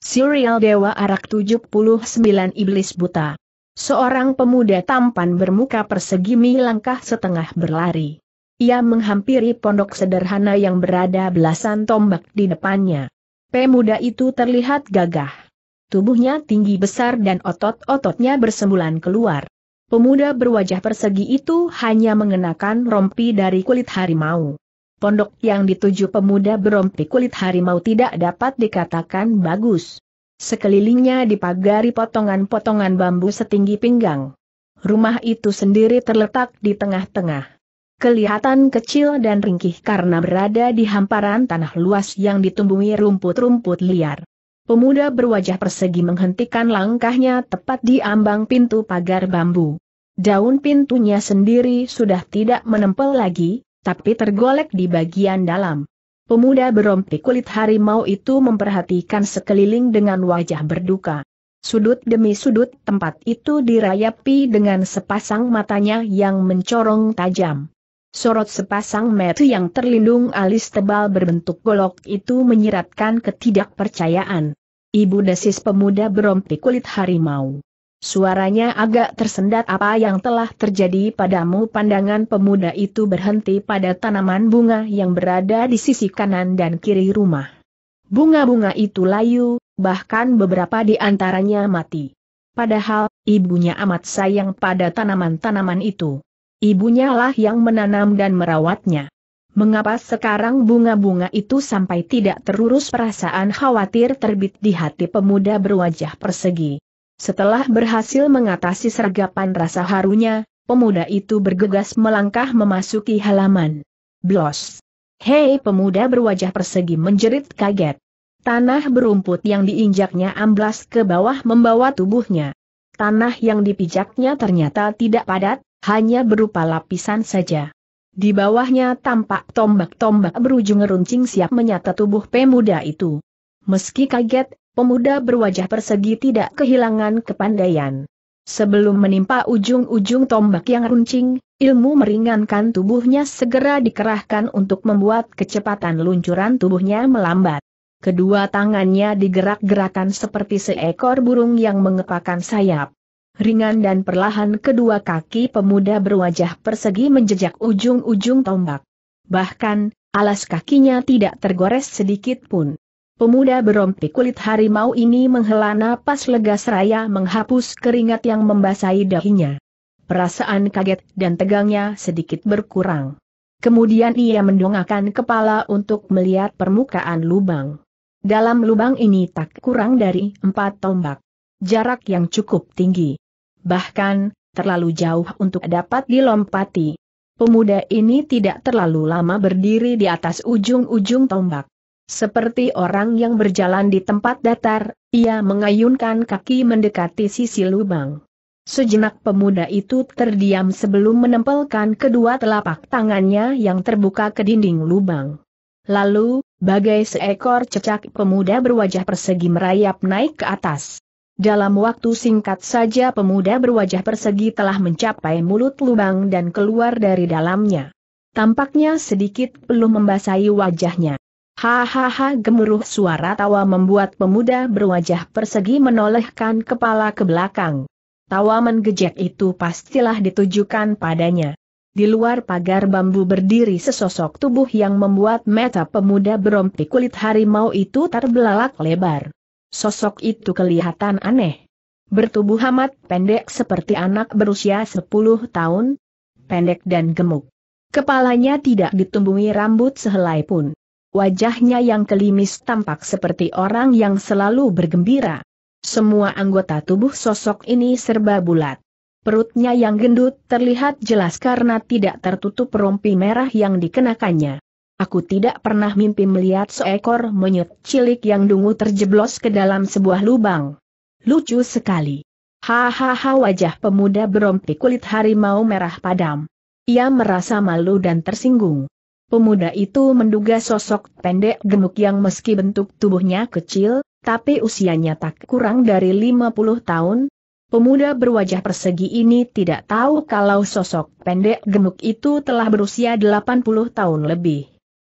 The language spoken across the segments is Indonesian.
Serial Dewa Arak 79 Iblis Buta. Seorang pemuda tampan bermuka persegi langkah setengah berlari. Ia menghampiri pondok sederhana yang berada belasan tombak di depannya. Pemuda itu terlihat gagah. Tubuhnya tinggi besar dan otot-ototnya bersembulan keluar. Pemuda berwajah persegi itu hanya mengenakan rompi dari kulit harimau pondok yang dituju pemuda berompi kulit harimau tidak dapat dikatakan bagus. Sekelilingnya dipagari potongan-potongan bambu setinggi pinggang. Rumah itu sendiri terletak di tengah-tengah. Kelihatan kecil dan ringkih karena berada di hamparan tanah luas yang ditumbuhi rumput-rumput liar. Pemuda berwajah persegi menghentikan langkahnya tepat di ambang pintu pagar bambu. Daun pintunya sendiri sudah tidak menempel lagi, tapi tergolek di bagian dalam. Pemuda berompi kulit harimau itu memperhatikan sekeliling dengan wajah berduka. Sudut demi sudut tempat itu dirayapi dengan sepasang matanya yang mencorong tajam. Sorot sepasang mata yang terlindung alis tebal berbentuk golok itu menyiratkan ketidakpercayaan. Ibu desis pemuda berompi kulit harimau. Suaranya agak tersendat apa yang telah terjadi padamu pandangan pemuda itu berhenti pada tanaman bunga yang berada di sisi kanan dan kiri rumah. Bunga-bunga itu layu, bahkan beberapa di antaranya mati. Padahal, ibunya amat sayang pada tanaman-tanaman itu. Ibunya lah yang menanam dan merawatnya. Mengapa sekarang bunga-bunga itu sampai tidak terurus perasaan khawatir terbit di hati pemuda berwajah persegi? Setelah berhasil mengatasi sergapan rasa harunya, pemuda itu bergegas melangkah memasuki halaman. Blos! Hei pemuda berwajah persegi menjerit kaget. Tanah berumput yang diinjaknya amblas ke bawah membawa tubuhnya. Tanah yang dipijaknya ternyata tidak padat, hanya berupa lapisan saja. Di bawahnya tampak tombak-tombak berujung runcing siap menyata tubuh pemuda itu. Meski kaget, pemuda berwajah persegi tidak kehilangan kepandaian. Sebelum menimpa ujung-ujung tombak yang runcing, ilmu meringankan tubuhnya segera dikerahkan untuk membuat kecepatan luncuran tubuhnya melambat. Kedua tangannya digerak-gerakan seperti seekor burung yang mengepakkan sayap. Ringan dan perlahan kedua kaki pemuda berwajah persegi menjejak ujung-ujung tombak. Bahkan, alas kakinya tidak tergores sedikit pun. Pemuda berompi kulit harimau ini menghela napas lega seraya menghapus keringat yang membasahi dahinya. Perasaan kaget dan tegangnya sedikit berkurang. Kemudian ia mendongakkan kepala untuk melihat permukaan lubang. Dalam lubang ini tak kurang dari empat tombak. Jarak yang cukup tinggi. Bahkan, terlalu jauh untuk dapat dilompati. Pemuda ini tidak terlalu lama berdiri di atas ujung-ujung tombak. Seperti orang yang berjalan di tempat datar, ia mengayunkan kaki mendekati sisi lubang. Sejenak pemuda itu terdiam sebelum menempelkan kedua telapak tangannya yang terbuka ke dinding lubang. Lalu, bagai seekor cecak pemuda berwajah persegi merayap naik ke atas. Dalam waktu singkat saja pemuda berwajah persegi telah mencapai mulut lubang dan keluar dari dalamnya. Tampaknya sedikit belum membasahi wajahnya. Hahaha gemuruh suara tawa membuat pemuda berwajah persegi menolehkan kepala ke belakang. Tawa mengejek itu pastilah ditujukan padanya. Di luar pagar bambu berdiri sesosok tubuh yang membuat mata pemuda berompi kulit harimau itu terbelalak lebar. Sosok itu kelihatan aneh. Bertubuh amat pendek seperti anak berusia 10 tahun, pendek dan gemuk. Kepalanya tidak ditumbuhi rambut sehelai pun. Wajahnya yang kelimis tampak seperti orang yang selalu bergembira. Semua anggota tubuh sosok ini serba bulat. Perutnya yang gendut terlihat jelas karena tidak tertutup rompi merah yang dikenakannya. Aku tidak pernah mimpi melihat seekor monyet cilik yang dungu terjeblos ke dalam sebuah lubang. Lucu sekali. Hahaha wajah pemuda berompi kulit harimau merah padam. Ia merasa malu dan tersinggung. Pemuda itu menduga sosok pendek gemuk yang meski bentuk tubuhnya kecil, tapi usianya tak kurang dari 50 tahun. Pemuda berwajah persegi ini tidak tahu kalau sosok pendek gemuk itu telah berusia 80 tahun lebih.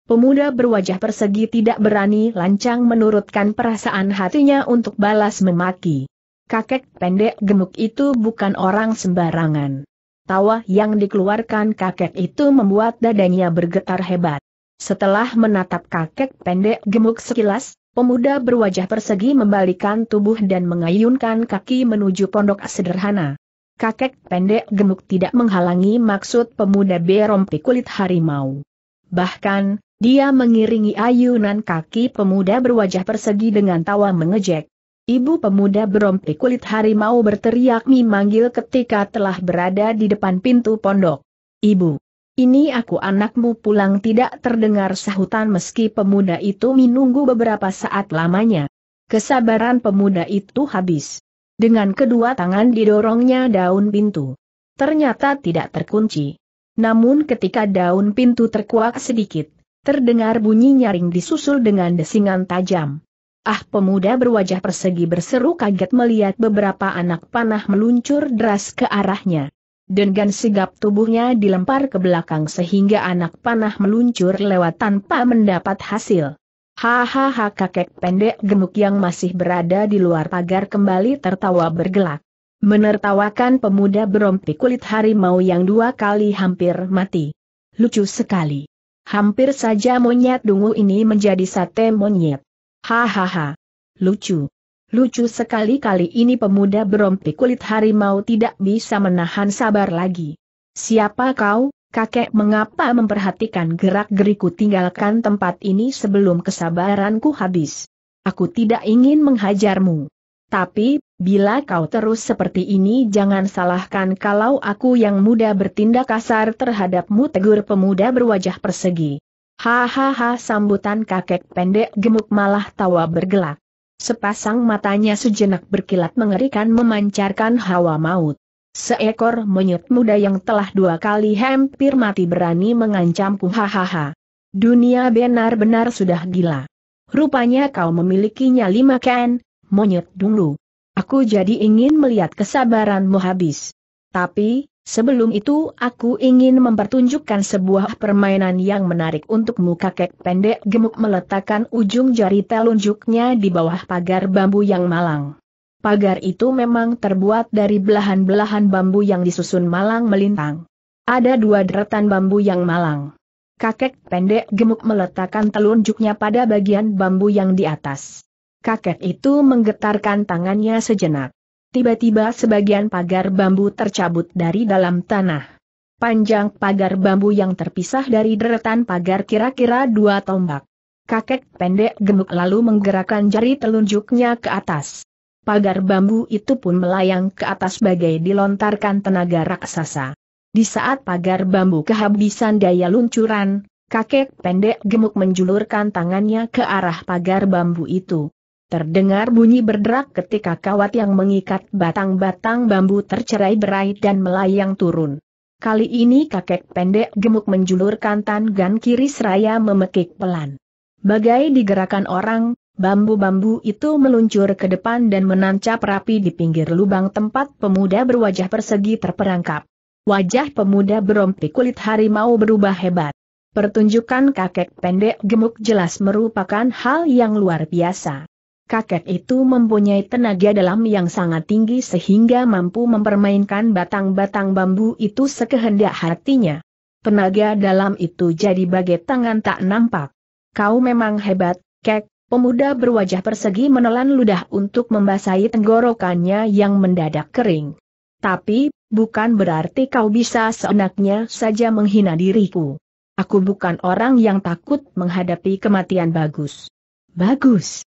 Pemuda berwajah persegi tidak berani lancang menurutkan perasaan hatinya untuk balas memaki. Kakek pendek gemuk itu bukan orang sembarangan. Tawa yang dikeluarkan kakek itu membuat dadanya bergetar hebat. Setelah menatap kakek pendek gemuk sekilas, pemuda berwajah persegi membalikan tubuh dan mengayunkan kaki menuju pondok sederhana. Kakek pendek gemuk tidak menghalangi maksud pemuda berompi kulit harimau. Bahkan, dia mengiringi ayunan kaki pemuda berwajah persegi dengan tawa mengejek. Ibu pemuda berompi kulit harimau berteriak memanggil ketika telah berada di depan pintu pondok. Ibu, ini aku anakmu pulang tidak terdengar sahutan meski pemuda itu menunggu beberapa saat lamanya. Kesabaran pemuda itu habis. Dengan kedua tangan didorongnya daun pintu. Ternyata tidak terkunci. Namun ketika daun pintu terkuak sedikit, terdengar bunyi nyaring disusul dengan desingan tajam. Ah pemuda berwajah persegi berseru kaget melihat beberapa anak panah meluncur deras ke arahnya. Dengan sigap tubuhnya dilempar ke belakang sehingga anak panah meluncur lewat tanpa mendapat hasil. Hahaha kakek pendek gemuk yang masih berada di luar pagar kembali tertawa bergelak. Menertawakan pemuda berompi kulit harimau yang dua kali hampir mati. Lucu sekali. Hampir saja monyet dungu ini menjadi sate monyet. Hahaha. Lucu. Lucu sekali kali ini pemuda berompi kulit harimau tidak bisa menahan sabar lagi. Siapa kau, kakek mengapa memperhatikan gerak-geriku tinggalkan tempat ini sebelum kesabaranku habis? Aku tidak ingin menghajarmu. Tapi, bila kau terus seperti ini jangan salahkan kalau aku yang muda bertindak kasar terhadapmu tegur pemuda berwajah persegi. Hahaha sambutan kakek pendek gemuk malah tawa bergelak. Sepasang matanya sejenak berkilat mengerikan memancarkan hawa maut. Seekor monyet muda yang telah dua kali hampir mati berani mengancamku hahaha. Dunia benar-benar sudah gila. Rupanya kau memilikinya lima ken, monyet dulu. Aku jadi ingin melihat kesabaranmu habis. Tapi, Sebelum itu aku ingin mempertunjukkan sebuah permainan yang menarik untukmu kakek pendek gemuk meletakkan ujung jari telunjuknya di bawah pagar bambu yang malang. Pagar itu memang terbuat dari belahan-belahan bambu yang disusun malang melintang. Ada dua deretan bambu yang malang. Kakek pendek gemuk meletakkan telunjuknya pada bagian bambu yang di atas. Kakek itu menggetarkan tangannya sejenak. Tiba-tiba sebagian pagar bambu tercabut dari dalam tanah. Panjang pagar bambu yang terpisah dari deretan pagar kira-kira dua tombak. Kakek pendek gemuk lalu menggerakkan jari telunjuknya ke atas. Pagar bambu itu pun melayang ke atas bagai dilontarkan tenaga raksasa. Di saat pagar bambu kehabisan daya luncuran, kakek pendek gemuk menjulurkan tangannya ke arah pagar bambu itu. Terdengar bunyi berderak ketika kawat yang mengikat batang-batang bambu tercerai berai dan melayang turun. Kali ini kakek pendek gemuk menjulurkan tangan kiri seraya memekik pelan. Bagai digerakkan orang, bambu-bambu itu meluncur ke depan dan menancap rapi di pinggir lubang tempat pemuda berwajah persegi terperangkap. Wajah pemuda berompi kulit harimau berubah hebat. Pertunjukan kakek pendek gemuk jelas merupakan hal yang luar biasa kakek itu mempunyai tenaga dalam yang sangat tinggi sehingga mampu mempermainkan batang-batang bambu itu sekehendak hatinya. Tenaga dalam itu jadi bagai tangan tak nampak. Kau memang hebat, kek, pemuda berwajah persegi menelan ludah untuk membasahi tenggorokannya yang mendadak kering. Tapi, bukan berarti kau bisa seenaknya saja menghina diriku. Aku bukan orang yang takut menghadapi kematian bagus. Bagus.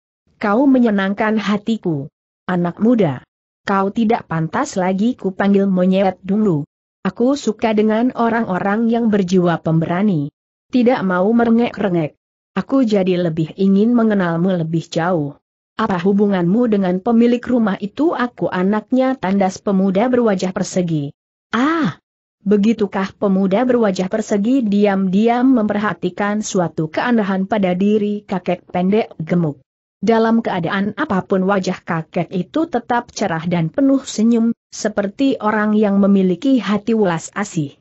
Kau menyenangkan hatiku. Anak muda. Kau tidak pantas lagi kupanggil monyet dulu. Aku suka dengan orang-orang yang berjiwa pemberani. Tidak mau merengek-rengek. Aku jadi lebih ingin mengenalmu lebih jauh. Apa hubunganmu dengan pemilik rumah itu aku anaknya tandas pemuda berwajah persegi. Ah! Begitukah pemuda berwajah persegi diam-diam memperhatikan suatu keanehan pada diri kakek pendek gemuk. Dalam keadaan apapun wajah kakek itu tetap cerah dan penuh senyum, seperti orang yang memiliki hati welas asih.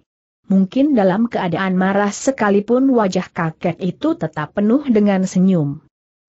Mungkin dalam keadaan marah sekalipun wajah kakek itu tetap penuh dengan senyum.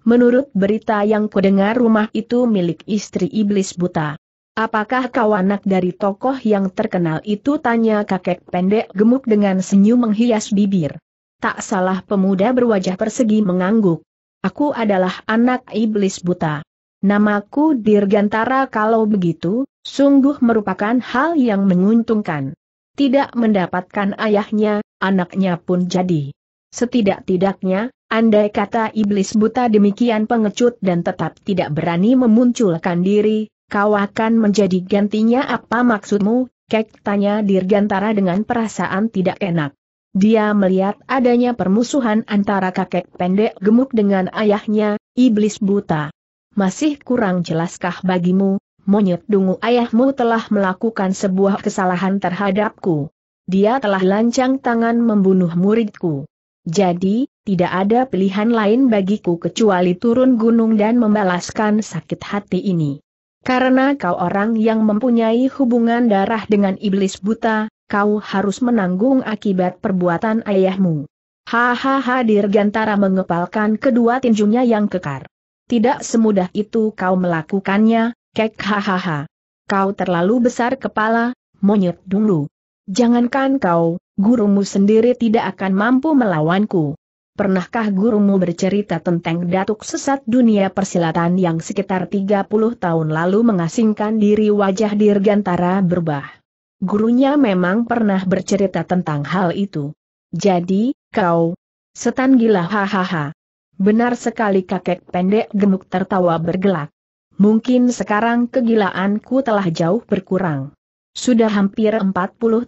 Menurut berita yang kudengar rumah itu milik istri iblis buta. Apakah kau anak dari tokoh yang terkenal itu tanya kakek pendek gemuk dengan senyum menghias bibir. Tak salah pemuda berwajah persegi mengangguk. Aku adalah anak iblis buta. Namaku Dirgantara kalau begitu, sungguh merupakan hal yang menguntungkan. Tidak mendapatkan ayahnya, anaknya pun jadi. Setidak-tidaknya, andai kata iblis buta demikian pengecut dan tetap tidak berani memunculkan diri, kau akan menjadi gantinya apa maksudmu, kek tanya Dirgantara dengan perasaan tidak enak. Dia melihat adanya permusuhan antara kakek pendek gemuk dengan ayahnya, iblis buta. Masih kurang jelaskah bagimu, monyet dungu ayahmu telah melakukan sebuah kesalahan terhadapku. Dia telah lancang tangan membunuh muridku. Jadi, tidak ada pilihan lain bagiku kecuali turun gunung dan membalaskan sakit hati ini. Karena kau orang yang mempunyai hubungan darah dengan iblis buta, kau harus menanggung akibat perbuatan ayahmu. Hahaha Dirgantara mengepalkan kedua tinjunya yang kekar. Tidak semudah itu kau melakukannya, kek hahaha. Kau terlalu besar kepala, monyet dulu. Jangankan kau, gurumu sendiri tidak akan mampu melawanku. Pernahkah gurumu bercerita tentang datuk sesat dunia persilatan yang sekitar 30 tahun lalu mengasingkan diri wajah Dirgantara berubah? Gurunya memang pernah bercerita tentang hal itu. Jadi, kau, setan gila hahaha. Benar sekali kakek pendek gemuk tertawa bergelak. Mungkin sekarang kegilaanku telah jauh berkurang. Sudah hampir 40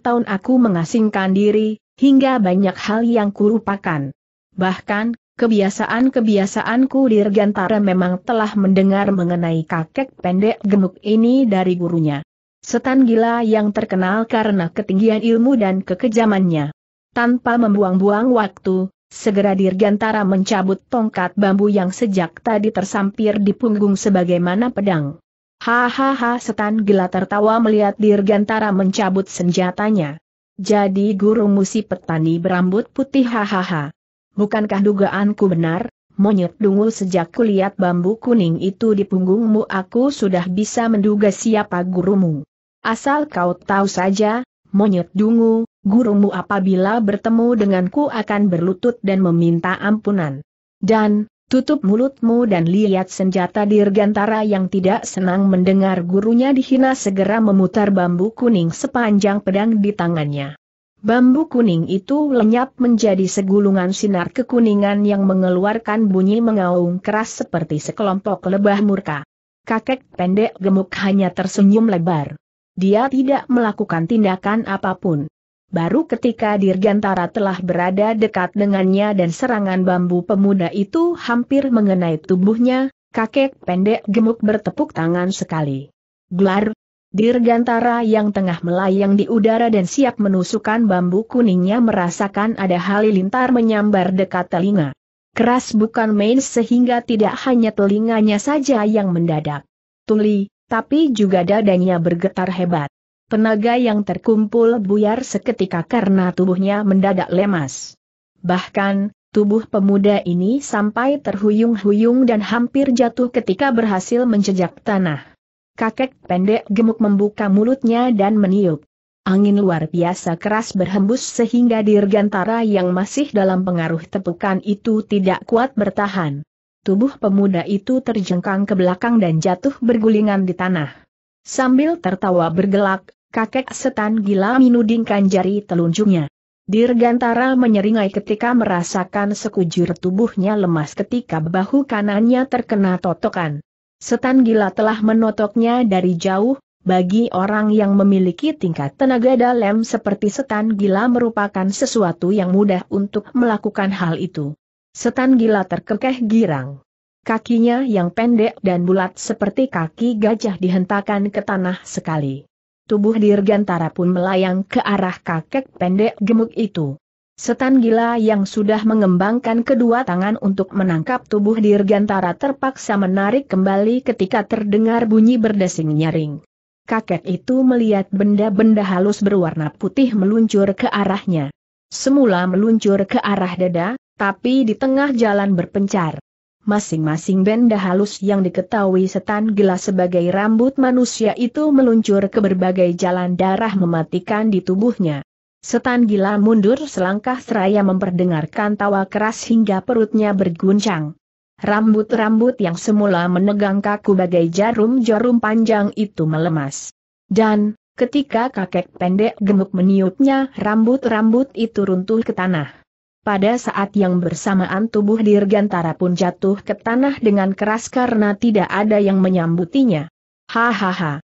tahun aku mengasingkan diri, hingga banyak hal yang kurupakan. Bahkan, kebiasaan-kebiasaanku di Regantara memang telah mendengar mengenai kakek pendek gemuk ini dari gurunya. Setan gila yang terkenal karena ketinggian ilmu dan kekejamannya. Tanpa membuang-buang waktu, segera Dirgantara mencabut tongkat bambu yang sejak tadi tersampir di punggung sebagaimana pedang. Hahaha setan gila tertawa melihat Dirgantara mencabut senjatanya. Jadi guru musi petani berambut putih hahaha. Bukankah dugaanku benar, monyet dungul sejak kulihat bambu kuning itu di punggungmu aku sudah bisa menduga siapa gurumu. Asal kau tahu saja, monyet dungu, gurumu apabila bertemu denganku akan berlutut dan meminta ampunan. Dan, tutup mulutmu dan lihat senjata dirgantara yang tidak senang mendengar gurunya dihina segera memutar bambu kuning sepanjang pedang di tangannya. Bambu kuning itu lenyap menjadi segulungan sinar kekuningan yang mengeluarkan bunyi mengaung keras seperti sekelompok lebah murka. Kakek pendek gemuk hanya tersenyum lebar. Dia tidak melakukan tindakan apapun. Baru ketika Dirgantara telah berada dekat dengannya dan serangan bambu pemuda itu hampir mengenai tubuhnya, kakek pendek gemuk bertepuk tangan sekali. Gelar, Dirgantara yang tengah melayang di udara dan siap menusukkan bambu kuningnya merasakan ada halilintar menyambar dekat telinga. Keras bukan main sehingga tidak hanya telinganya saja yang mendadak. Tuli, tapi juga dadanya bergetar hebat. Penaga yang terkumpul buyar seketika karena tubuhnya mendadak lemas. Bahkan, tubuh pemuda ini sampai terhuyung-huyung dan hampir jatuh ketika berhasil menjejak tanah. Kakek pendek gemuk membuka mulutnya dan meniup. Angin luar biasa keras berhembus sehingga dirgantara yang masih dalam pengaruh tepukan itu tidak kuat bertahan. Tubuh pemuda itu terjengkang ke belakang dan jatuh bergulingan di tanah. Sambil tertawa bergelak, kakek setan gila minudingkan jari telunjuknya. Dirgantara menyeringai ketika merasakan sekujur tubuhnya lemas ketika bahu kanannya terkena totokan. Setan gila telah menotoknya dari jauh, bagi orang yang memiliki tingkat tenaga dalam seperti setan gila merupakan sesuatu yang mudah untuk melakukan hal itu. Setan gila terkekeh girang. Kakinya yang pendek dan bulat seperti kaki gajah dihentakan ke tanah sekali. Tubuh Dirgantara pun melayang ke arah kakek pendek gemuk itu. Setan gila yang sudah mengembangkan kedua tangan untuk menangkap tubuh Dirgantara terpaksa menarik kembali ketika terdengar bunyi berdesing nyaring. Kakek itu melihat benda-benda halus berwarna putih meluncur ke arahnya. Semula meluncur ke arah dada, tapi di tengah jalan berpencar. Masing-masing benda halus yang diketahui setan gila sebagai rambut manusia itu meluncur ke berbagai jalan darah mematikan di tubuhnya. Setan gila mundur selangkah seraya memperdengarkan tawa keras hingga perutnya berguncang. Rambut-rambut yang semula menegang kaku bagai jarum-jarum panjang itu melemas. Dan, ketika kakek pendek gemuk meniupnya, rambut-rambut itu runtuh ke tanah. Pada saat yang bersamaan tubuh Dirgantara pun jatuh ke tanah dengan keras karena tidak ada yang menyambutinya. Hahaha.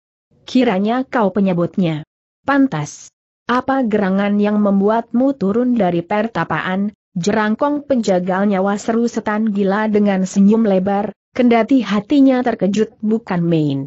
Kiranya kau penyebutnya. Pantas. Apa gerangan yang membuatmu turun dari pertapaan, jerangkong penjagal nyawa seru setan gila dengan senyum lebar, kendati hatinya terkejut bukan main.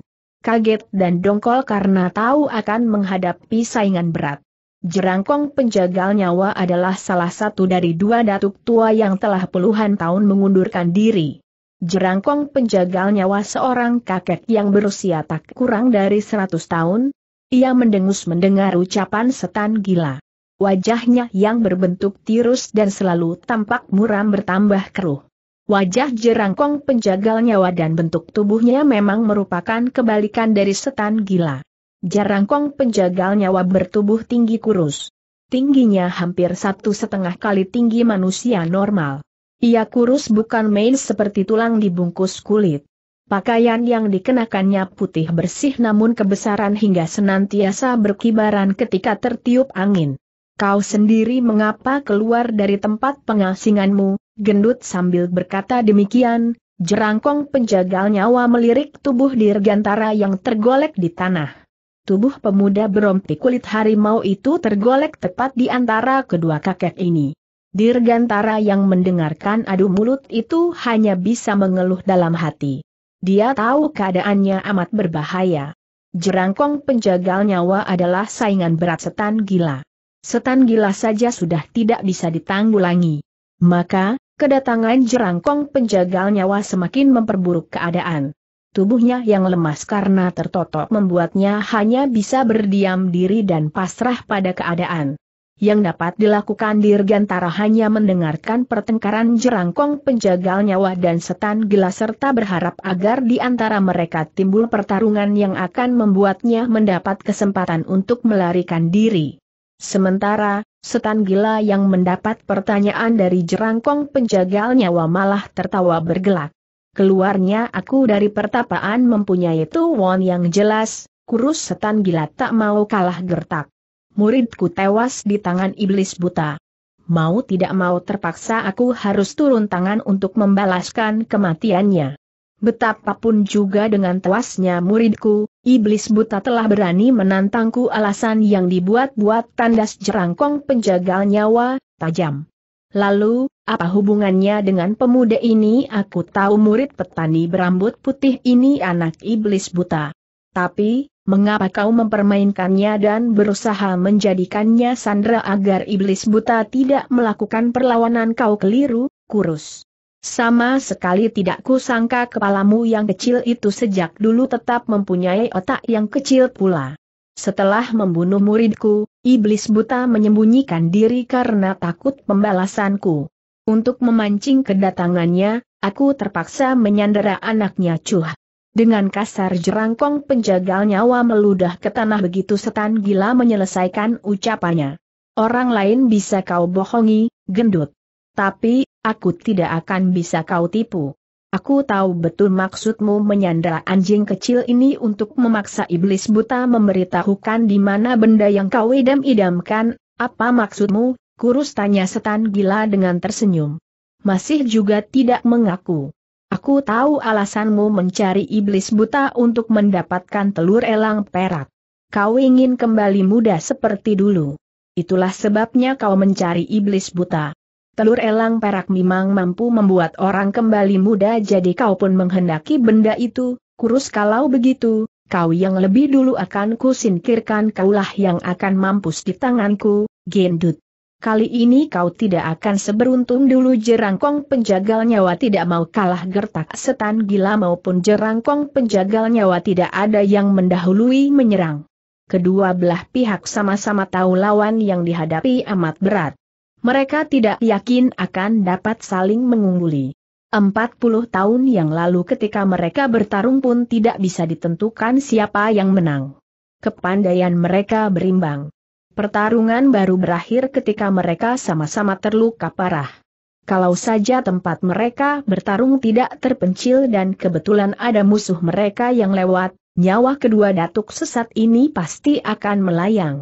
Kaget dan dongkol karena tahu akan menghadapi saingan berat. Jerangkong penjagal nyawa adalah salah satu dari dua datuk tua yang telah puluhan tahun mengundurkan diri. Jerangkong penjagal nyawa seorang kakek yang berusia tak kurang dari seratus tahun, ia mendengus mendengar ucapan setan gila. Wajahnya yang berbentuk tirus dan selalu tampak muram bertambah keruh. Wajah jerangkong penjagal nyawa dan bentuk tubuhnya memang merupakan kebalikan dari setan gila. Jarangkong penjagal nyawa bertubuh tinggi kurus. Tingginya hampir satu setengah kali tinggi manusia normal. Ia kurus bukan main seperti tulang dibungkus kulit. Pakaian yang dikenakannya putih bersih namun kebesaran hingga senantiasa berkibaran ketika tertiup angin. Kau sendiri mengapa keluar dari tempat pengasinganmu, gendut sambil berkata demikian, jerangkong penjagal nyawa melirik tubuh dirgantara yang tergolek di tanah. Tubuh pemuda berompi kulit harimau itu tergolek tepat di antara kedua kakek ini. Dirgantara yang mendengarkan adu mulut itu hanya bisa mengeluh dalam hati. Dia tahu keadaannya amat berbahaya. Jerangkong penjagal nyawa adalah saingan berat setan gila. Setan gila saja sudah tidak bisa ditanggulangi. Maka, kedatangan jerangkong penjagal nyawa semakin memperburuk keadaan. Tubuhnya yang lemas karena tertotok membuatnya hanya bisa berdiam diri dan pasrah pada keadaan. Yang dapat dilakukan Dirgantara hanya mendengarkan pertengkaran jerangkong penjagal nyawa dan setan gila serta berharap agar di antara mereka timbul pertarungan yang akan membuatnya mendapat kesempatan untuk melarikan diri. Sementara, setan gila yang mendapat pertanyaan dari jerangkong penjagal nyawa malah tertawa bergelak. Keluarnya aku dari pertapaan mempunyai tuan yang jelas, kurus setan gila tak mau kalah gertak. Muridku tewas di tangan iblis buta. Mau tidak mau terpaksa aku harus turun tangan untuk membalaskan kematiannya. Betapapun juga dengan tewasnya muridku, iblis buta telah berani menantangku alasan yang dibuat-buat tandas jerangkong penjagal nyawa, tajam. Lalu, apa hubungannya dengan pemuda ini? Aku tahu murid petani berambut putih ini anak iblis buta. Tapi, mengapa kau mempermainkannya dan berusaha menjadikannya sandera agar iblis buta tidak melakukan perlawanan kau keliru, kurus? Sama sekali tidak kusangka kepalamu yang kecil itu sejak dulu tetap mempunyai otak yang kecil pula. Setelah membunuh muridku, iblis buta menyembunyikan diri karena takut pembalasanku. Untuk memancing kedatangannya, aku terpaksa menyandera anaknya Cuh. Dengan kasar jerangkong penjagal nyawa meludah ke tanah begitu setan gila menyelesaikan ucapannya. Orang lain bisa kau bohongi, gendut. Tapi, aku tidak akan bisa kau tipu. Aku tahu betul maksudmu menyandera anjing kecil ini untuk memaksa iblis buta memberitahukan di mana benda yang kau idam-idamkan, apa maksudmu, Kurus tanya setan gila dengan tersenyum. Masih juga tidak mengaku. Aku tahu alasanmu mencari iblis buta untuk mendapatkan telur elang perak. Kau ingin kembali muda seperti dulu. Itulah sebabnya kau mencari iblis buta. Telur elang perak memang mampu membuat orang kembali muda jadi kau pun menghendaki benda itu, kurus kalau begitu, kau yang lebih dulu akan kusinkirkan. kaulah yang akan mampus di tanganku, gendut. Kali ini kau tidak akan seberuntung dulu jerangkong penjagal nyawa tidak mau kalah gertak setan gila maupun jerangkong penjagal nyawa tidak ada yang mendahului menyerang. Kedua belah pihak sama-sama tahu lawan yang dihadapi amat berat. Mereka tidak yakin akan dapat saling mengungguli. 40 tahun yang lalu ketika mereka bertarung pun tidak bisa ditentukan siapa yang menang. Kepandaian mereka berimbang. Pertarungan baru berakhir ketika mereka sama-sama terluka parah. Kalau saja tempat mereka bertarung tidak terpencil dan kebetulan ada musuh mereka yang lewat, nyawa kedua datuk sesat ini pasti akan melayang.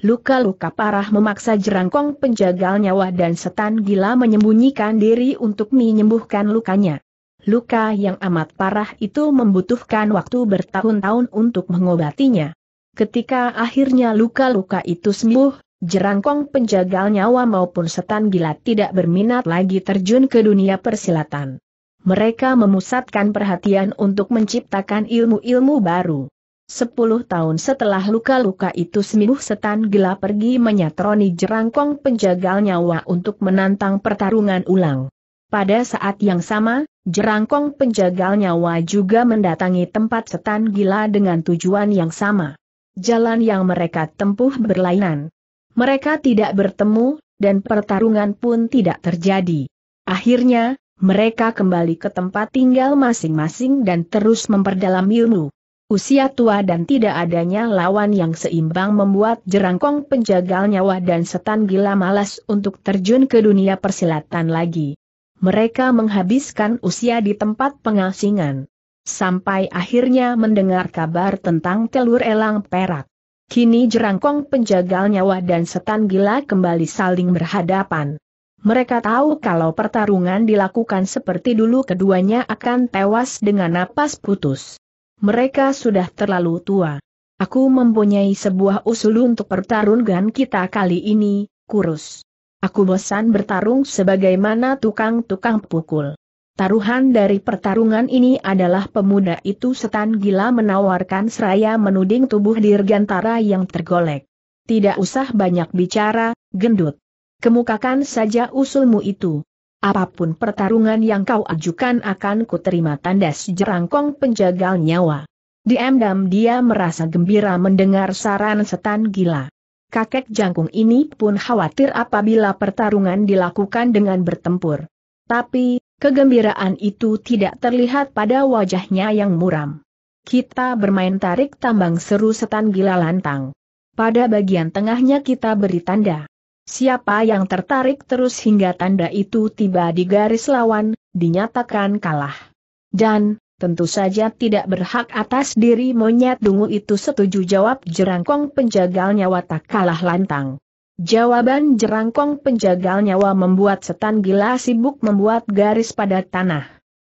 Luka-luka parah memaksa jerangkong penjagal nyawa dan setan gila menyembunyikan diri untuk menyembuhkan lukanya. Luka yang amat parah itu membutuhkan waktu bertahun-tahun untuk mengobatinya. Ketika akhirnya luka-luka itu sembuh, jerangkong penjagal nyawa maupun setan gila tidak berminat lagi terjun ke dunia persilatan. Mereka memusatkan perhatian untuk menciptakan ilmu-ilmu baru. Sepuluh tahun setelah luka-luka itu sembuh setan gila pergi menyatroni jerangkong penjagal nyawa untuk menantang pertarungan ulang. Pada saat yang sama, jerangkong penjagal nyawa juga mendatangi tempat setan gila dengan tujuan yang sama jalan yang mereka tempuh berlainan. Mereka tidak bertemu, dan pertarungan pun tidak terjadi. Akhirnya, mereka kembali ke tempat tinggal masing-masing dan terus memperdalam ilmu. Usia tua dan tidak adanya lawan yang seimbang membuat jerangkong penjagal nyawa dan setan gila malas untuk terjun ke dunia persilatan lagi. Mereka menghabiskan usia di tempat pengasingan sampai akhirnya mendengar kabar tentang telur elang perak. Kini jerangkong penjagal nyawa dan setan gila kembali saling berhadapan. Mereka tahu kalau pertarungan dilakukan seperti dulu keduanya akan tewas dengan napas putus. Mereka sudah terlalu tua. Aku mempunyai sebuah usul untuk pertarungan kita kali ini, kurus. Aku bosan bertarung sebagaimana tukang-tukang pukul. Taruhan dari pertarungan ini adalah pemuda itu setan gila menawarkan seraya menuding tubuh Dirgantara yang tergolek. Tidak usah banyak bicara, gendut. Kemukakan saja usulmu itu. Apapun pertarungan yang kau ajukan akan kuterima tandas jerangkong penjagal nyawa. Diam-diam dia merasa gembira mendengar saran setan gila. Kakek jangkung ini pun khawatir apabila pertarungan dilakukan dengan bertempur. Tapi, Kegembiraan itu tidak terlihat pada wajahnya yang muram. Kita bermain tarik tambang seru setan gila lantang. Pada bagian tengahnya kita beri tanda. Siapa yang tertarik terus hingga tanda itu tiba di garis lawan, dinyatakan kalah. Dan, tentu saja tidak berhak atas diri monyet dungu itu setuju jawab jerangkong penjagal nyawa tak kalah lantang. Jawaban jerangkong penjagal nyawa membuat setan gila sibuk membuat garis pada tanah.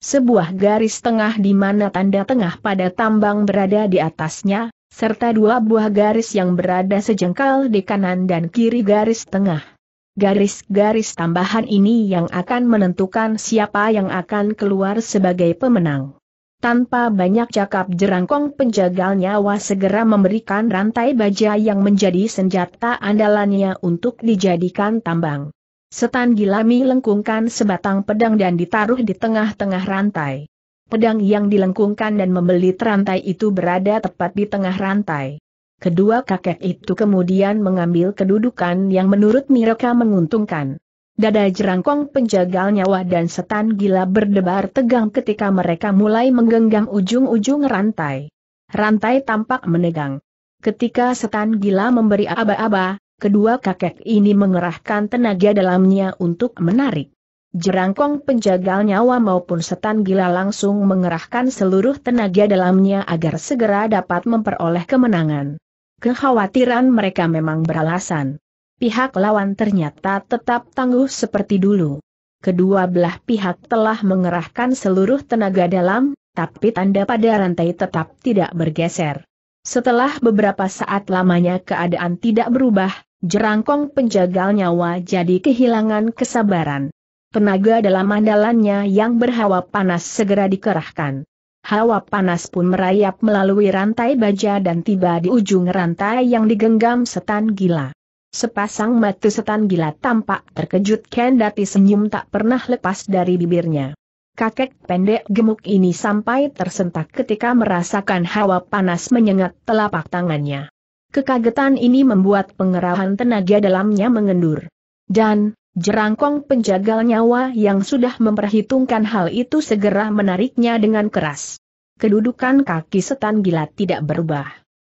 Sebuah garis tengah di mana tanda tengah pada tambang berada di atasnya, serta dua buah garis yang berada sejengkal di kanan dan kiri garis tengah. Garis-garis tambahan ini yang akan menentukan siapa yang akan keluar sebagai pemenang. Tanpa banyak cakap jerangkong penjagal nyawa segera memberikan rantai baja yang menjadi senjata andalannya untuk dijadikan tambang. Setan Gilami lengkungkan sebatang pedang dan ditaruh di tengah-tengah rantai. Pedang yang dilengkungkan dan membelit rantai itu berada tepat di tengah rantai. Kedua kakek itu kemudian mengambil kedudukan yang menurut mereka menguntungkan. Dada jerangkong penjagal nyawa dan setan gila berdebar tegang ketika mereka mulai menggenggam ujung-ujung rantai. Rantai tampak menegang. Ketika setan gila memberi aba-aba, kedua kakek ini mengerahkan tenaga dalamnya untuk menarik. Jerangkong penjagal nyawa maupun setan gila langsung mengerahkan seluruh tenaga dalamnya agar segera dapat memperoleh kemenangan. Kekhawatiran mereka memang beralasan pihak lawan ternyata tetap tangguh seperti dulu. Kedua belah pihak telah mengerahkan seluruh tenaga dalam, tapi tanda pada rantai tetap tidak bergeser. Setelah beberapa saat lamanya keadaan tidak berubah, jerangkong penjagal nyawa jadi kehilangan kesabaran. Tenaga dalam andalannya yang berhawa panas segera dikerahkan. Hawa panas pun merayap melalui rantai baja dan tiba di ujung rantai yang digenggam setan gila. Sepasang mata setan gila tampak terkejut kendati senyum tak pernah lepas dari bibirnya. Kakek pendek gemuk ini sampai tersentak ketika merasakan hawa panas menyengat telapak tangannya. Kekagetan ini membuat pengerahan tenaga dalamnya mengendur. Dan, jerangkong penjagal nyawa yang sudah memperhitungkan hal itu segera menariknya dengan keras. Kedudukan kaki setan gila tidak berubah.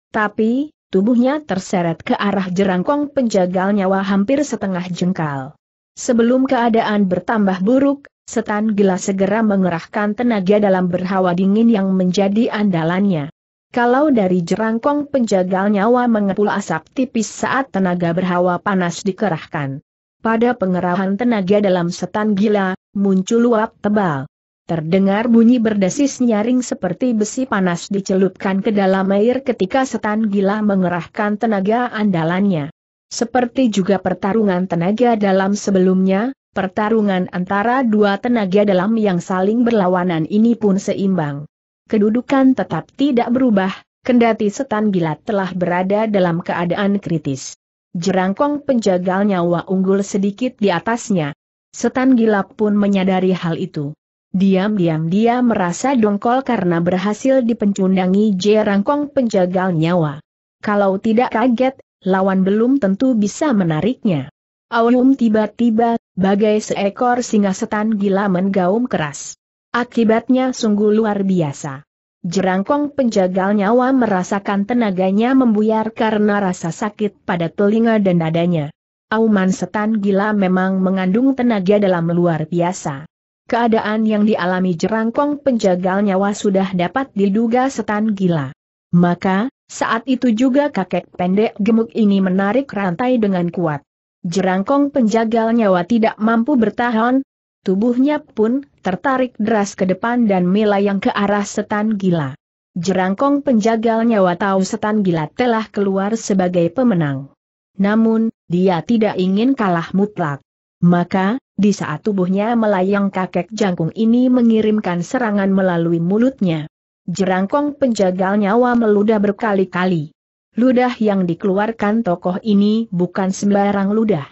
Tapi, Tubuhnya terseret ke arah jerangkong penjagal nyawa hampir setengah jengkal. Sebelum keadaan bertambah buruk, setan gila segera mengerahkan tenaga dalam berhawa dingin yang menjadi andalannya. Kalau dari jerangkong penjagal nyawa mengepul asap tipis saat tenaga berhawa panas dikerahkan. Pada pengerahan tenaga dalam setan gila, muncul uap tebal. Terdengar bunyi berdesis nyaring seperti besi panas dicelupkan ke dalam air ketika setan gila mengerahkan tenaga andalannya. Seperti juga pertarungan tenaga dalam sebelumnya, pertarungan antara dua tenaga dalam yang saling berlawanan ini pun seimbang. Kedudukan tetap tidak berubah, kendati setan gila telah berada dalam keadaan kritis. Jerangkong penjagal nyawa unggul sedikit di atasnya. Setan gila pun menyadari hal itu. Diam-diam dia merasa dongkol karena berhasil dipencundangi jerangkong penjagal nyawa. Kalau tidak kaget, lawan belum tentu bisa menariknya. Aum tiba-tiba, bagai seekor singa setan gila menggaum keras. Akibatnya sungguh luar biasa. Jerangkong penjagal nyawa merasakan tenaganya membuyar karena rasa sakit pada telinga dan dadanya. Auman setan gila memang mengandung tenaga dalam luar biasa. Keadaan yang dialami jerangkong penjagal nyawa sudah dapat diduga setan gila. Maka, saat itu juga kakek pendek gemuk ini menarik rantai dengan kuat. Jerangkong penjagal nyawa tidak mampu bertahan, tubuhnya pun tertarik deras ke depan dan melayang ke arah setan gila. Jerangkong penjagal nyawa tahu setan gila telah keluar sebagai pemenang. Namun, dia tidak ingin kalah mutlak. Maka, di saat tubuhnya melayang kakek jangkung ini mengirimkan serangan melalui mulutnya. Jerangkong penjagal nyawa meludah berkali-kali. Ludah yang dikeluarkan tokoh ini bukan sembarang ludah.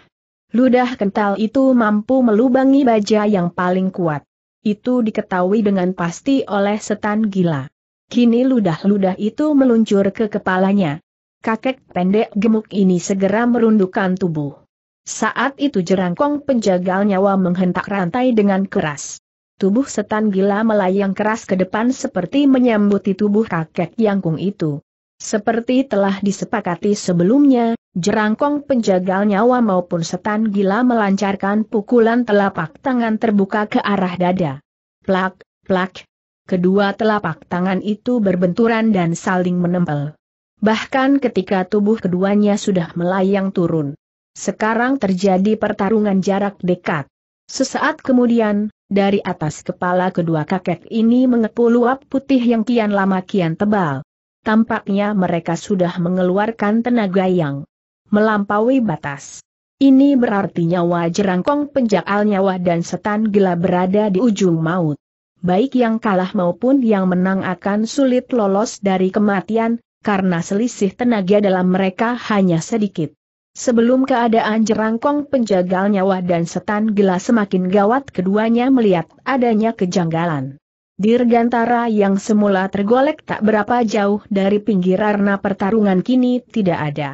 Ludah kental itu mampu melubangi baja yang paling kuat. Itu diketahui dengan pasti oleh setan gila. Kini ludah-ludah itu meluncur ke kepalanya. Kakek pendek gemuk ini segera merundukkan tubuh. Saat itu jerangkong penjagal nyawa menghentak rantai dengan keras. Tubuh setan gila melayang keras ke depan seperti menyambuti tubuh kakek yangkung itu. Seperti telah disepakati sebelumnya, jerangkong penjagal nyawa maupun setan gila melancarkan pukulan telapak tangan terbuka ke arah dada. Plak, plak. Kedua telapak tangan itu berbenturan dan saling menempel. Bahkan ketika tubuh keduanya sudah melayang turun, sekarang terjadi pertarungan jarak dekat. Sesaat kemudian, dari atas kepala kedua kakek ini mengepul uap putih yang kian lama kian tebal. Tampaknya mereka sudah mengeluarkan tenaga yang melampaui batas. Ini berarti nyawa jerangkong penjakal nyawa dan setan gila berada di ujung maut. Baik yang kalah maupun yang menang akan sulit lolos dari kematian, karena selisih tenaga dalam mereka hanya sedikit. Sebelum keadaan jerangkong penjagal nyawa dan setan gila semakin gawat keduanya melihat adanya kejanggalan. Dirgantara yang semula tergolek tak berapa jauh dari pinggir arena pertarungan kini tidak ada.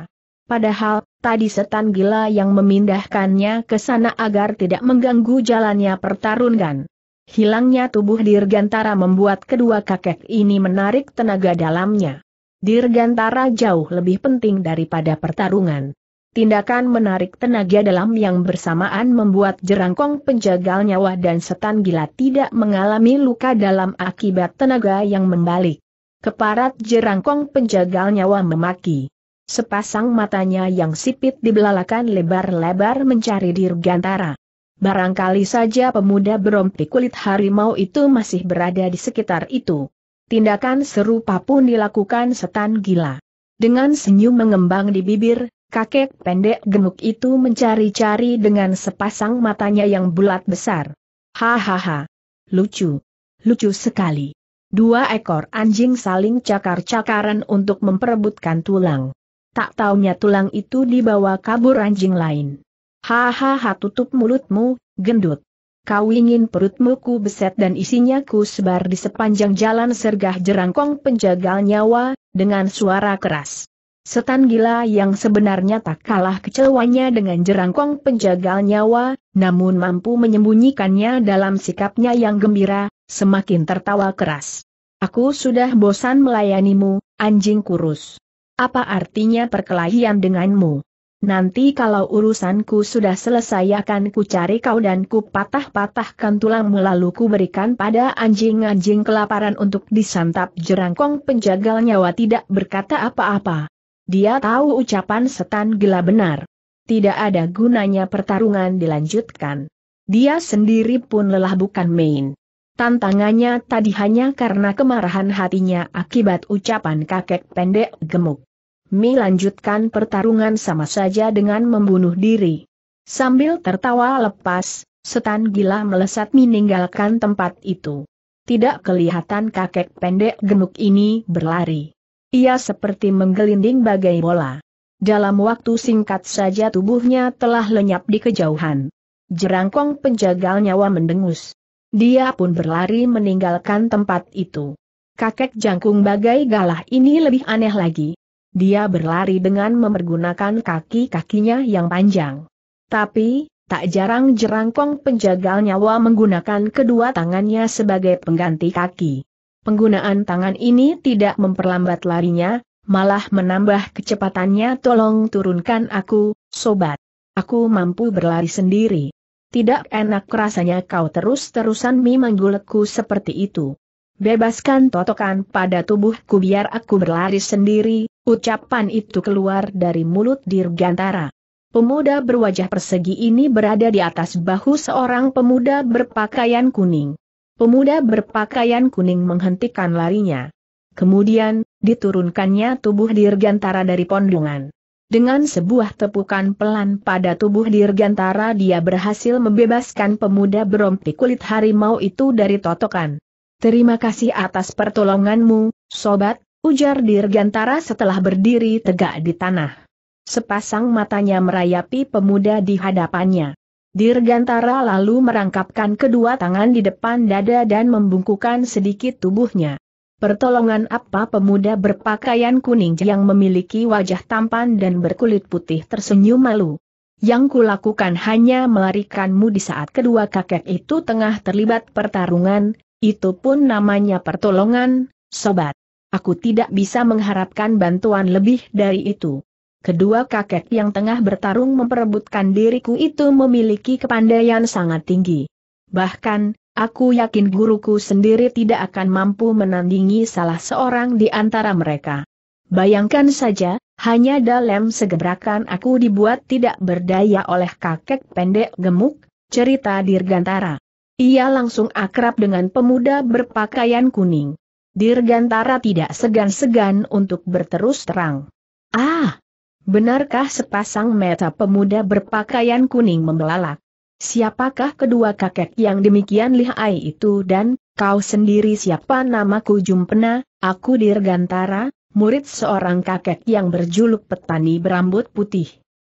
Padahal, tadi setan gila yang memindahkannya ke sana agar tidak mengganggu jalannya pertarungan. Hilangnya tubuh Dirgantara membuat kedua kakek ini menarik tenaga dalamnya. Dirgantara jauh lebih penting daripada pertarungan. Tindakan menarik tenaga dalam yang bersamaan membuat jerangkong penjagal nyawa dan setan gila tidak mengalami luka dalam akibat tenaga yang membalik. Keparat jerangkong penjagal nyawa memaki. Sepasang matanya yang sipit dibelalakan lebar-lebar mencari dirgantara. Barangkali saja pemuda berompi kulit harimau itu masih berada di sekitar itu. Tindakan serupa pun dilakukan setan gila. Dengan senyum mengembang di bibir, Kakek pendek gemuk itu mencari-cari dengan sepasang matanya yang bulat besar. Hahaha. Lucu. Lucu sekali. Dua ekor anjing saling cakar-cakaran untuk memperebutkan tulang. Tak taunya tulang itu dibawa kabur anjing lain. Hahaha tutup mulutmu, gendut. Kau ingin perutmu ku beset dan isinya ku sebar di sepanjang jalan sergah jerangkong penjagal nyawa, dengan suara keras. Setan gila yang sebenarnya tak kalah kecewanya dengan jerangkong penjagal nyawa, namun mampu menyembunyikannya dalam sikapnya yang gembira, semakin tertawa keras. Aku sudah bosan melayanimu, anjing kurus. Apa artinya perkelahian denganmu? Nanti kalau urusanku sudah selesai akan ku cari kau dan ku patah-patahkan tulangmu lalu ku berikan pada anjing-anjing kelaparan untuk disantap jerangkong penjagal nyawa tidak berkata apa-apa. Dia tahu ucapan setan gila benar. Tidak ada gunanya pertarungan dilanjutkan. Dia sendiri pun lelah bukan main. Tantangannya tadi hanya karena kemarahan hatinya akibat ucapan kakek pendek gemuk. Mi lanjutkan pertarungan sama saja dengan membunuh diri. Sambil tertawa lepas, setan gila melesat meninggalkan tempat itu. Tidak kelihatan kakek pendek gemuk ini berlari. Ia seperti menggelinding bagai bola. Dalam waktu singkat saja tubuhnya telah lenyap di kejauhan. Jerangkong penjagal nyawa mendengus. Dia pun berlari meninggalkan tempat itu. Kakek jangkung bagai galah ini lebih aneh lagi. Dia berlari dengan memergunakan kaki-kakinya yang panjang. Tapi, tak jarang jerangkong penjagal nyawa menggunakan kedua tangannya sebagai pengganti kaki. Penggunaan tangan ini tidak memperlambat larinya, malah menambah kecepatannya tolong turunkan aku, sobat. Aku mampu berlari sendiri. Tidak enak rasanya kau terus-terusan memanggulku seperti itu. Bebaskan totokan pada tubuhku biar aku berlari sendiri, ucapan itu keluar dari mulut Dirgantara. Pemuda berwajah persegi ini berada di atas bahu seorang pemuda berpakaian kuning. Pemuda berpakaian kuning menghentikan larinya. Kemudian, diturunkannya tubuh Dirgantara dari pondungan. Dengan sebuah tepukan pelan pada tubuh Dirgantara dia berhasil membebaskan pemuda berompi kulit harimau itu dari totokan. Terima kasih atas pertolonganmu, sobat, ujar Dirgantara setelah berdiri tegak di tanah. Sepasang matanya merayapi pemuda di hadapannya. Dirgantara lalu merangkapkan kedua tangan di depan dada dan membungkukan sedikit tubuhnya. Pertolongan apa pemuda berpakaian kuning yang memiliki wajah tampan dan berkulit putih tersenyum malu. Yang kulakukan hanya melarikanmu di saat kedua kakek itu tengah terlibat pertarungan, itu pun namanya pertolongan, sobat. Aku tidak bisa mengharapkan bantuan lebih dari itu. Kedua kakek yang tengah bertarung memperebutkan diriku itu memiliki kepandaian sangat tinggi. Bahkan, aku yakin guruku sendiri tidak akan mampu menandingi salah seorang di antara mereka. Bayangkan saja, hanya dalam segebrakan aku dibuat tidak berdaya oleh kakek pendek gemuk, cerita Dirgantara. Ia langsung akrab dengan pemuda berpakaian kuning. Dirgantara tidak segan-segan untuk berterus terang. Ah, Benarkah sepasang mata pemuda berpakaian kuning membelalak? Siapakah kedua kakek yang demikian lihai itu dan, kau sendiri siapa namaku Jumpena, aku Dirgantara, murid seorang kakek yang berjuluk petani berambut putih.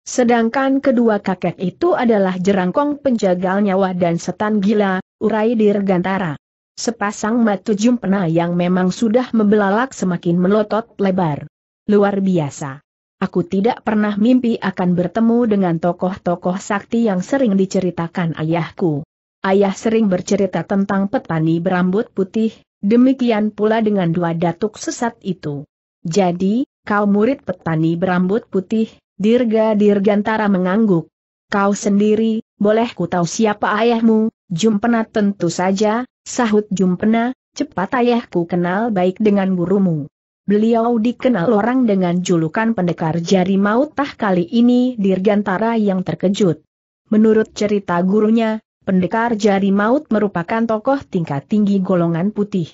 Sedangkan kedua kakek itu adalah jerangkong penjagal nyawa dan setan gila, urai Dirgantara. Sepasang mata Jumpena yang memang sudah membelalak semakin melotot lebar. Luar biasa. Aku tidak pernah mimpi akan bertemu dengan tokoh-tokoh sakti yang sering diceritakan ayahku. Ayah sering bercerita tentang petani berambut putih, demikian pula dengan dua datuk sesat itu. Jadi, kau murid petani berambut putih, Dirga Dirgantara mengangguk. Kau sendiri, boleh ku tahu siapa ayahmu, Jumpena tentu saja, sahut Jumpena, cepat ayahku kenal baik dengan gurumu. Beliau dikenal orang dengan julukan pendekar jari maut tah kali ini Dirgantara yang terkejut. Menurut cerita gurunya, pendekar jari maut merupakan tokoh tingkat tinggi golongan putih.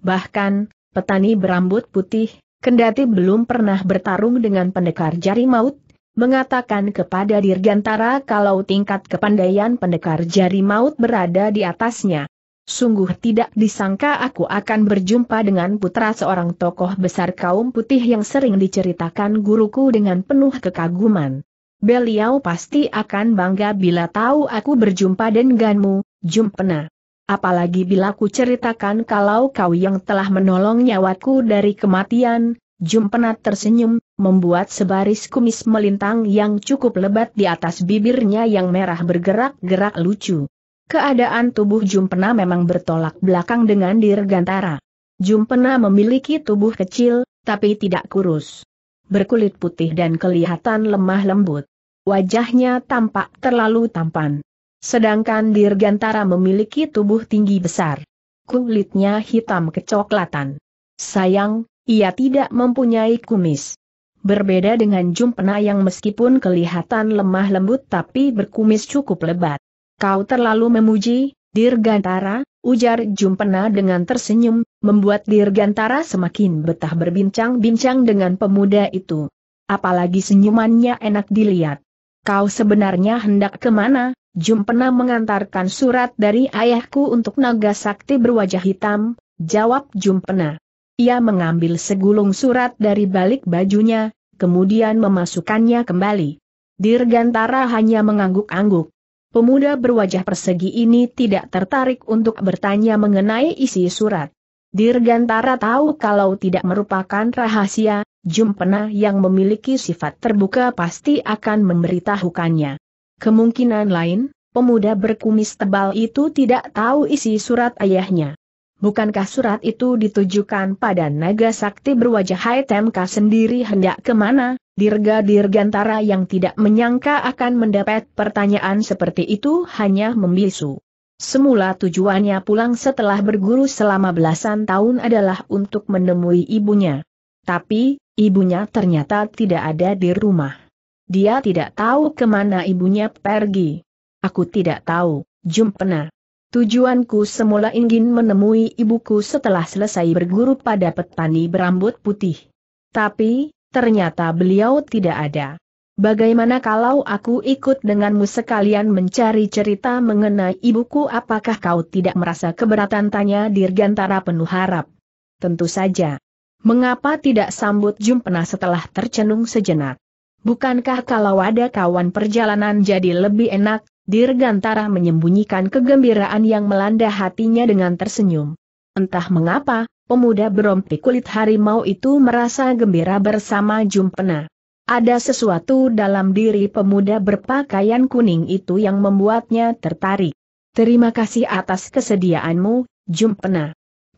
Bahkan, petani berambut putih, kendati belum pernah bertarung dengan pendekar jari maut, mengatakan kepada Dirgantara kalau tingkat kepandaian pendekar jari maut berada di atasnya. Sungguh tidak disangka aku akan berjumpa dengan putra seorang tokoh besar kaum putih yang sering diceritakan guruku dengan penuh kekaguman. Beliau pasti akan bangga bila tahu aku berjumpa denganmu, Jumpena. Apalagi bila ku ceritakan kalau kau yang telah menolong nyawaku dari kematian, Jumpena tersenyum, membuat sebaris kumis melintang yang cukup lebat di atas bibirnya yang merah bergerak-gerak lucu. Keadaan tubuh Jumpena memang bertolak belakang dengan Dirgantara. Jumpena memiliki tubuh kecil, tapi tidak kurus. Berkulit putih dan kelihatan lemah lembut. Wajahnya tampak terlalu tampan. Sedangkan Dirgantara memiliki tubuh tinggi besar. Kulitnya hitam kecoklatan. Sayang, ia tidak mempunyai kumis. Berbeda dengan Jumpena yang meskipun kelihatan lemah lembut tapi berkumis cukup lebat. Kau terlalu memuji, Dirgantara, ujar Jumpena dengan tersenyum, membuat Dirgantara semakin betah berbincang-bincang dengan pemuda itu. Apalagi senyumannya enak dilihat. Kau sebenarnya hendak kemana? Jumpena mengantarkan surat dari ayahku untuk naga sakti berwajah hitam, jawab Jumpena. Ia mengambil segulung surat dari balik bajunya, kemudian memasukkannya kembali. Dirgantara hanya mengangguk-angguk. Pemuda berwajah persegi ini tidak tertarik untuk bertanya mengenai isi surat. Dirgantara tahu kalau tidak merupakan rahasia, Jumpena yang memiliki sifat terbuka pasti akan memberitahukannya. Kemungkinan lain, pemuda berkumis tebal itu tidak tahu isi surat ayahnya. Bukankah surat itu ditujukan pada naga sakti berwajah Haitemka sendiri hendak kemana? Dirga Dirgantara yang tidak menyangka akan mendapat pertanyaan seperti itu hanya membisu. Semula tujuannya pulang setelah berguru selama belasan tahun adalah untuk menemui ibunya. Tapi, ibunya ternyata tidak ada di rumah. Dia tidak tahu kemana ibunya pergi. Aku tidak tahu, Jumpena. Tujuanku semula ingin menemui ibuku setelah selesai berguru pada petani berambut putih. Tapi, ternyata beliau tidak ada. Bagaimana kalau aku ikut denganmu sekalian mencari cerita mengenai ibuku apakah kau tidak merasa keberatan tanya Dirgantara penuh harap? Tentu saja. Mengapa tidak sambut Jumpena setelah tercenung sejenak? Bukankah kalau ada kawan perjalanan jadi lebih enak, Dirgantara menyembunyikan kegembiraan yang melanda hatinya dengan tersenyum. Entah mengapa, Pemuda berompi kulit harimau itu merasa gembira bersama Jumpena. Ada sesuatu dalam diri pemuda berpakaian kuning itu yang membuatnya tertarik. Terima kasih atas kesediaanmu, Jumpena.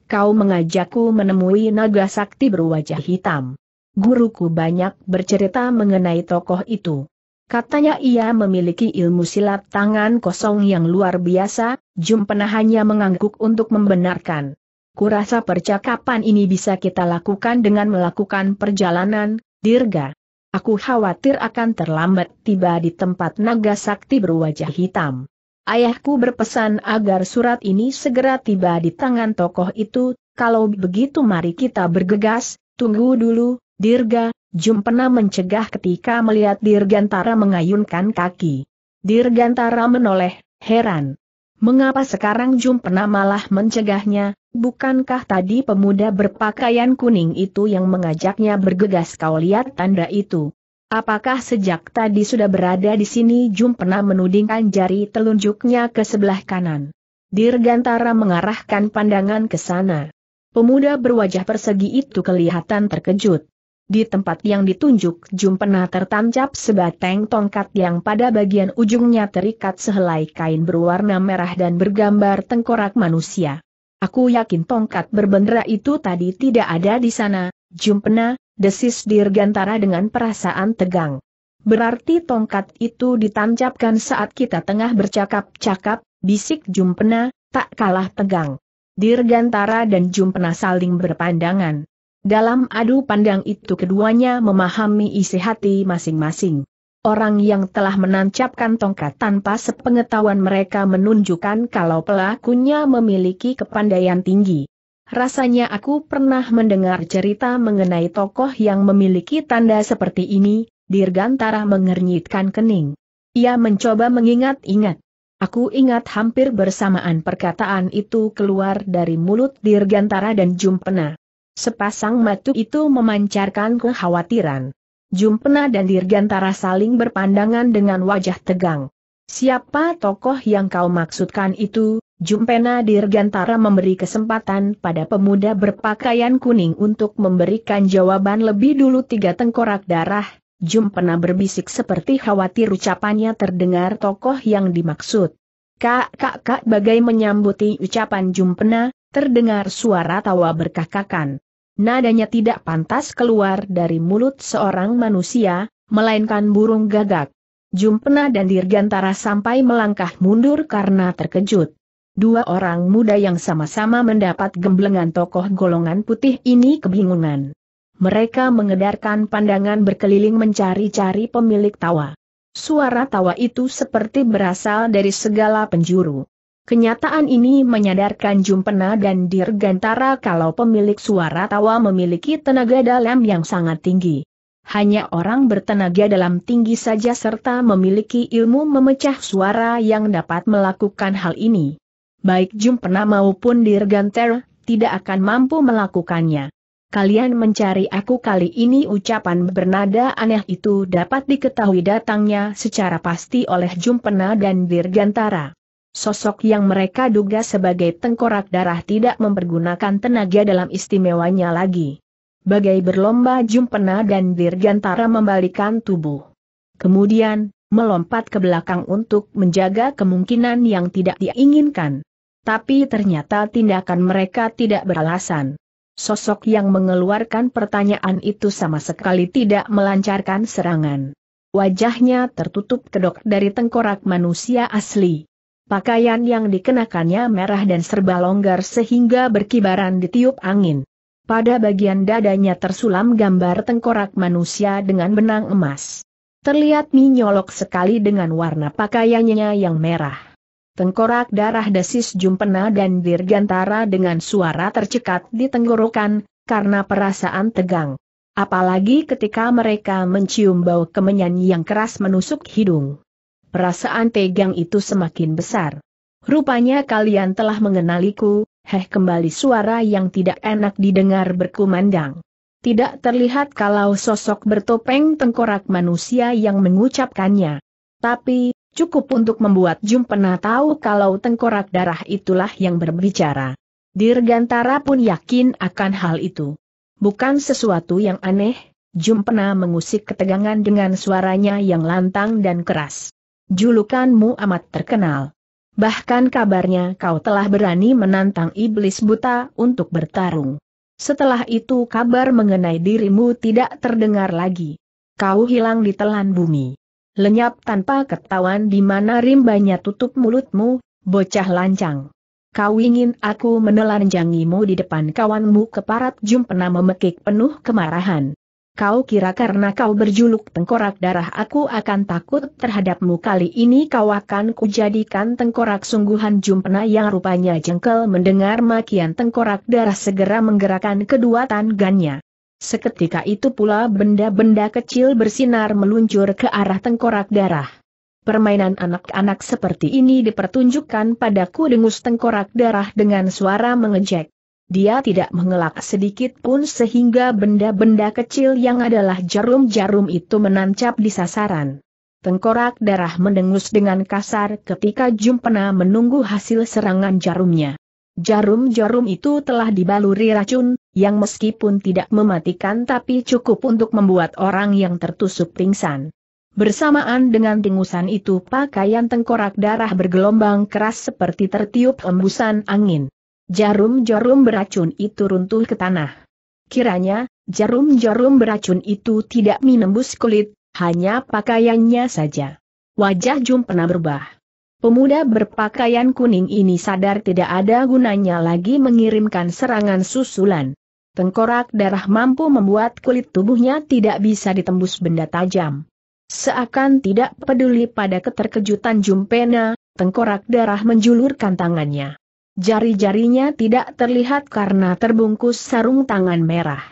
Kau mengajakku menemui naga sakti berwajah hitam. Guruku banyak bercerita mengenai tokoh itu. Katanya ia memiliki ilmu silat tangan kosong yang luar biasa, Jumpena hanya mengangguk untuk membenarkan. Kurasa percakapan ini bisa kita lakukan dengan melakukan perjalanan, Dirga. Aku khawatir akan terlambat tiba di tempat naga sakti berwajah hitam. Ayahku berpesan agar surat ini segera tiba di tangan tokoh itu, kalau begitu mari kita bergegas, tunggu dulu, Dirga, Jumpena mencegah ketika melihat Dirgantara mengayunkan kaki. Dirgantara menoleh, heran. Mengapa sekarang Jumpena malah mencegahnya, bukankah tadi pemuda berpakaian kuning itu yang mengajaknya bergegas kau lihat tanda itu? Apakah sejak tadi sudah berada di sini Jumpena menudingkan jari telunjuknya ke sebelah kanan? Dirgantara mengarahkan pandangan ke sana. Pemuda berwajah persegi itu kelihatan terkejut. Di tempat yang ditunjuk Jumpena tertancap sebatang tongkat yang pada bagian ujungnya terikat sehelai kain berwarna merah dan bergambar tengkorak manusia. Aku yakin tongkat berbendera itu tadi tidak ada di sana, Jumpena, desis Dirgantara dengan perasaan tegang. Berarti tongkat itu ditancapkan saat kita tengah bercakap-cakap, bisik Jumpena, tak kalah tegang. Dirgantara dan Jumpena saling berpandangan. Dalam adu pandang itu keduanya memahami isi hati masing-masing. Orang yang telah menancapkan tongkat tanpa sepengetahuan mereka menunjukkan kalau pelakunya memiliki kepandaian tinggi. Rasanya aku pernah mendengar cerita mengenai tokoh yang memiliki tanda seperti ini, Dirgantara mengernyitkan kening. Ia mencoba mengingat-ingat. Aku ingat hampir bersamaan perkataan itu keluar dari mulut Dirgantara dan Jumpena. Sepasang matu itu memancarkan kekhawatiran. Jumpena dan Dirgantara saling berpandangan dengan wajah tegang. Siapa tokoh yang kau maksudkan itu? Jumpena Dirgantara memberi kesempatan pada pemuda berpakaian kuning untuk memberikan jawaban lebih dulu tiga tengkorak darah. Jumpena berbisik seperti khawatir ucapannya terdengar tokoh yang dimaksud. Kak-kak-kak bagai menyambuti ucapan Jumpena, terdengar suara tawa berkakakan. Nadanya tidak pantas keluar dari mulut seorang manusia, melainkan burung gagak. Jumpena dan Dirgantara sampai melangkah mundur karena terkejut. Dua orang muda yang sama-sama mendapat gemblengan tokoh golongan putih ini kebingungan. Mereka mengedarkan pandangan berkeliling mencari-cari pemilik tawa. Suara tawa itu seperti berasal dari segala penjuru. Kenyataan ini menyadarkan Jumpena dan Dirgantara kalau pemilik suara tawa memiliki tenaga dalam yang sangat tinggi. Hanya orang bertenaga dalam tinggi saja serta memiliki ilmu memecah suara yang dapat melakukan hal ini. Baik Jumpena maupun Dirgantara tidak akan mampu melakukannya. Kalian mencari aku kali ini ucapan bernada aneh itu dapat diketahui datangnya secara pasti oleh Jumpena dan Dirgantara. Sosok yang mereka duga sebagai tengkorak darah tidak mempergunakan tenaga dalam istimewanya lagi. Bagai berlomba jumpena dan dirgantara membalikan tubuh. Kemudian, melompat ke belakang untuk menjaga kemungkinan yang tidak diinginkan. Tapi ternyata tindakan mereka tidak beralasan. Sosok yang mengeluarkan pertanyaan itu sama sekali tidak melancarkan serangan. Wajahnya tertutup kedok dari tengkorak manusia asli. Pakaian yang dikenakannya merah dan serba longgar sehingga berkibaran ditiup angin. Pada bagian dadanya tersulam gambar tengkorak manusia dengan benang emas. Terlihat minyolok sekali dengan warna pakaiannya yang merah. Tengkorak darah desis jumpena dan dirgantara dengan suara tercekat di tenggorokan, karena perasaan tegang. Apalagi ketika mereka mencium bau kemenyan yang keras menusuk hidung perasaan tegang itu semakin besar. Rupanya kalian telah mengenaliku, heh kembali suara yang tidak enak didengar berkumandang. Tidak terlihat kalau sosok bertopeng tengkorak manusia yang mengucapkannya. Tapi, cukup untuk membuat Jumpena tahu kalau tengkorak darah itulah yang berbicara. Dirgantara pun yakin akan hal itu. Bukan sesuatu yang aneh, Jumpena mengusik ketegangan dengan suaranya yang lantang dan keras julukanmu amat terkenal. Bahkan kabarnya kau telah berani menantang iblis buta untuk bertarung. Setelah itu kabar mengenai dirimu tidak terdengar lagi. Kau hilang di telan bumi. Lenyap tanpa ketahuan di mana rimbanya tutup mulutmu, bocah lancang. Kau ingin aku menelanjangimu di depan kawanmu keparat jumpena memekik penuh kemarahan. Kau kira karena kau berjuluk tengkorak darah aku akan takut terhadapmu kali ini kau akan kujadikan tengkorak sungguhan jumpna yang rupanya jengkel mendengar makian tengkorak darah segera menggerakkan kedua tangannya. Seketika itu pula benda-benda kecil bersinar meluncur ke arah tengkorak darah. Permainan anak-anak seperti ini dipertunjukkan padaku dengus tengkorak darah dengan suara mengejek dia tidak mengelak sedikit pun sehingga benda-benda kecil yang adalah jarum-jarum itu menancap di sasaran. Tengkorak darah mendengus dengan kasar ketika Jumpena menunggu hasil serangan jarumnya. Jarum-jarum itu telah dibaluri racun, yang meskipun tidak mematikan tapi cukup untuk membuat orang yang tertusuk pingsan. Bersamaan dengan dengusan itu pakaian tengkorak darah bergelombang keras seperti tertiup embusan angin jarum-jarum beracun itu runtuh ke tanah. Kiranya, jarum-jarum beracun itu tidak menembus kulit, hanya pakaiannya saja. Wajah Jum pernah berubah. Pemuda berpakaian kuning ini sadar tidak ada gunanya lagi mengirimkan serangan susulan. Tengkorak darah mampu membuat kulit tubuhnya tidak bisa ditembus benda tajam. Seakan tidak peduli pada keterkejutan Jumpena, tengkorak darah menjulurkan tangannya. Jari-jarinya tidak terlihat karena terbungkus sarung tangan merah.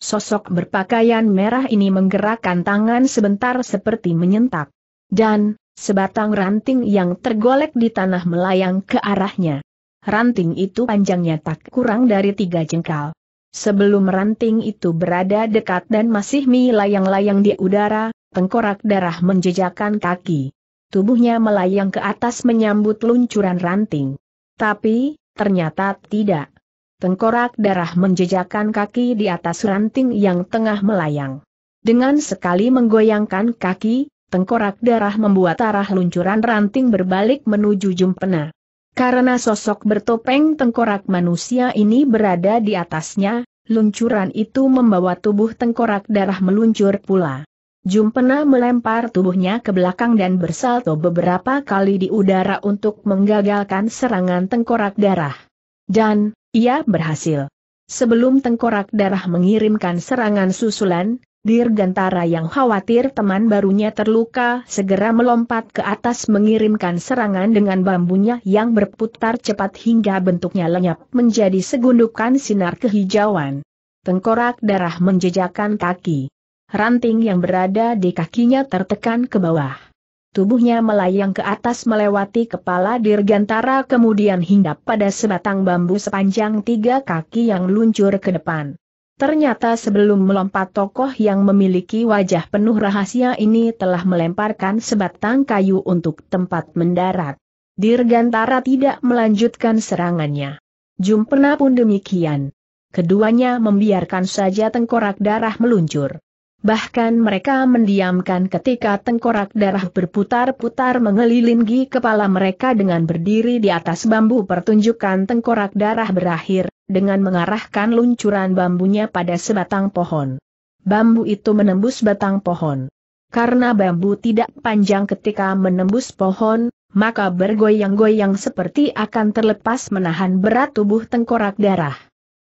Sosok berpakaian merah ini menggerakkan tangan sebentar seperti menyentak. Dan, sebatang ranting yang tergolek di tanah melayang ke arahnya. Ranting itu panjangnya tak kurang dari tiga jengkal. Sebelum ranting itu berada dekat dan masih melayang-layang di udara, tengkorak darah menjejakkan kaki. Tubuhnya melayang ke atas menyambut luncuran ranting. Tapi, ternyata tidak. Tengkorak darah menjejakkan kaki di atas ranting yang tengah melayang. Dengan sekali menggoyangkan kaki, tengkorak darah membuat arah luncuran ranting berbalik menuju Jumpena. Karena sosok bertopeng tengkorak manusia ini berada di atasnya, luncuran itu membawa tubuh tengkorak darah meluncur pula. Jumpena melempar tubuhnya ke belakang dan bersalto beberapa kali di udara untuk menggagalkan serangan tengkorak darah. Dan, ia berhasil. Sebelum tengkorak darah mengirimkan serangan susulan, Dirgantara yang khawatir teman barunya terluka segera melompat ke atas mengirimkan serangan dengan bambunya yang berputar cepat hingga bentuknya lenyap menjadi segundukan sinar kehijauan. Tengkorak darah menjejakkan kaki ranting yang berada di kakinya tertekan ke bawah. Tubuhnya melayang ke atas melewati kepala dirgantara kemudian hinggap pada sebatang bambu sepanjang tiga kaki yang luncur ke depan. Ternyata sebelum melompat tokoh yang memiliki wajah penuh rahasia ini telah melemparkan sebatang kayu untuk tempat mendarat. Dirgantara tidak melanjutkan serangannya. Jumpena pun demikian. Keduanya membiarkan saja tengkorak darah meluncur. Bahkan mereka mendiamkan ketika tengkorak darah berputar-putar mengelilingi kepala mereka dengan berdiri di atas bambu pertunjukan tengkorak darah berakhir, dengan mengarahkan luncuran bambunya pada sebatang pohon. Bambu itu menembus batang pohon. Karena bambu tidak panjang ketika menembus pohon, maka bergoyang-goyang seperti akan terlepas menahan berat tubuh tengkorak darah.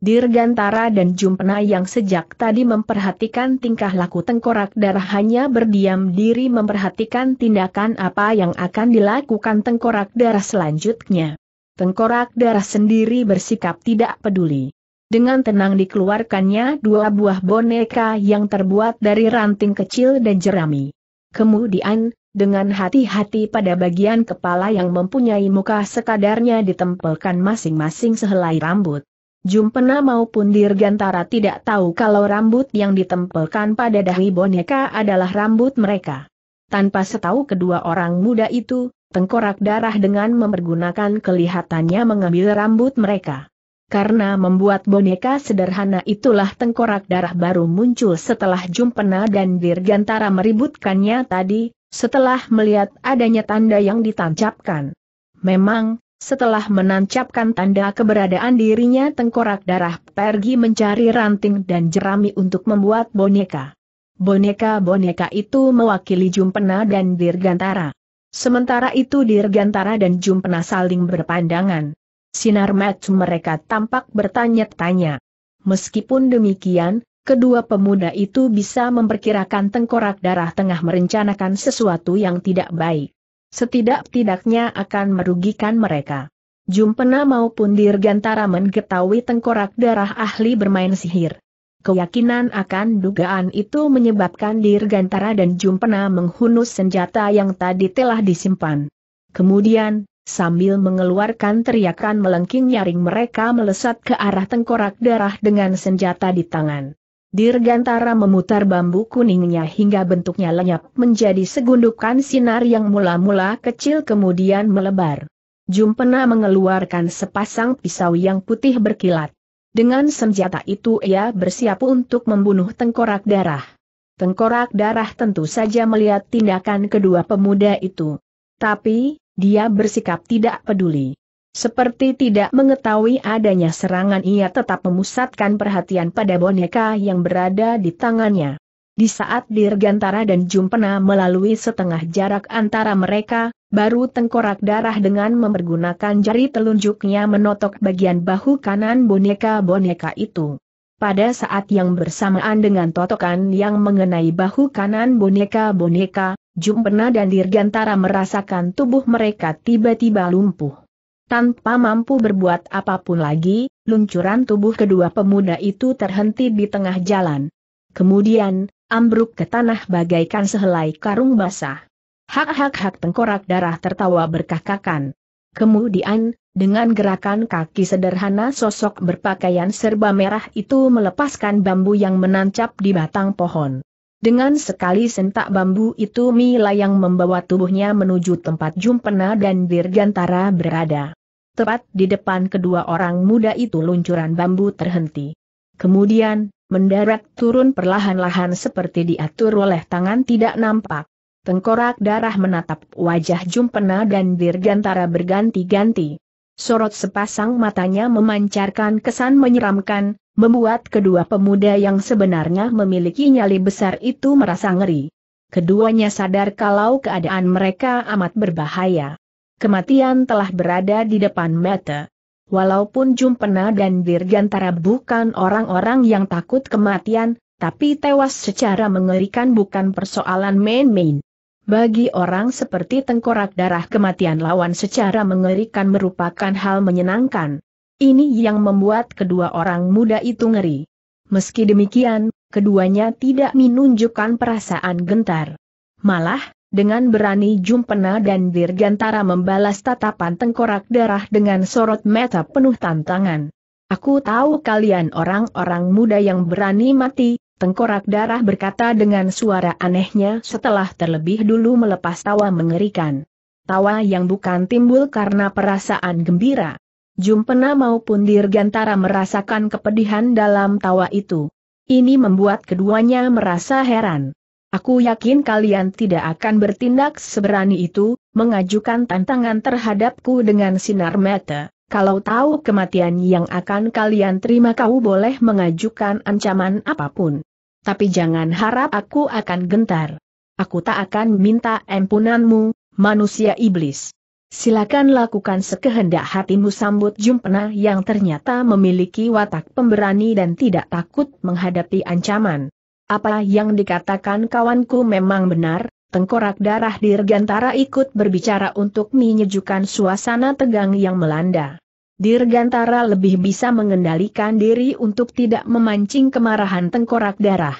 Dirgantara dan Jumpna yang sejak tadi memperhatikan tingkah laku tengkorak darah hanya berdiam diri memperhatikan tindakan apa yang akan dilakukan tengkorak darah selanjutnya. Tengkorak darah sendiri bersikap tidak peduli. Dengan tenang dikeluarkannya dua buah boneka yang terbuat dari ranting kecil dan jerami. Kemudian, dengan hati-hati pada bagian kepala yang mempunyai muka sekadarnya ditempelkan masing-masing sehelai rambut. Jumpena maupun Dirgantara tidak tahu kalau rambut yang ditempelkan pada dahi boneka adalah rambut mereka. Tanpa setahu kedua orang muda itu, tengkorak darah dengan mempergunakan kelihatannya mengambil rambut mereka. Karena membuat boneka sederhana itulah tengkorak darah baru muncul setelah Jumpena dan Dirgantara meributkannya tadi, setelah melihat adanya tanda yang ditancapkan. Memang, setelah menancapkan tanda keberadaan dirinya tengkorak darah pergi mencari ranting dan jerami untuk membuat boneka. Boneka-boneka itu mewakili Jumpena dan Dirgantara. Sementara itu Dirgantara dan Jumpena saling berpandangan. Sinar mata mereka tampak bertanya-tanya. Meskipun demikian, kedua pemuda itu bisa memperkirakan tengkorak darah tengah merencanakan sesuatu yang tidak baik setidak-tidaknya akan merugikan mereka. Jumpena maupun Dirgantara mengetahui tengkorak darah ahli bermain sihir. Keyakinan akan dugaan itu menyebabkan Dirgantara dan Jumpena menghunus senjata yang tadi telah disimpan. Kemudian, sambil mengeluarkan teriakan melengking nyaring mereka melesat ke arah tengkorak darah dengan senjata di tangan. Dirgantara memutar bambu kuningnya hingga bentuknya lenyap menjadi segundukan sinar yang mula-mula kecil kemudian melebar. Jumpena mengeluarkan sepasang pisau yang putih berkilat. Dengan senjata itu ia bersiap untuk membunuh tengkorak darah. Tengkorak darah tentu saja melihat tindakan kedua pemuda itu. Tapi, dia bersikap tidak peduli. Seperti tidak mengetahui adanya serangan ia tetap memusatkan perhatian pada boneka yang berada di tangannya. Di saat Dirgantara dan Jumpena melalui setengah jarak antara mereka, baru tengkorak darah dengan mempergunakan jari telunjuknya menotok bagian bahu kanan boneka-boneka itu. Pada saat yang bersamaan dengan totokan yang mengenai bahu kanan boneka-boneka, Jumpena dan Dirgantara merasakan tubuh mereka tiba-tiba lumpuh. Tanpa mampu berbuat apapun lagi, luncuran tubuh kedua pemuda itu terhenti di tengah jalan. Kemudian, ambruk ke tanah bagaikan sehelai karung basah. Hak-hak-hak tengkorak darah tertawa berkakakan. Kemudian, dengan gerakan kaki sederhana sosok berpakaian serba merah itu melepaskan bambu yang menancap di batang pohon. Dengan sekali sentak bambu itu Mila yang membawa tubuhnya menuju tempat Jumpena dan Dirgantara berada. Tepat di depan kedua orang muda itu luncuran bambu terhenti. Kemudian, mendarat turun perlahan-lahan seperti diatur oleh tangan tidak nampak. Tengkorak darah menatap wajah Jumpena dan Dirgantara berganti-ganti. Sorot sepasang matanya memancarkan kesan menyeramkan, membuat kedua pemuda yang sebenarnya memiliki nyali besar itu merasa ngeri. Keduanya sadar kalau keadaan mereka amat berbahaya. Kematian telah berada di depan mata. Walaupun Jumpena dan Dirgantara bukan orang-orang yang takut kematian, tapi tewas secara mengerikan bukan persoalan main-main. Bagi orang seperti tengkorak darah kematian lawan secara mengerikan merupakan hal menyenangkan. Ini yang membuat kedua orang muda itu ngeri. Meski demikian, keduanya tidak menunjukkan perasaan gentar. Malah, dengan berani Jumpena dan Dirgantara membalas tatapan tengkorak darah dengan sorot mata penuh tantangan. Aku tahu kalian orang-orang muda yang berani mati, tengkorak darah berkata dengan suara anehnya setelah terlebih dulu melepas tawa mengerikan. Tawa yang bukan timbul karena perasaan gembira Jumpena maupun Dirgantara merasakan kepedihan dalam tawa itu. Ini membuat keduanya merasa heran. Aku yakin kalian tidak akan bertindak seberani itu, mengajukan tantangan terhadapku dengan sinar mata. Kalau tahu kematian yang akan kalian terima kau boleh mengajukan ancaman apapun. Tapi jangan harap aku akan gentar. Aku tak akan minta ampunanmu, manusia iblis. Silakan lakukan sekehendak hatimu sambut Jumpena yang ternyata memiliki watak pemberani dan tidak takut menghadapi ancaman. Apa yang dikatakan kawanku memang benar, tengkorak darah Dirgantara ikut berbicara untuk menyejukkan suasana tegang yang melanda. Dirgantara lebih bisa mengendalikan diri untuk tidak memancing kemarahan tengkorak darah.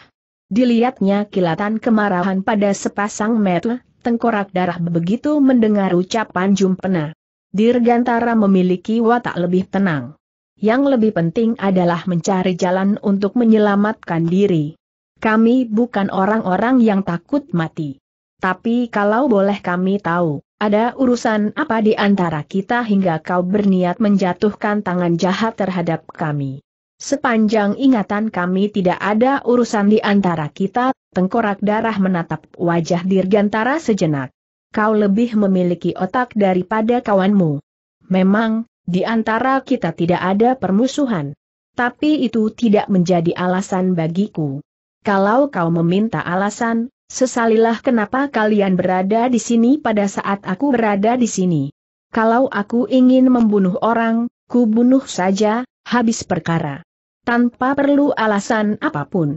Dilihatnya kilatan kemarahan pada sepasang mata, tengkorak darah begitu mendengar ucapan Jumpena. Dirgantara memiliki watak lebih tenang. Yang lebih penting adalah mencari jalan untuk menyelamatkan diri. Kami bukan orang-orang yang takut mati. Tapi kalau boleh kami tahu, ada urusan apa di antara kita hingga kau berniat menjatuhkan tangan jahat terhadap kami. Sepanjang ingatan kami tidak ada urusan di antara kita, tengkorak darah menatap wajah Dirgantara sejenak. Kau lebih memiliki otak daripada kawanmu. Memang, di antara kita tidak ada permusuhan. Tapi itu tidak menjadi alasan bagiku. Kalau kau meminta alasan, sesalilah kenapa kalian berada di sini pada saat aku berada di sini. Kalau aku ingin membunuh orang, ku bunuh saja, habis perkara. Tanpa perlu alasan apapun.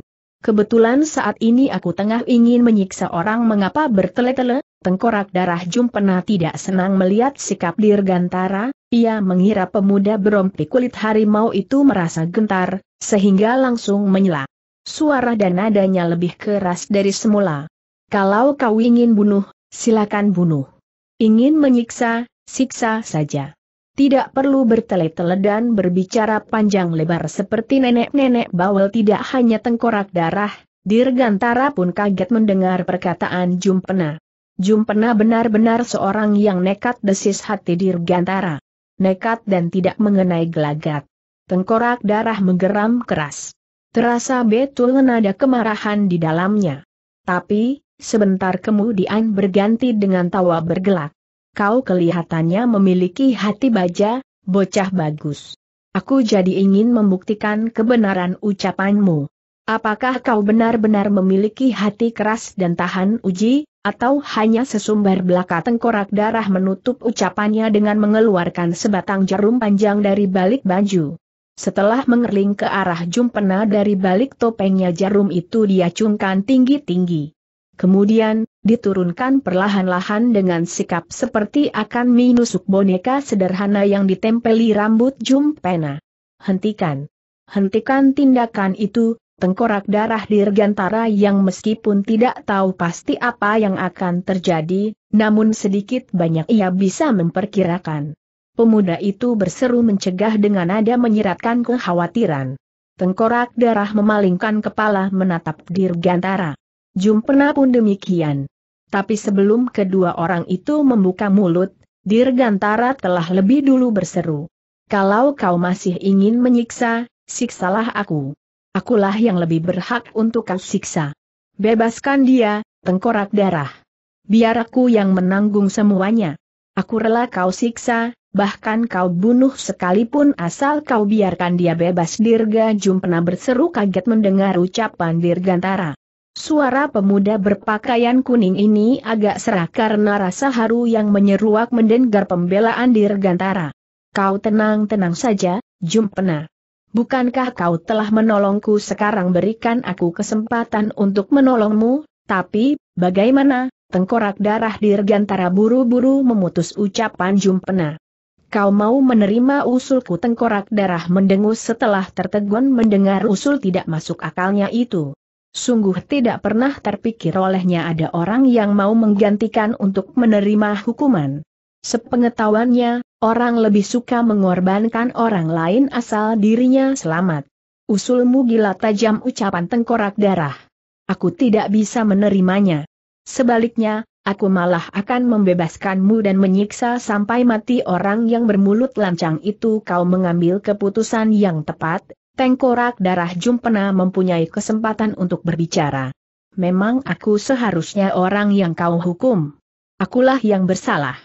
Kebetulan saat ini aku tengah ingin menyiksa orang mengapa bertele-tele, tengkorak darah Jumpena tidak senang melihat sikap Dirgantara, ia mengira pemuda berompi kulit harimau itu merasa gentar, sehingga langsung menyela. Suara dan nadanya lebih keras dari semula. Kalau kau ingin bunuh, silakan bunuh. Ingin menyiksa, siksa saja. Tidak perlu bertele-tele dan berbicara panjang lebar seperti nenek-nenek bawel tidak hanya tengkorak darah, Dirgantara pun kaget mendengar perkataan Jumpena. Jumpena benar-benar seorang yang nekat desis hati Dirgantara. Nekat dan tidak mengenai gelagat. Tengkorak darah menggeram keras. Terasa betul nada kemarahan di dalamnya. Tapi, sebentar kemudian berganti dengan tawa bergelak kau kelihatannya memiliki hati baja, bocah bagus. Aku jadi ingin membuktikan kebenaran ucapanmu. Apakah kau benar-benar memiliki hati keras dan tahan uji, atau hanya sesumbar belaka tengkorak darah menutup ucapannya dengan mengeluarkan sebatang jarum panjang dari balik baju? Setelah mengerling ke arah jumpena dari balik topengnya jarum itu diacungkan tinggi-tinggi. Kemudian, diturunkan perlahan-lahan dengan sikap seperti akan menusuk boneka sederhana yang ditempeli rambut Jumpena. Hentikan. Hentikan tindakan itu, tengkorak darah dirgantara yang meskipun tidak tahu pasti apa yang akan terjadi, namun sedikit banyak ia bisa memperkirakan. Pemuda itu berseru mencegah dengan nada menyiratkan kekhawatiran. Tengkorak darah memalingkan kepala menatap dirgantara. Jumpena pun demikian. Tapi sebelum kedua orang itu membuka mulut, Dirgantara telah lebih dulu berseru. Kalau kau masih ingin menyiksa, siksalah aku. Akulah yang lebih berhak untuk kau siksa. Bebaskan dia, tengkorak darah. Biar aku yang menanggung semuanya. Aku rela kau siksa, bahkan kau bunuh sekalipun asal kau biarkan dia bebas Dirga Jumpena berseru kaget mendengar ucapan Dirgantara. Suara pemuda berpakaian kuning ini agak serak karena rasa haru yang menyeruak mendengar pembelaan Dirgantara. Kau tenang-tenang saja, Jumpena. Bukankah kau telah menolongku sekarang berikan aku kesempatan untuk menolongmu, tapi, bagaimana, tengkorak darah Dirgantara buru-buru memutus ucapan Jumpena. Kau mau menerima usulku tengkorak darah mendengus setelah tertegun mendengar usul tidak masuk akalnya itu sungguh tidak pernah terpikir olehnya ada orang yang mau menggantikan untuk menerima hukuman. Sepengetahuannya, orang lebih suka mengorbankan orang lain asal dirinya selamat. Usulmu gila tajam ucapan tengkorak darah. Aku tidak bisa menerimanya. Sebaliknya, aku malah akan membebaskanmu dan menyiksa sampai mati orang yang bermulut lancang itu kau mengambil keputusan yang tepat, Tengkorak darah Jumpena mempunyai kesempatan untuk berbicara. Memang aku seharusnya orang yang kau hukum. Akulah yang bersalah.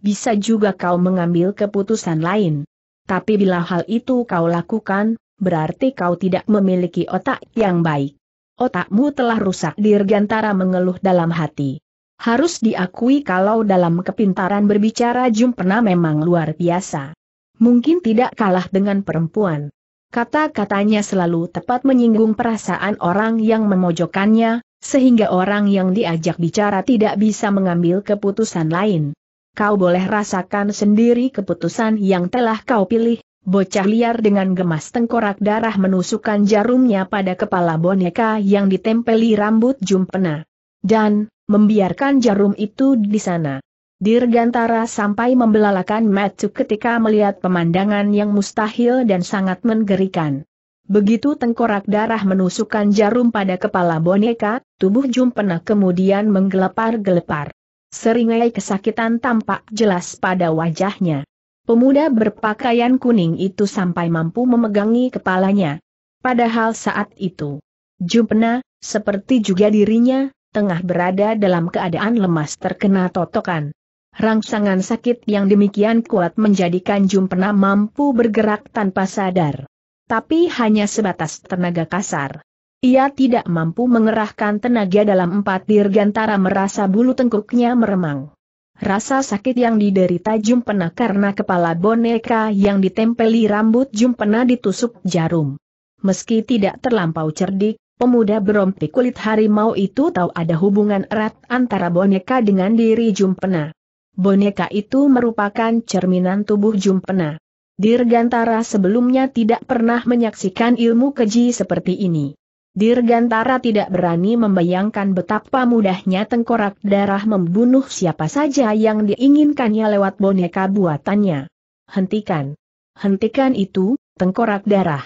Bisa juga kau mengambil keputusan lain. Tapi bila hal itu kau lakukan, berarti kau tidak memiliki otak yang baik. Otakmu telah rusak dirgantara mengeluh dalam hati. Harus diakui kalau dalam kepintaran berbicara Jumpena memang luar biasa. Mungkin tidak kalah dengan perempuan. Kata-katanya selalu tepat menyinggung perasaan orang yang memojokkannya, sehingga orang yang diajak bicara tidak bisa mengambil keputusan lain. Kau boleh rasakan sendiri keputusan yang telah kau pilih, bocah liar dengan gemas tengkorak darah menusukkan jarumnya pada kepala boneka yang ditempeli rambut Jumpena. Dan, membiarkan jarum itu di sana. Dirgantara sampai membelalakan matuk ketika melihat pemandangan yang mustahil dan sangat menggerikan. Begitu tengkorak darah menusukkan jarum pada kepala boneka, tubuh Jumpena kemudian menggelepar-gelepar. Seringai kesakitan tampak jelas pada wajahnya. Pemuda berpakaian kuning itu sampai mampu memegangi kepalanya. Padahal saat itu, Jumpena, seperti juga dirinya, tengah berada dalam keadaan lemas terkena totokan. Rangsangan sakit yang demikian kuat menjadikan Jumpena mampu bergerak tanpa sadar. Tapi hanya sebatas tenaga kasar. Ia tidak mampu mengerahkan tenaga dalam empat dirgantara merasa bulu tengkuknya meremang. Rasa sakit yang diderita Jumpena karena kepala boneka yang ditempeli rambut Jumpena ditusuk jarum. Meski tidak terlampau cerdik, pemuda berompi kulit harimau itu tahu ada hubungan erat antara boneka dengan diri Jumpena. Boneka itu merupakan cerminan tubuh Jumpena. Dirgantara sebelumnya tidak pernah menyaksikan ilmu keji seperti ini. Dirgantara tidak berani membayangkan betapa mudahnya tengkorak darah membunuh siapa saja yang diinginkannya lewat boneka buatannya. Hentikan. Hentikan itu, tengkorak darah.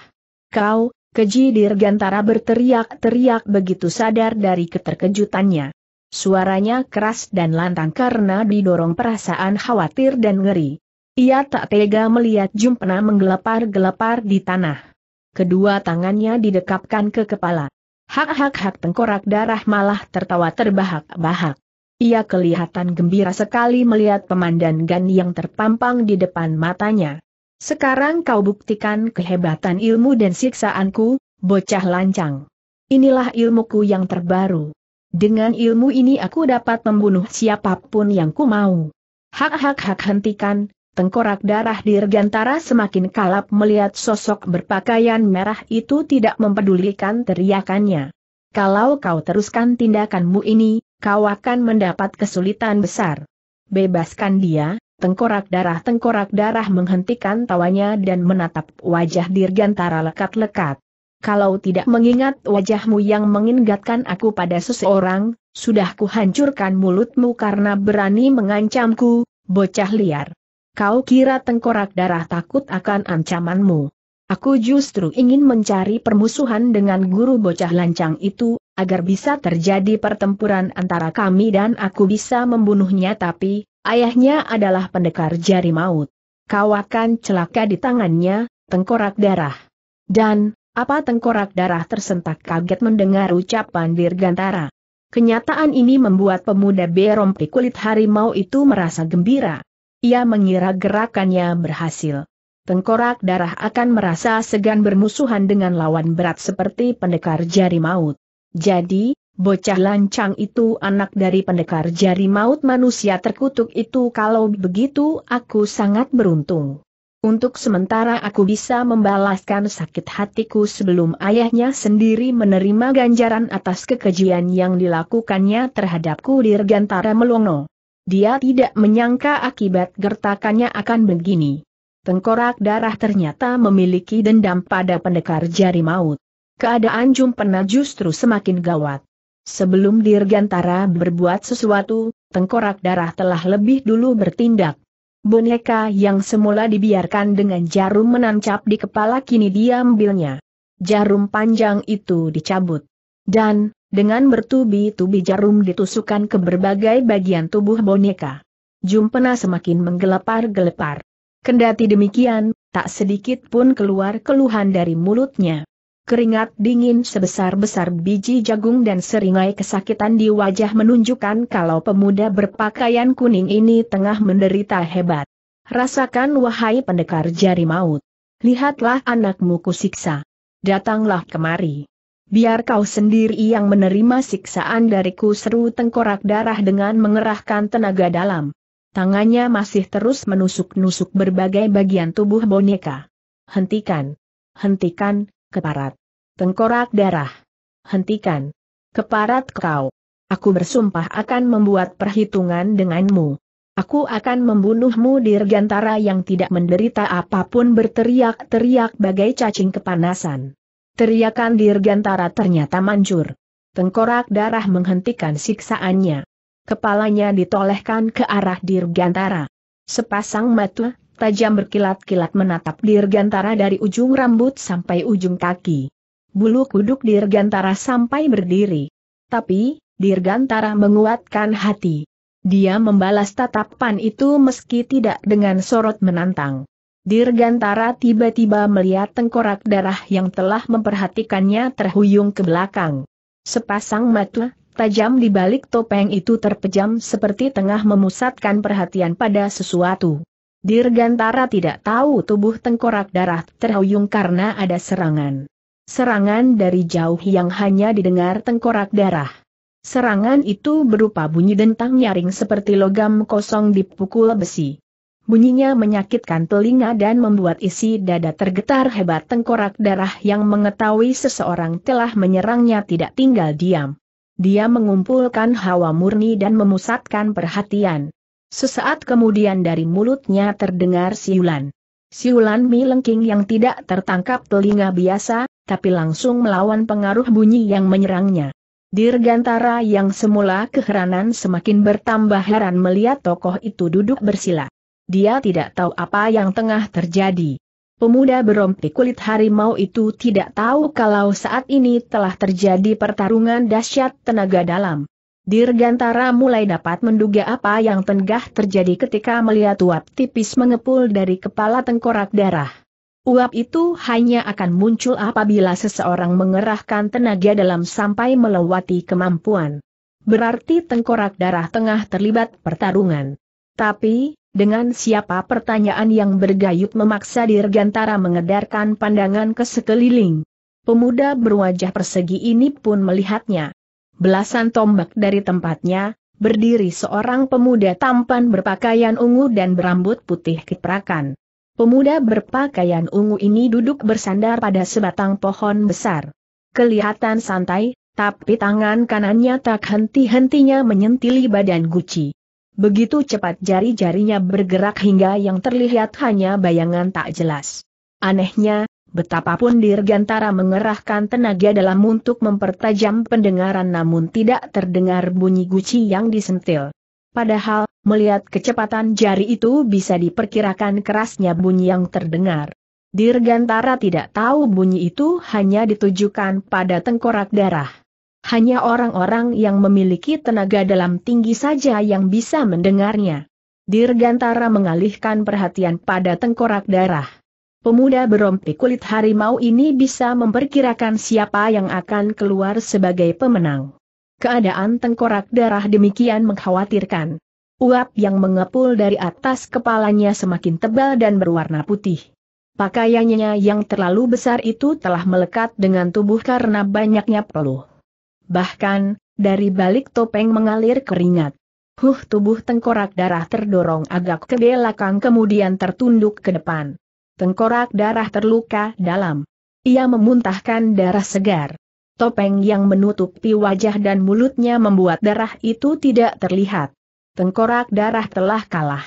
Kau, keji Dirgantara berteriak-teriak begitu sadar dari keterkejutannya. Suaranya keras dan lantang karena didorong perasaan khawatir dan ngeri. Ia tak tega melihat Jumpna menggelepar-gelepar di tanah. Kedua tangannya didekapkan ke kepala. Hak-hak-hak tengkorak darah malah tertawa terbahak-bahak. Ia kelihatan gembira sekali melihat pemandangan yang terpampang di depan matanya. Sekarang kau buktikan kehebatan ilmu dan siksaanku, bocah lancang. Inilah ilmuku yang terbaru. Dengan ilmu ini aku dapat membunuh siapapun yang ku mau. Hak-hak-hak hentikan, tengkorak darah dirgantara semakin kalap melihat sosok berpakaian merah itu tidak mempedulikan teriakannya. Kalau kau teruskan tindakanmu ini, kau akan mendapat kesulitan besar. Bebaskan dia, tengkorak darah tengkorak darah menghentikan tawanya dan menatap wajah dirgantara lekat-lekat kalau tidak mengingat wajahmu yang mengingatkan aku pada seseorang, sudah kuhancurkan mulutmu karena berani mengancamku, bocah liar. Kau kira tengkorak darah takut akan ancamanmu. Aku justru ingin mencari permusuhan dengan guru bocah lancang itu, agar bisa terjadi pertempuran antara kami dan aku bisa membunuhnya tapi, ayahnya adalah pendekar jari maut. Kau akan celaka di tangannya, tengkorak darah. Dan, apa tengkorak darah tersentak kaget mendengar ucapan Dirgantara. Kenyataan ini membuat pemuda berompi kulit harimau itu merasa gembira. Ia mengira gerakannya berhasil. Tengkorak darah akan merasa segan bermusuhan dengan lawan berat seperti pendekar jari maut. Jadi, Bocah lancang itu anak dari pendekar jari maut manusia terkutuk itu kalau begitu aku sangat beruntung. Untuk sementara aku bisa membalaskan sakit hatiku sebelum ayahnya sendiri menerima ganjaran atas kekejian yang dilakukannya terhadapku di Regantara Melongo. Dia tidak menyangka akibat gertakannya akan begini. Tengkorak darah ternyata memiliki dendam pada pendekar jari maut. Keadaan Jumpena justru semakin gawat. Sebelum Dirgantara berbuat sesuatu, tengkorak darah telah lebih dulu bertindak. Boneka yang semula dibiarkan dengan jarum menancap di kepala kini diambilnya. Jarum panjang itu dicabut. Dan, dengan bertubi-tubi jarum ditusukkan ke berbagai bagian tubuh boneka. Jumpena semakin menggelepar-gelepar. Kendati demikian, tak sedikit pun keluar keluhan dari mulutnya. Keringat dingin sebesar-besar biji jagung dan seringai kesakitan di wajah menunjukkan kalau pemuda berpakaian kuning ini tengah menderita hebat. Rasakan wahai pendekar jari maut. Lihatlah anakmu kusiksa. Datanglah kemari. Biar kau sendiri yang menerima siksaan dariku seru tengkorak darah dengan mengerahkan tenaga dalam. Tangannya masih terus menusuk-nusuk berbagai bagian tubuh boneka. Hentikan. Hentikan, keparat. Tengkorak darah. Hentikan. Keparat kau. Aku bersumpah akan membuat perhitungan denganmu. Aku akan membunuhmu dirgantara yang tidak menderita apapun berteriak-teriak bagai cacing kepanasan. Teriakan dirgantara ternyata manjur. Tengkorak darah menghentikan siksaannya. Kepalanya ditolehkan ke arah dirgantara. Sepasang mata, tajam berkilat-kilat menatap dirgantara dari ujung rambut sampai ujung kaki bulu kuduk Dirgantara sampai berdiri. Tapi, Dirgantara menguatkan hati. Dia membalas tatapan itu meski tidak dengan sorot menantang. Dirgantara tiba-tiba melihat tengkorak darah yang telah memperhatikannya terhuyung ke belakang. Sepasang mata tajam di balik topeng itu terpejam seperti tengah memusatkan perhatian pada sesuatu. Dirgantara tidak tahu tubuh tengkorak darah terhuyung karena ada serangan. Serangan dari jauh yang hanya didengar tengkorak darah. Serangan itu berupa bunyi dentang nyaring seperti logam kosong dipukul besi. Bunyinya menyakitkan telinga dan membuat isi dada tergetar hebat tengkorak darah yang mengetahui seseorang telah menyerangnya tidak tinggal diam. Dia mengumpulkan hawa murni dan memusatkan perhatian. Sesaat kemudian dari mulutnya terdengar siulan. Siulan milengking yang tidak tertangkap telinga biasa, tapi langsung melawan pengaruh bunyi yang menyerangnya. Dirgantara yang semula keheranan semakin bertambah heran melihat tokoh itu duduk bersila. Dia tidak tahu apa yang tengah terjadi. Pemuda berompi kulit harimau itu tidak tahu kalau saat ini telah terjadi pertarungan dahsyat tenaga dalam. Dirgantara mulai dapat menduga apa yang tengah terjadi ketika melihat uap tipis mengepul dari kepala tengkorak darah. Uap itu hanya akan muncul apabila seseorang mengerahkan tenaga dalam sampai melewati kemampuan. Berarti tengkorak darah tengah terlibat pertarungan. Tapi, dengan siapa pertanyaan yang bergayut memaksa Dirgantara mengedarkan pandangan ke sekeliling. Pemuda berwajah persegi ini pun melihatnya. Belasan tombak dari tempatnya, berdiri seorang pemuda tampan berpakaian ungu dan berambut putih kiprakan. Pemuda berpakaian ungu ini duduk bersandar pada sebatang pohon besar. Kelihatan santai, tapi tangan kanannya tak henti-hentinya menyentili badan Guci. Begitu cepat jari-jarinya bergerak hingga yang terlihat hanya bayangan tak jelas. Anehnya, betapapun Dirgantara mengerahkan tenaga dalam untuk mempertajam pendengaran namun tidak terdengar bunyi Guci yang disentil. Padahal, Melihat kecepatan jari itu bisa diperkirakan kerasnya bunyi yang terdengar. Dirgantara tidak tahu bunyi itu hanya ditujukan pada tengkorak darah. Hanya orang-orang yang memiliki tenaga dalam tinggi saja yang bisa mendengarnya. Dirgantara mengalihkan perhatian pada tengkorak darah. Pemuda berompi kulit harimau ini bisa memperkirakan siapa yang akan keluar sebagai pemenang. Keadaan tengkorak darah demikian mengkhawatirkan. Uap yang mengepul dari atas kepalanya semakin tebal dan berwarna putih. Pakaiannya yang terlalu besar itu telah melekat dengan tubuh karena banyaknya peluh. Bahkan, dari balik topeng mengalir keringat. Huh tubuh tengkorak darah terdorong agak ke belakang kemudian tertunduk ke depan. Tengkorak darah terluka dalam. Ia memuntahkan darah segar. Topeng yang menutupi wajah dan mulutnya membuat darah itu tidak terlihat. Tengkorak darah telah kalah.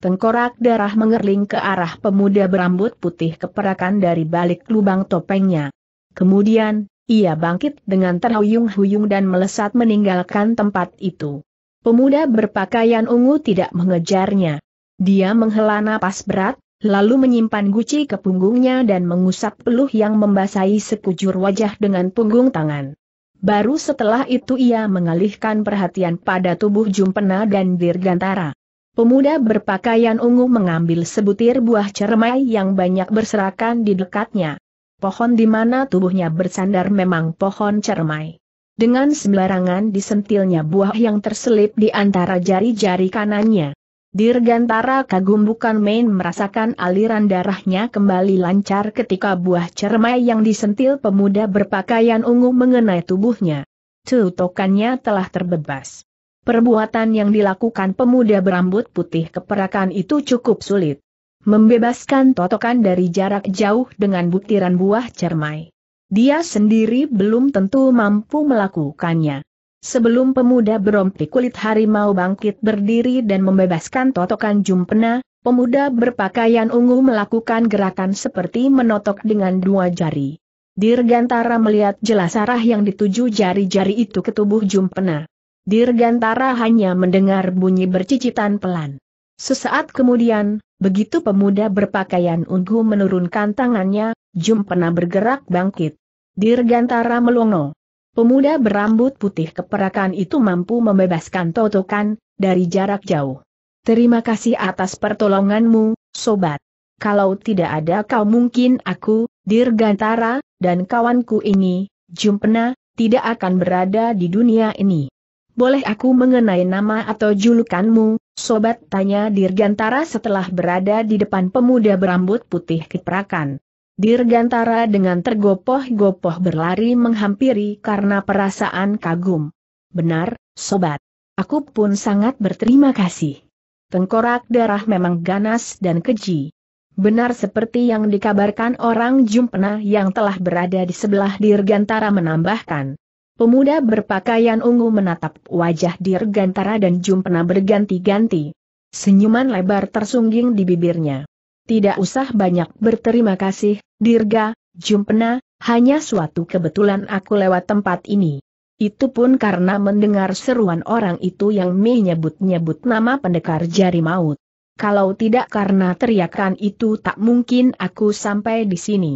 Tengkorak darah mengerling ke arah pemuda berambut putih keperakan dari balik lubang topengnya. Kemudian, ia bangkit dengan terhuyung-huyung dan melesat meninggalkan tempat itu. Pemuda berpakaian ungu tidak mengejarnya. Dia menghela napas berat, lalu menyimpan guci ke punggungnya dan mengusap peluh yang membasahi sekujur wajah dengan punggung tangan. Baru setelah itu ia mengalihkan perhatian pada tubuh Jumpena dan Dirgantara. Pemuda berpakaian ungu mengambil sebutir buah cermai yang banyak berserakan di dekatnya. Pohon di mana tubuhnya bersandar memang pohon cermai. Dengan sembarangan disentilnya buah yang terselip di antara jari-jari kanannya. Dirgantara kagum bukan main merasakan aliran darahnya kembali lancar ketika buah cermai yang disentil pemuda berpakaian ungu mengenai tubuhnya. Tutokannya telah terbebas. Perbuatan yang dilakukan pemuda berambut putih keperakan itu cukup sulit. Membebaskan totokan dari jarak jauh dengan butiran buah cermai. Dia sendiri belum tentu mampu melakukannya sebelum pemuda berompi kulit harimau bangkit berdiri dan membebaskan totokan Jumpena, pemuda berpakaian ungu melakukan gerakan seperti menotok dengan dua jari. Dirgantara melihat jelas arah yang dituju jari-jari itu ke tubuh Jumpena. Dirgantara hanya mendengar bunyi bercicitan pelan. Sesaat kemudian, begitu pemuda berpakaian ungu menurunkan tangannya, Jumpena bergerak bangkit. Dirgantara melongo. Pemuda berambut putih keperakan itu mampu membebaskan Totokan, dari jarak jauh. Terima kasih atas pertolonganmu, sobat. Kalau tidak ada kau mungkin aku, Dirgantara, dan kawanku ini, Jumpena, tidak akan berada di dunia ini. Boleh aku mengenai nama atau julukanmu, sobat tanya Dirgantara setelah berada di depan pemuda berambut putih keperakan. Dirgantara dengan tergopoh-gopoh berlari menghampiri karena perasaan kagum. Benar, sobat. Aku pun sangat berterima kasih. Tengkorak darah memang ganas dan keji. Benar seperti yang dikabarkan orang Jumpena yang telah berada di sebelah Dirgantara menambahkan. Pemuda berpakaian ungu menatap wajah Dirgantara dan Jumpena berganti-ganti. Senyuman lebar tersungging di bibirnya. Tidak usah banyak berterima kasih, Dirga, Jumpena, hanya suatu kebetulan aku lewat tempat ini. Itu pun karena mendengar seruan orang itu yang menyebut-nyebut nama pendekar jari maut. Kalau tidak karena teriakan itu tak mungkin aku sampai di sini.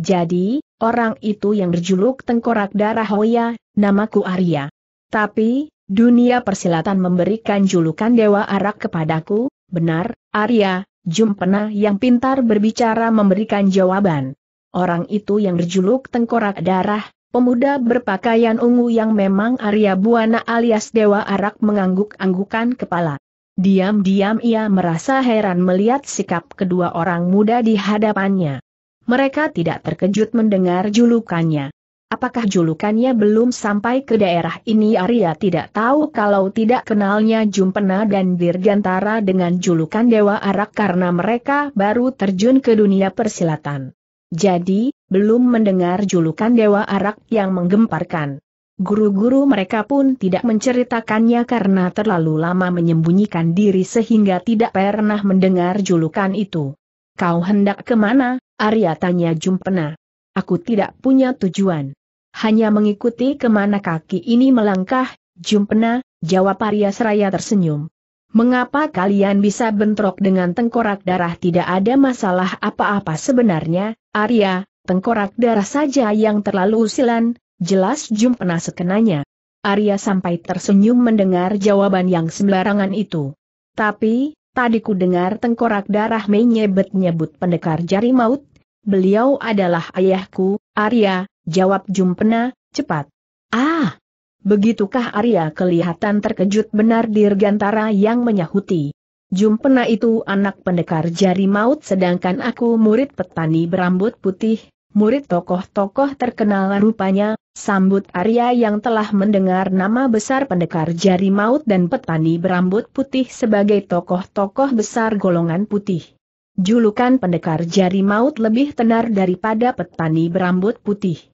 Jadi, orang itu yang berjuluk tengkorak darah Hoya, namaku Arya. Tapi, dunia persilatan memberikan julukan Dewa Arak kepadaku, benar, Arya, Jumpena yang pintar berbicara memberikan jawaban. Orang itu yang berjuluk tengkorak darah, pemuda berpakaian ungu yang memang Arya Buana alias Dewa Arak mengangguk-anggukan kepala. Diam-diam ia merasa heran melihat sikap kedua orang muda di hadapannya. Mereka tidak terkejut mendengar julukannya. Apakah julukannya belum sampai ke daerah ini Arya tidak tahu kalau tidak kenalnya Jumpena dan Dirgantara dengan julukan Dewa Arak karena mereka baru terjun ke dunia persilatan. Jadi, belum mendengar julukan Dewa Arak yang menggemparkan. Guru-guru mereka pun tidak menceritakannya karena terlalu lama menyembunyikan diri sehingga tidak pernah mendengar julukan itu. Kau hendak kemana? Arya tanya Jumpena. Aku tidak punya tujuan hanya mengikuti kemana kaki ini melangkah, Jumpena, jawab Arya Seraya tersenyum. Mengapa kalian bisa bentrok dengan tengkorak darah tidak ada masalah apa-apa sebenarnya, Arya, tengkorak darah saja yang terlalu usilan, jelas Jumpena sekenanya. Arya sampai tersenyum mendengar jawaban yang sembarangan itu. Tapi, tadi ku dengar tengkorak darah menyebut-nyebut pendekar jari maut, beliau adalah ayahku, Arya, Jawab Jumpena, cepat. Ah! Begitukah Arya kelihatan terkejut benar Dirgantara yang menyahuti. Jumpena itu anak pendekar jari maut sedangkan aku murid petani berambut putih, murid tokoh-tokoh terkenal rupanya, sambut Arya yang telah mendengar nama besar pendekar jari maut dan petani berambut putih sebagai tokoh-tokoh besar golongan putih. Julukan pendekar jari maut lebih tenar daripada petani berambut putih.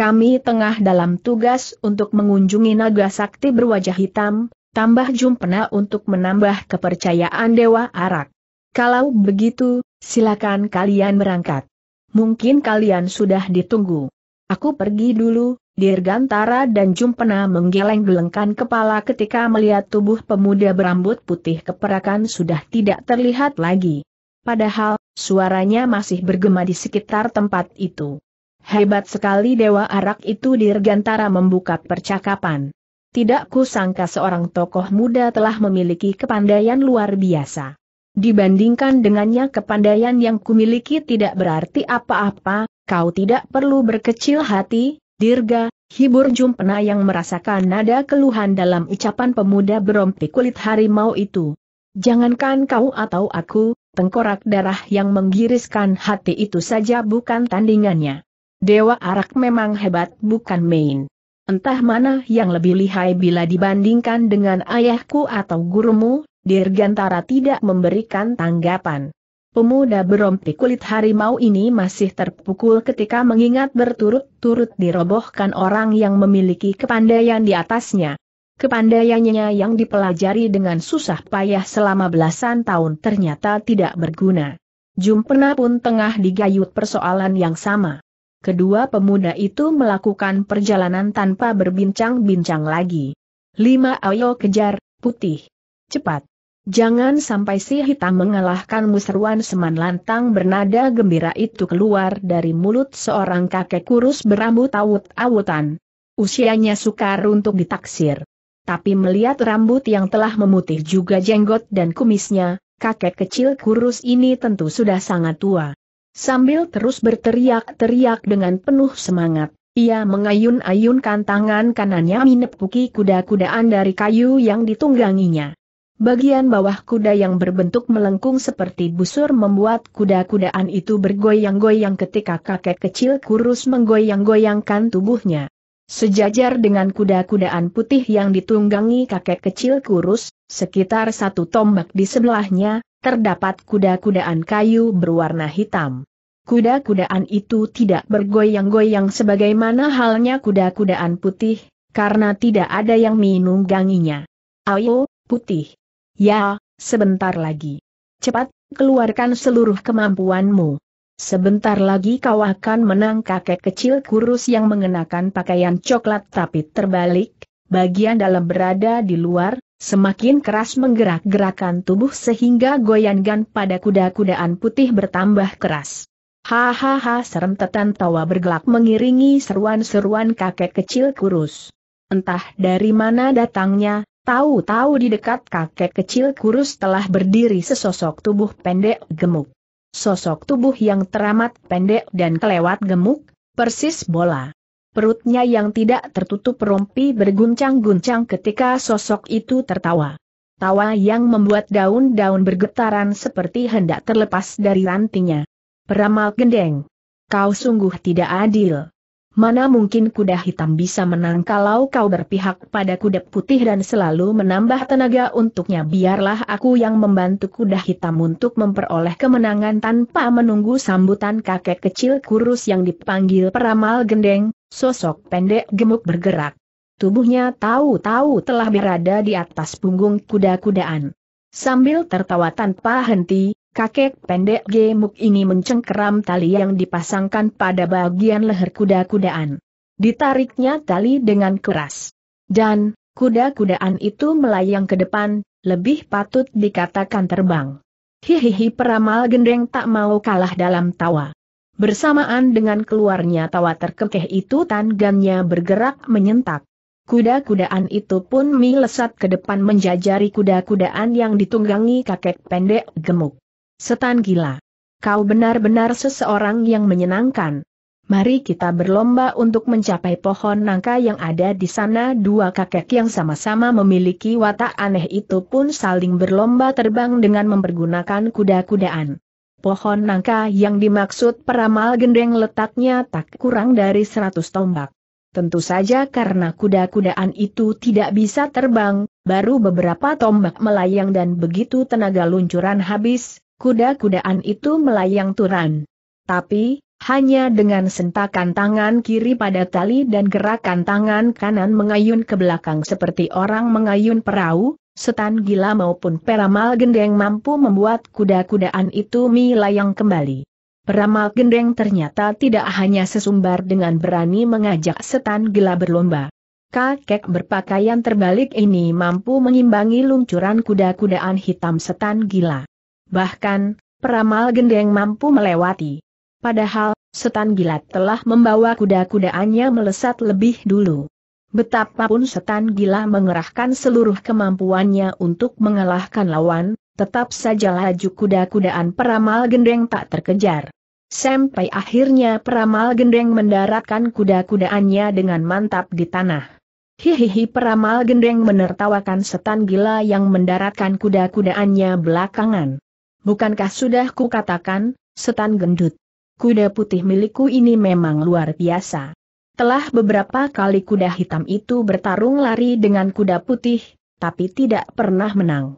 Kami tengah dalam tugas untuk mengunjungi naga sakti berwajah hitam, tambah Jumpena untuk menambah kepercayaan Dewa Arak. Kalau begitu, silakan kalian berangkat. Mungkin kalian sudah ditunggu. Aku pergi dulu, Dirgantara dan Jumpena menggeleng-gelengkan kepala ketika melihat tubuh pemuda berambut putih keperakan sudah tidak terlihat lagi. Padahal, suaranya masih bergema di sekitar tempat itu. Hebat sekali Dewa Arak itu dirgantara membuka percakapan. Tidak kusangka seorang tokoh muda telah memiliki kepandaian luar biasa. Dibandingkan dengannya kepandaian yang kumiliki tidak berarti apa-apa, kau tidak perlu berkecil hati, Dirga, hibur Jumpena yang merasakan nada keluhan dalam ucapan pemuda berompi kulit harimau itu. Jangankan kau atau aku, tengkorak darah yang menggiriskan hati itu saja bukan tandingannya. Dewa Arak memang hebat bukan main. Entah mana yang lebih lihai bila dibandingkan dengan ayahku atau gurumu, Dirgantara tidak memberikan tanggapan. Pemuda berompi kulit harimau ini masih terpukul ketika mengingat berturut-turut dirobohkan orang yang memiliki kepandaian di atasnya. Kepandaiannya yang dipelajari dengan susah payah selama belasan tahun ternyata tidak berguna. Jumpena pun tengah digayut persoalan yang sama kedua pemuda itu melakukan perjalanan tanpa berbincang-bincang lagi. Lima ayo kejar, putih. Cepat. Jangan sampai si hitam mengalahkan seruan seman lantang bernada gembira itu keluar dari mulut seorang kakek kurus berambut awut-awutan. Usianya sukar untuk ditaksir. Tapi melihat rambut yang telah memutih juga jenggot dan kumisnya, kakek kecil kurus ini tentu sudah sangat tua. Sambil terus berteriak-teriak dengan penuh semangat, ia mengayun-ayunkan tangan kanannya menepuki kuda-kudaan dari kayu yang ditungganginya. Bagian bawah kuda yang berbentuk melengkung seperti busur membuat kuda-kudaan itu bergoyang-goyang ketika kakek kecil kurus menggoyang-goyangkan tubuhnya. Sejajar dengan kuda-kudaan putih yang ditunggangi kakek kecil kurus, sekitar satu tombak di sebelahnya, terdapat kuda-kudaan kayu berwarna hitam. Kuda-kudaan itu tidak bergoyang-goyang sebagaimana halnya kuda-kudaan putih, karena tidak ada yang menungganginya. Ayo, putih. Ya, sebentar lagi. Cepat, keluarkan seluruh kemampuanmu. Sebentar lagi kau akan menang kakek kecil kurus yang mengenakan pakaian coklat tapi terbalik, bagian dalam berada di luar, Semakin keras menggerak-gerakan tubuh sehingga goyangan pada kuda-kudaan putih bertambah keras. Hahaha serem tetan tawa bergelak mengiringi seruan-seruan kakek kecil kurus. Entah dari mana datangnya, tahu-tahu di dekat kakek kecil kurus telah berdiri sesosok tubuh pendek gemuk. Sosok tubuh yang teramat pendek dan kelewat gemuk, persis bola. Perutnya yang tidak tertutup rompi berguncang-guncang ketika sosok itu tertawa. Tawa yang membuat daun-daun bergetaran seperti hendak terlepas dari rantingnya. Peramal gendeng. Kau sungguh tidak adil. Mana mungkin kuda hitam bisa menang kalau kau berpihak pada kuda putih dan selalu menambah tenaga untuknya biarlah aku yang membantu kuda hitam untuk memperoleh kemenangan tanpa menunggu sambutan kakek kecil kurus yang dipanggil peramal gendeng, Sosok pendek gemuk bergerak. Tubuhnya tahu-tahu telah berada di atas punggung kuda-kudaan. Sambil tertawa tanpa henti, kakek pendek gemuk ini mencengkeram tali yang dipasangkan pada bagian leher kuda-kudaan. Ditariknya tali dengan keras. Dan, kuda-kudaan itu melayang ke depan, lebih patut dikatakan terbang. Hihihi peramal gendeng tak mau kalah dalam tawa. Bersamaan dengan keluarnya tawa terkekeh itu tangannya bergerak menyentak. Kuda-kudaan itu pun melesat ke depan menjajari kuda-kudaan yang ditunggangi kakek pendek gemuk. Setan gila. Kau benar-benar seseorang yang menyenangkan. Mari kita berlomba untuk mencapai pohon nangka yang ada di sana. Dua kakek yang sama-sama memiliki watak aneh itu pun saling berlomba terbang dengan mempergunakan kuda-kudaan. Pohon nangka yang dimaksud peramal gendeng letaknya tak kurang dari 100 tombak. Tentu saja karena kuda-kudaan itu tidak bisa terbang, baru beberapa tombak melayang dan begitu tenaga luncuran habis, kuda-kudaan itu melayang turan. Tapi, hanya dengan sentakan tangan kiri pada tali dan gerakan tangan kanan mengayun ke belakang seperti orang mengayun perahu, setan gila maupun peramal gendeng mampu membuat kuda-kudaan itu melayang kembali. Peramal gendeng ternyata tidak hanya sesumbar dengan berani mengajak setan gila berlomba. Kakek berpakaian terbalik ini mampu mengimbangi luncuran kuda-kudaan hitam setan gila. Bahkan, peramal gendeng mampu melewati. Padahal, setan gila telah membawa kuda-kudaannya melesat lebih dulu. Betapapun setan gila mengerahkan seluruh kemampuannya untuk mengalahkan lawan, tetap saja laju kuda-kudaan peramal gendeng tak terkejar. Sampai akhirnya peramal gendeng mendaratkan kuda-kudaannya dengan mantap di tanah. Hihihi peramal gendeng menertawakan setan gila yang mendaratkan kuda-kudaannya belakangan. Bukankah sudah kukatakan, setan gendut? kuda putih milikku ini memang luar biasa. Telah beberapa kali kuda hitam itu bertarung lari dengan kuda putih, tapi tidak pernah menang.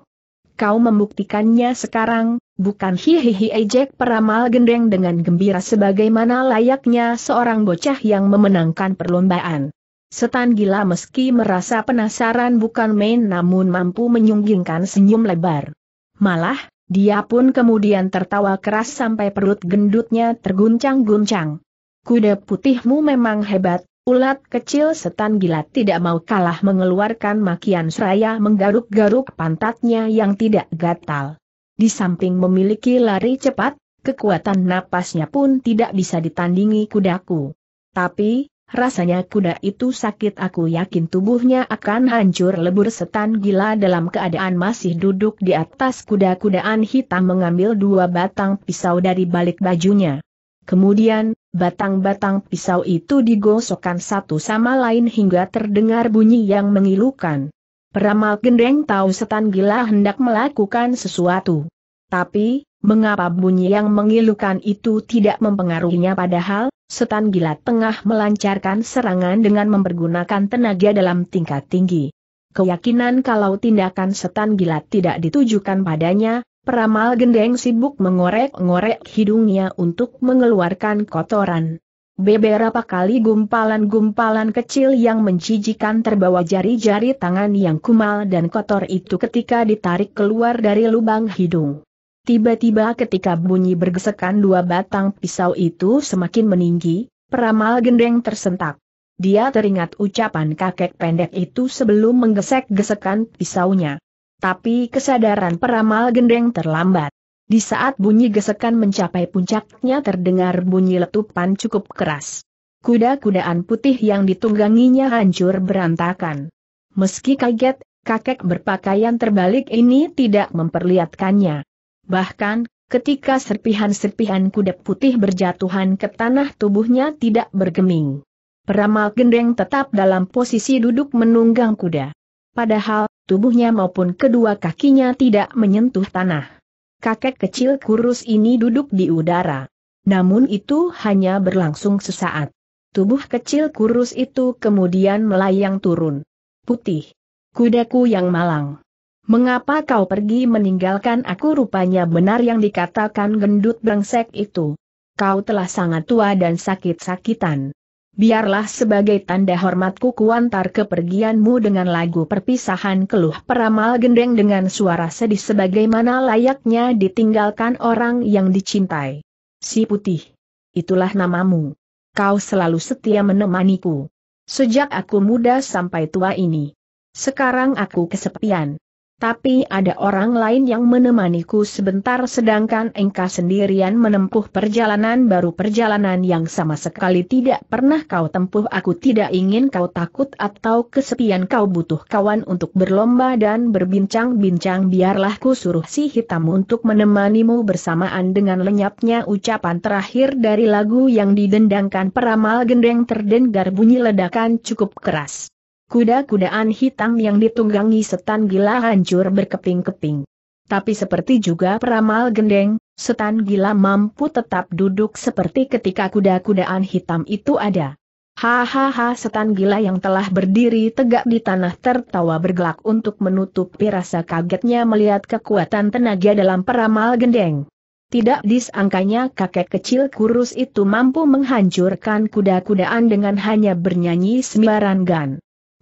Kau membuktikannya sekarang, bukan hihihi ejek peramal gendeng dengan gembira sebagaimana layaknya seorang bocah yang memenangkan perlombaan. Setan gila meski merasa penasaran bukan main namun mampu menyunggingkan senyum lebar. Malah, dia pun kemudian tertawa keras sampai perut gendutnya terguncang-guncang. Kuda putihmu memang hebat, ulat kecil setan gila tidak mau kalah mengeluarkan makian seraya menggaruk-garuk pantatnya yang tidak gatal. Di samping memiliki lari cepat, kekuatan napasnya pun tidak bisa ditandingi kudaku. Tapi, Rasanya kuda itu sakit aku yakin tubuhnya akan hancur lebur setan gila dalam keadaan masih duduk di atas kuda-kudaan hitam mengambil dua batang pisau dari balik bajunya. Kemudian, batang-batang pisau itu digosokkan satu sama lain hingga terdengar bunyi yang mengilukan. Peramal gendeng tahu setan gila hendak melakukan sesuatu. Tapi, mengapa bunyi yang mengilukan itu tidak mempengaruhinya padahal, setan gila tengah melancarkan serangan dengan mempergunakan tenaga dalam tingkat tinggi. Keyakinan kalau tindakan setan gila tidak ditujukan padanya, peramal gendeng sibuk mengorek-ngorek hidungnya untuk mengeluarkan kotoran. Beberapa kali gumpalan-gumpalan kecil yang menjijikan terbawa jari-jari tangan yang kumal dan kotor itu ketika ditarik keluar dari lubang hidung. Tiba-tiba ketika bunyi bergesekan dua batang pisau itu semakin meninggi, peramal gendeng tersentak. Dia teringat ucapan kakek pendek itu sebelum menggesek-gesekan pisaunya. Tapi kesadaran peramal gendeng terlambat. Di saat bunyi gesekan mencapai puncaknya terdengar bunyi letupan cukup keras. Kuda-kudaan putih yang ditungganginya hancur berantakan. Meski kaget, kakek berpakaian terbalik ini tidak memperlihatkannya. Bahkan, ketika serpihan-serpihan kuda putih berjatuhan ke tanah tubuhnya tidak bergeming. Peramal gendeng tetap dalam posisi duduk menunggang kuda. Padahal, tubuhnya maupun kedua kakinya tidak menyentuh tanah. Kakek kecil kurus ini duduk di udara. Namun itu hanya berlangsung sesaat. Tubuh kecil kurus itu kemudian melayang turun. Putih. Kudaku yang malang. Mengapa kau pergi meninggalkan aku rupanya benar yang dikatakan gendut brengsek itu. Kau telah sangat tua dan sakit-sakitan. Biarlah sebagai tanda hormatku kuantar kepergianmu dengan lagu perpisahan keluh peramal gendeng dengan suara sedih sebagaimana layaknya ditinggalkan orang yang dicintai. Si putih. Itulah namamu. Kau selalu setia menemaniku. Sejak aku muda sampai tua ini. Sekarang aku kesepian tapi ada orang lain yang menemaniku sebentar sedangkan engkau sendirian menempuh perjalanan baru perjalanan yang sama sekali tidak pernah kau tempuh aku tidak ingin kau takut atau kesepian kau butuh kawan untuk berlomba dan berbincang-bincang biarlah ku suruh si hitam untuk menemanimu bersamaan dengan lenyapnya ucapan terakhir dari lagu yang didendangkan peramal gendeng terdengar bunyi ledakan cukup keras. Kuda-kudaan hitam yang ditunggangi setan gila hancur berkeping-keping. Tapi seperti juga peramal gendeng, setan gila mampu tetap duduk seperti ketika kuda-kudaan hitam itu ada. Hahaha setan gila yang telah berdiri tegak di tanah tertawa bergelak untuk menutupi rasa kagetnya melihat kekuatan tenaga dalam peramal gendeng. Tidak disangkanya kakek kecil kurus itu mampu menghancurkan kuda-kudaan dengan hanya bernyanyi sembarangan.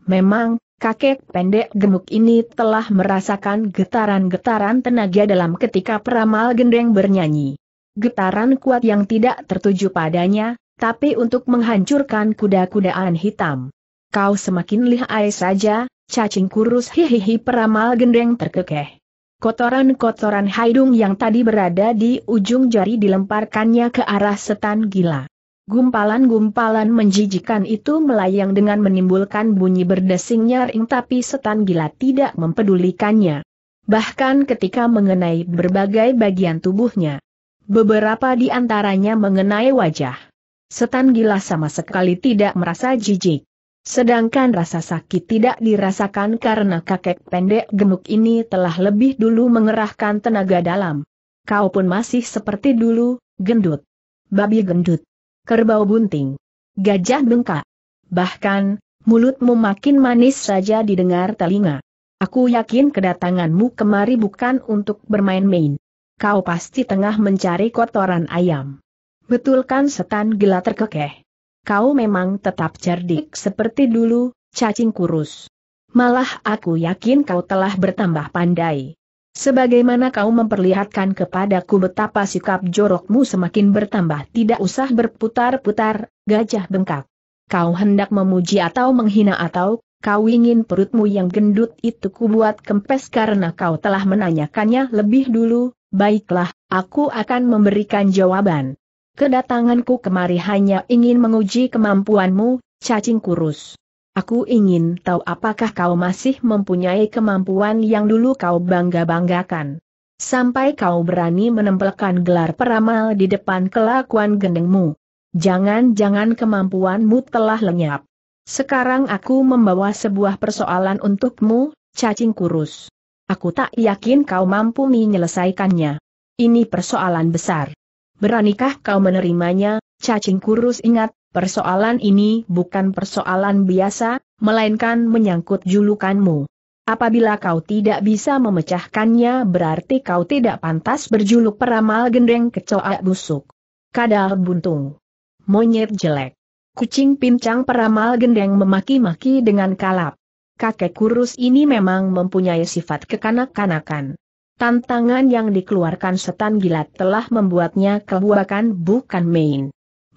Memang, kakek pendek gemuk ini telah merasakan getaran-getaran tenaga dalam ketika peramal gendeng bernyanyi. Getaran kuat yang tidak tertuju padanya, tapi untuk menghancurkan kuda-kudaan hitam. Kau semakin lihai saja, cacing kurus hihihi peramal gendeng terkekeh. Kotoran-kotoran haidung yang tadi berada di ujung jari dilemparkannya ke arah setan gila. Gumpalan-gumpalan menjijikan itu melayang dengan menimbulkan bunyi berdesing nyaring tapi setan gila tidak mempedulikannya. Bahkan ketika mengenai berbagai bagian tubuhnya. Beberapa di antaranya mengenai wajah. Setan gila sama sekali tidak merasa jijik. Sedangkan rasa sakit tidak dirasakan karena kakek pendek gemuk ini telah lebih dulu mengerahkan tenaga dalam. Kau pun masih seperti dulu, gendut. Babi gendut kerbau bunting, gajah bengkak. Bahkan, mulutmu makin manis saja didengar telinga. Aku yakin kedatanganmu kemari bukan untuk bermain-main. Kau pasti tengah mencari kotoran ayam. Betulkan setan gila terkekeh. Kau memang tetap cerdik seperti dulu, cacing kurus. Malah aku yakin kau telah bertambah pandai. Sebagaimana kau memperlihatkan kepadaku betapa sikap jorokmu semakin bertambah tidak usah berputar-putar, gajah bengkak. Kau hendak memuji atau menghina atau, kau ingin perutmu yang gendut itu kubuat kempes karena kau telah menanyakannya lebih dulu, baiklah, aku akan memberikan jawaban. Kedatanganku kemari hanya ingin menguji kemampuanmu, cacing kurus. Aku ingin tahu apakah kau masih mempunyai kemampuan yang dulu kau bangga-banggakan. Sampai kau berani menempelkan gelar peramal di depan kelakuan gendengmu. Jangan-jangan kemampuanmu telah lenyap. Sekarang aku membawa sebuah persoalan untukmu, cacing kurus. Aku tak yakin kau mampu menyelesaikannya. Ini persoalan besar. Beranikah kau menerimanya, cacing kurus ingat, Persoalan ini bukan persoalan biasa, melainkan menyangkut julukanmu. Apabila kau tidak bisa memecahkannya berarti kau tidak pantas berjuluk peramal gendeng kecoak busuk. Kadal buntung. Monyet jelek. Kucing pincang peramal gendeng memaki-maki dengan kalap. Kakek kurus ini memang mempunyai sifat kekanak-kanakan. Tantangan yang dikeluarkan setan gilat telah membuatnya kebuakan bukan main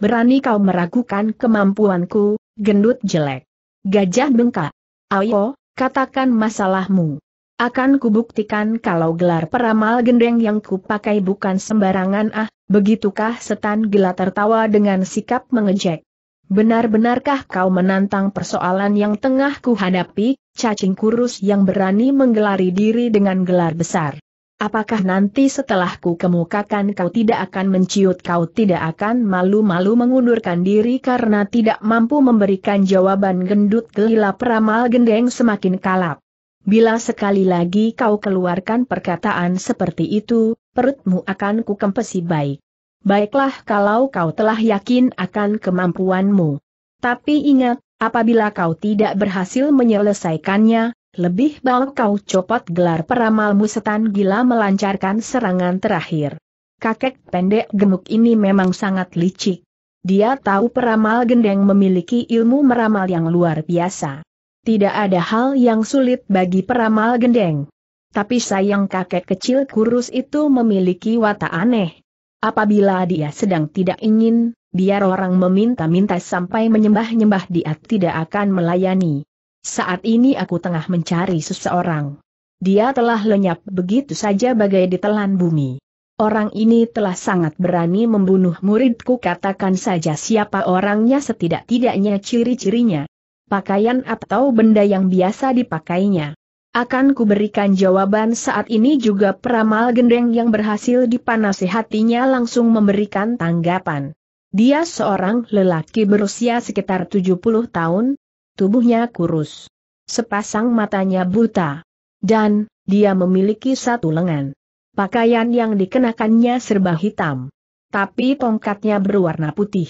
berani kau meragukan kemampuanku, gendut jelek. Gajah bengkak. Ayo, katakan masalahmu. Akan kubuktikan kalau gelar peramal gendeng yang kupakai bukan sembarangan ah, begitukah setan gila tertawa dengan sikap mengejek. Benar-benarkah kau menantang persoalan yang tengah kuhadapi, cacing kurus yang berani menggelari diri dengan gelar besar? Apakah nanti setelah ku kemukakan kau tidak akan menciut kau tidak akan malu-malu mengundurkan diri karena tidak mampu memberikan jawaban gendut gelila peramal gendeng semakin kalap. Bila sekali lagi kau keluarkan perkataan seperti itu, perutmu akan ku kempesi baik. Baiklah kalau kau telah yakin akan kemampuanmu. Tapi ingat, apabila kau tidak berhasil menyelesaikannya, lebih baik kau copot gelar peramalmu setan gila melancarkan serangan terakhir. Kakek pendek gemuk ini memang sangat licik. Dia tahu peramal gendeng memiliki ilmu meramal yang luar biasa. Tidak ada hal yang sulit bagi peramal gendeng. Tapi sayang kakek kecil kurus itu memiliki watak aneh. Apabila dia sedang tidak ingin, biar orang meminta-minta sampai menyembah-nyembah dia tidak akan melayani. Saat ini aku tengah mencari seseorang. Dia telah lenyap begitu saja bagai ditelan bumi. Orang ini telah sangat berani membunuh muridku katakan saja siapa orangnya setidak-tidaknya ciri-cirinya. Pakaian atau benda yang biasa dipakainya. Akan kuberikan jawaban saat ini juga peramal gendeng yang berhasil dipanasi hatinya langsung memberikan tanggapan. Dia seorang lelaki berusia sekitar 70 tahun, Tubuhnya kurus. Sepasang matanya buta. Dan, dia memiliki satu lengan. Pakaian yang dikenakannya serba hitam. Tapi tongkatnya berwarna putih.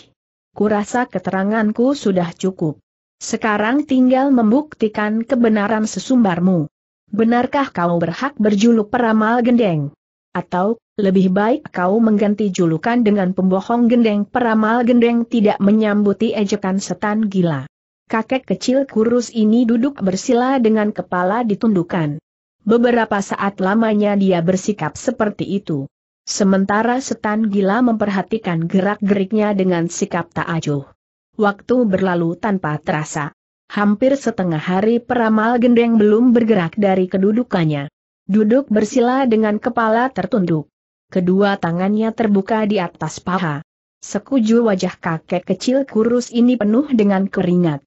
Kurasa keteranganku sudah cukup. Sekarang tinggal membuktikan kebenaran sesumbarmu. Benarkah kau berhak berjuluk peramal gendeng? Atau, lebih baik kau mengganti julukan dengan pembohong gendeng peramal gendeng tidak menyambuti ejekan setan gila kakek kecil kurus ini duduk bersila dengan kepala ditundukkan. Beberapa saat lamanya dia bersikap seperti itu. Sementara setan gila memperhatikan gerak-geriknya dengan sikap tak acuh. Waktu berlalu tanpa terasa. Hampir setengah hari peramal gendeng belum bergerak dari kedudukannya. Duduk bersila dengan kepala tertunduk. Kedua tangannya terbuka di atas paha. Sekujur wajah kakek kecil kurus ini penuh dengan keringat.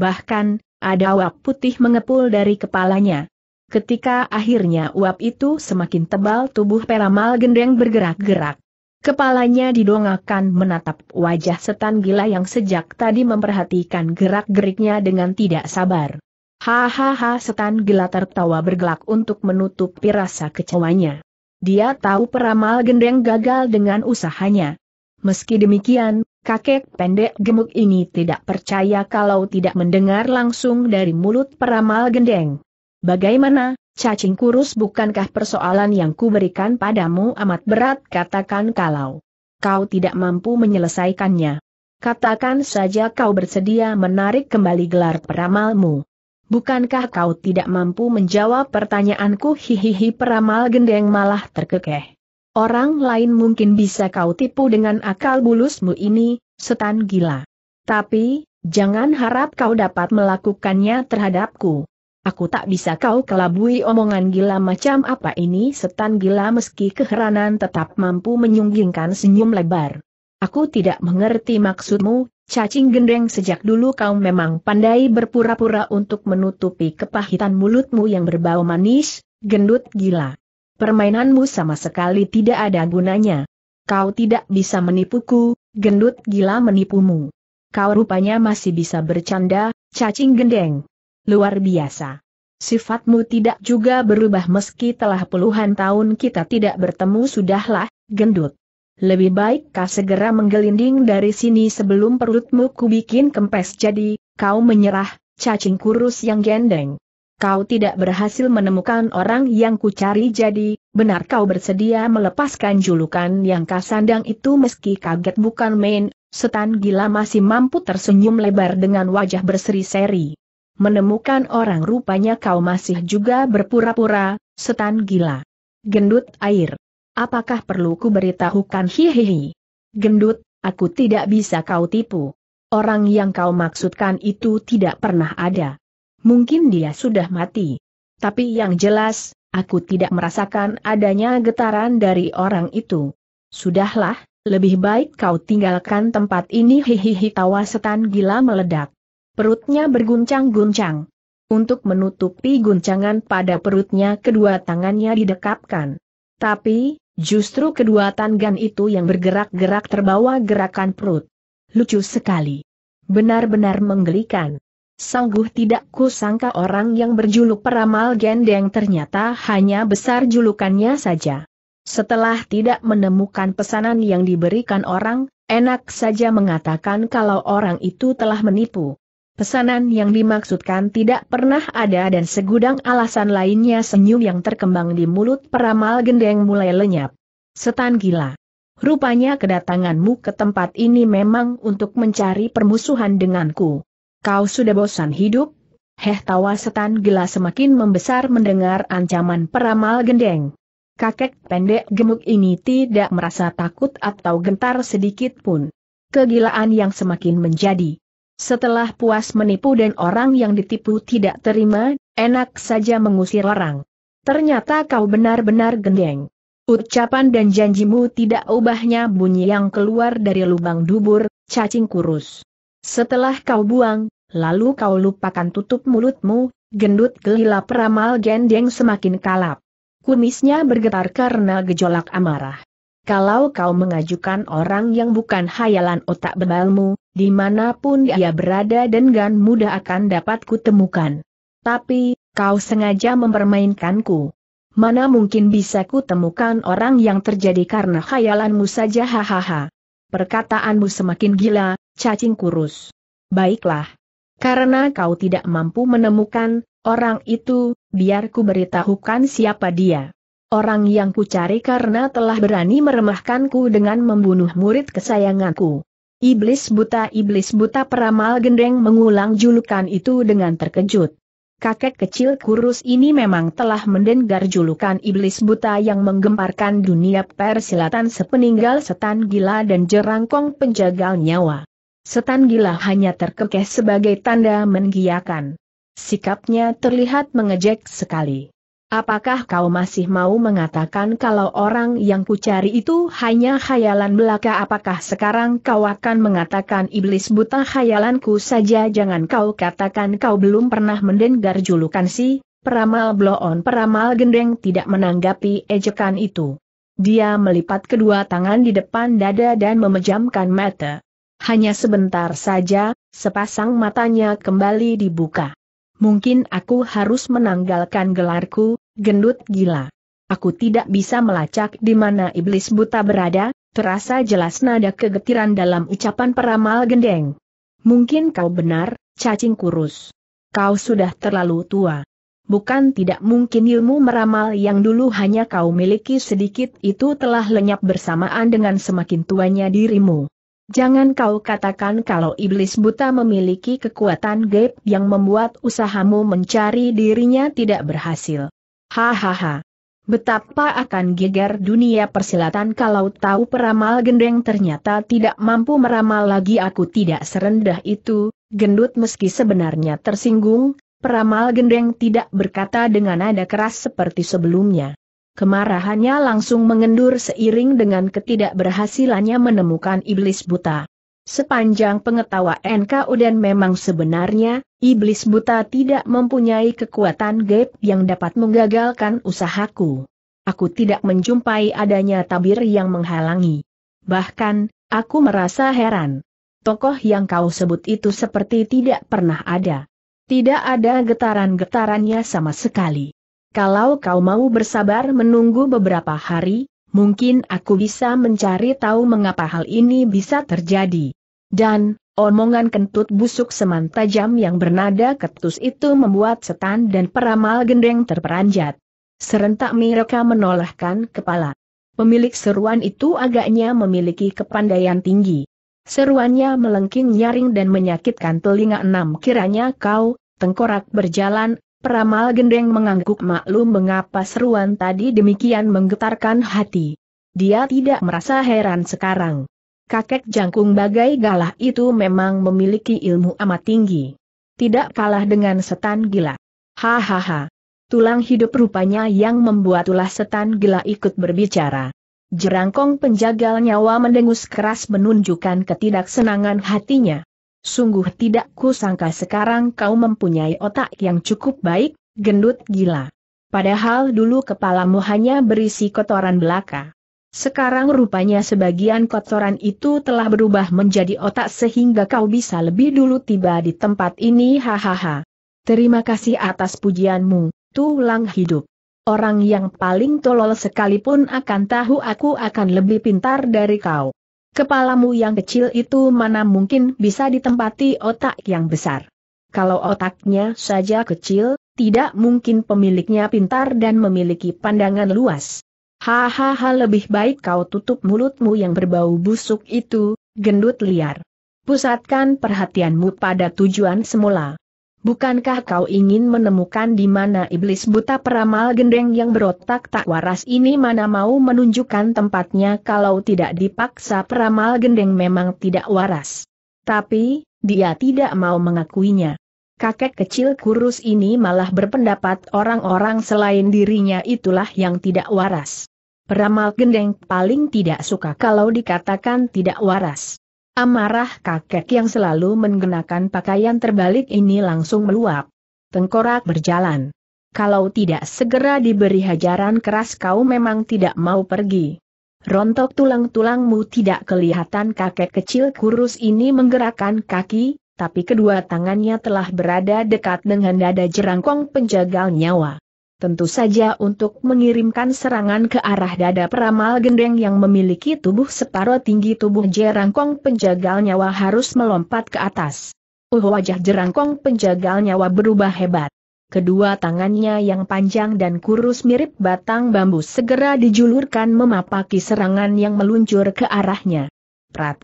Bahkan, ada uap putih mengepul dari kepalanya. Ketika akhirnya uap itu semakin tebal tubuh Peramal Gendeng bergerak-gerak. Kepalanya didongakkan menatap wajah setan gila yang sejak tadi memperhatikan gerak-geriknya dengan tidak sabar. Hahaha setan gila tertawa bergelak untuk menutupi rasa kecewanya. Dia tahu peramal gendeng gagal dengan usahanya. Meski demikian, Kakek pendek gemuk ini tidak percaya kalau tidak mendengar langsung dari mulut peramal gendeng. Bagaimana, cacing kurus bukankah persoalan yang kuberikan padamu amat berat katakan kalau kau tidak mampu menyelesaikannya. Katakan saja kau bersedia menarik kembali gelar peramalmu. Bukankah kau tidak mampu menjawab pertanyaanku hihihi peramal gendeng malah terkekeh. Orang lain mungkin bisa kau tipu dengan akal bulusmu ini, setan gila. Tapi, jangan harap kau dapat melakukannya terhadapku. Aku tak bisa kau kelabui omongan gila macam apa ini setan gila meski keheranan tetap mampu menyunggingkan senyum lebar. Aku tidak mengerti maksudmu, cacing gendeng sejak dulu kau memang pandai berpura-pura untuk menutupi kepahitan mulutmu yang berbau manis, gendut gila permainanmu sama sekali tidak ada gunanya. Kau tidak bisa menipuku, gendut gila menipumu. Kau rupanya masih bisa bercanda, cacing gendeng. Luar biasa. Sifatmu tidak juga berubah meski telah puluhan tahun kita tidak bertemu sudahlah, gendut. Lebih baik kau segera menggelinding dari sini sebelum perutmu kubikin kempes jadi, kau menyerah, cacing kurus yang gendeng. Kau tidak berhasil menemukan orang yang kucari jadi, benar kau bersedia melepaskan julukan yang kasandang itu meski kaget bukan main, setan gila masih mampu tersenyum lebar dengan wajah berseri-seri. Menemukan orang rupanya kau masih juga berpura-pura, setan gila. Gendut air. Apakah perlu ku beritahukan hihihi? Gendut, aku tidak bisa kau tipu. Orang yang kau maksudkan itu tidak pernah ada mungkin dia sudah mati. Tapi yang jelas, aku tidak merasakan adanya getaran dari orang itu. Sudahlah, lebih baik kau tinggalkan tempat ini hihihi tawa setan gila meledak. Perutnya berguncang-guncang. Untuk menutupi guncangan pada perutnya kedua tangannya didekapkan. Tapi, justru kedua tangan itu yang bergerak-gerak terbawa gerakan perut. Lucu sekali. Benar-benar menggelikan. Sangguh tidak kusangka orang yang berjuluk peramal gendeng ternyata hanya besar julukannya saja. Setelah tidak menemukan pesanan yang diberikan orang, enak saja mengatakan kalau orang itu telah menipu. Pesanan yang dimaksudkan tidak pernah ada dan segudang alasan lainnya senyum yang terkembang di mulut peramal gendeng mulai lenyap. Setan gila. Rupanya kedatanganmu ke tempat ini memang untuk mencari permusuhan denganku. Kau sudah bosan hidup? Heh tawa setan gila semakin membesar mendengar ancaman peramal gendeng. Kakek pendek gemuk ini tidak merasa takut atau gentar sedikit pun. Kegilaan yang semakin menjadi. Setelah puas menipu dan orang yang ditipu tidak terima, enak saja mengusir orang. Ternyata kau benar-benar gendeng. Ucapan dan janjimu tidak ubahnya bunyi yang keluar dari lubang dubur, cacing kurus. Setelah kau buang, lalu kau lupakan tutup mulutmu, gendut gelila peramal gendeng semakin kalap. Kumisnya bergetar karena gejolak amarah. Kalau kau mengajukan orang yang bukan hayalan otak bebalmu, dimanapun dia berada dan gan mudah akan dapat kutemukan. Tapi, kau sengaja mempermainkanku. Mana mungkin bisa kutemukan orang yang terjadi karena khayalanmu saja hahaha. Perkataanmu semakin gila, cacing kurus. Baiklah. Karena kau tidak mampu menemukan orang itu, biar ku beritahukan siapa dia. Orang yang ku cari karena telah berani meremahkanku dengan membunuh murid kesayanganku. Iblis buta iblis buta peramal gendeng mengulang julukan itu dengan terkejut. Kakek kecil kurus ini memang telah mendengar julukan iblis buta yang menggemparkan dunia persilatan sepeninggal setan gila dan jerangkong penjagal nyawa. Setan gila hanya terkekeh sebagai tanda menggiakan. Sikapnya terlihat mengejek sekali. Apakah kau masih mau mengatakan kalau orang yang kucari itu hanya khayalan belaka apakah sekarang kau akan mengatakan iblis buta khayalanku saja jangan kau katakan kau belum pernah mendengar julukan si, peramal bloon peramal gendeng tidak menanggapi ejekan itu. Dia melipat kedua tangan di depan dada dan memejamkan mata. Hanya sebentar saja, sepasang matanya kembali dibuka. Mungkin aku harus menanggalkan gelarku, gendut gila. Aku tidak bisa melacak di mana iblis buta berada, terasa jelas nada kegetiran dalam ucapan peramal gendeng. Mungkin kau benar, cacing kurus. Kau sudah terlalu tua. Bukan tidak mungkin ilmu meramal yang dulu hanya kau miliki sedikit itu telah lenyap bersamaan dengan semakin tuanya dirimu. Jangan kau katakan kalau iblis buta memiliki kekuatan gaib yang membuat usahamu mencari dirinya tidak berhasil. Hahaha. Betapa akan geger dunia persilatan kalau tahu peramal gendeng ternyata tidak mampu meramal lagi aku tidak serendah itu, gendut meski sebenarnya tersinggung, peramal gendeng tidak berkata dengan nada keras seperti sebelumnya. Kemarahannya langsung mengendur seiring dengan ketidakberhasilannya menemukan iblis buta. Sepanjang pengetahuan NKU dan memang sebenarnya, iblis buta tidak mempunyai kekuatan gap yang dapat menggagalkan usahaku. Aku tidak menjumpai adanya tabir yang menghalangi. Bahkan, aku merasa heran. Tokoh yang kau sebut itu seperti tidak pernah ada. Tidak ada getaran-getarannya sama sekali. Kalau kau mau bersabar menunggu beberapa hari, mungkin aku bisa mencari tahu mengapa hal ini bisa terjadi. Dan, omongan kentut busuk seman tajam yang bernada ketus itu membuat setan dan peramal gendeng terperanjat. Serentak mereka menolakkan kepala. Pemilik seruan itu agaknya memiliki kepandaian tinggi. Seruannya melengking nyaring dan menyakitkan telinga enam kiranya kau, tengkorak berjalan, Peramal gendeng mengangguk maklum mengapa seruan tadi demikian menggetarkan hati. Dia tidak merasa heran sekarang. Kakek jangkung bagai galah itu memang memiliki ilmu amat tinggi. Tidak kalah dengan setan gila. Hahaha. Tulang hidup rupanya yang membuat ulah setan gila ikut berbicara. Jerangkong penjagal nyawa mendengus keras menunjukkan ketidaksenangan hatinya. Sungguh tidak kusangka sekarang kau mempunyai otak yang cukup baik, gendut gila. Padahal dulu kepalamu hanya berisi kotoran belaka. Sekarang rupanya sebagian kotoran itu telah berubah menjadi otak sehingga kau bisa lebih dulu tiba di tempat ini hahaha. Terima kasih atas pujianmu, tulang hidup. Orang yang paling tolol sekalipun akan tahu aku akan lebih pintar dari kau. Kepalamu yang kecil itu mana mungkin bisa ditempati otak yang besar. Kalau otaknya saja kecil, tidak mungkin pemiliknya pintar dan memiliki pandangan luas. Hahaha lebih baik kau tutup mulutmu yang berbau busuk itu, gendut liar. Pusatkan perhatianmu pada tujuan semula. Bukankah kau ingin menemukan di mana iblis buta peramal gendeng yang berotak tak waras ini mana mau menunjukkan tempatnya kalau tidak dipaksa peramal gendeng memang tidak waras. Tapi, dia tidak mau mengakuinya. Kakek kecil kurus ini malah berpendapat orang-orang selain dirinya itulah yang tidak waras. Peramal gendeng paling tidak suka kalau dikatakan tidak waras. Amarah kakek yang selalu mengenakan pakaian terbalik ini langsung meluap. Tengkorak berjalan. Kalau tidak segera diberi hajaran keras kau memang tidak mau pergi. Rontok tulang-tulangmu tidak kelihatan kakek kecil kurus ini menggerakkan kaki, tapi kedua tangannya telah berada dekat dengan dada jerangkong penjagal nyawa. Tentu saja untuk mengirimkan serangan ke arah dada peramal gendeng yang memiliki tubuh separuh tinggi tubuh jerangkong penjagal nyawa harus melompat ke atas. Uh wajah jerangkong penjagal nyawa berubah hebat. Kedua tangannya yang panjang dan kurus mirip batang bambu segera dijulurkan memapaki serangan yang meluncur ke arahnya. Prat.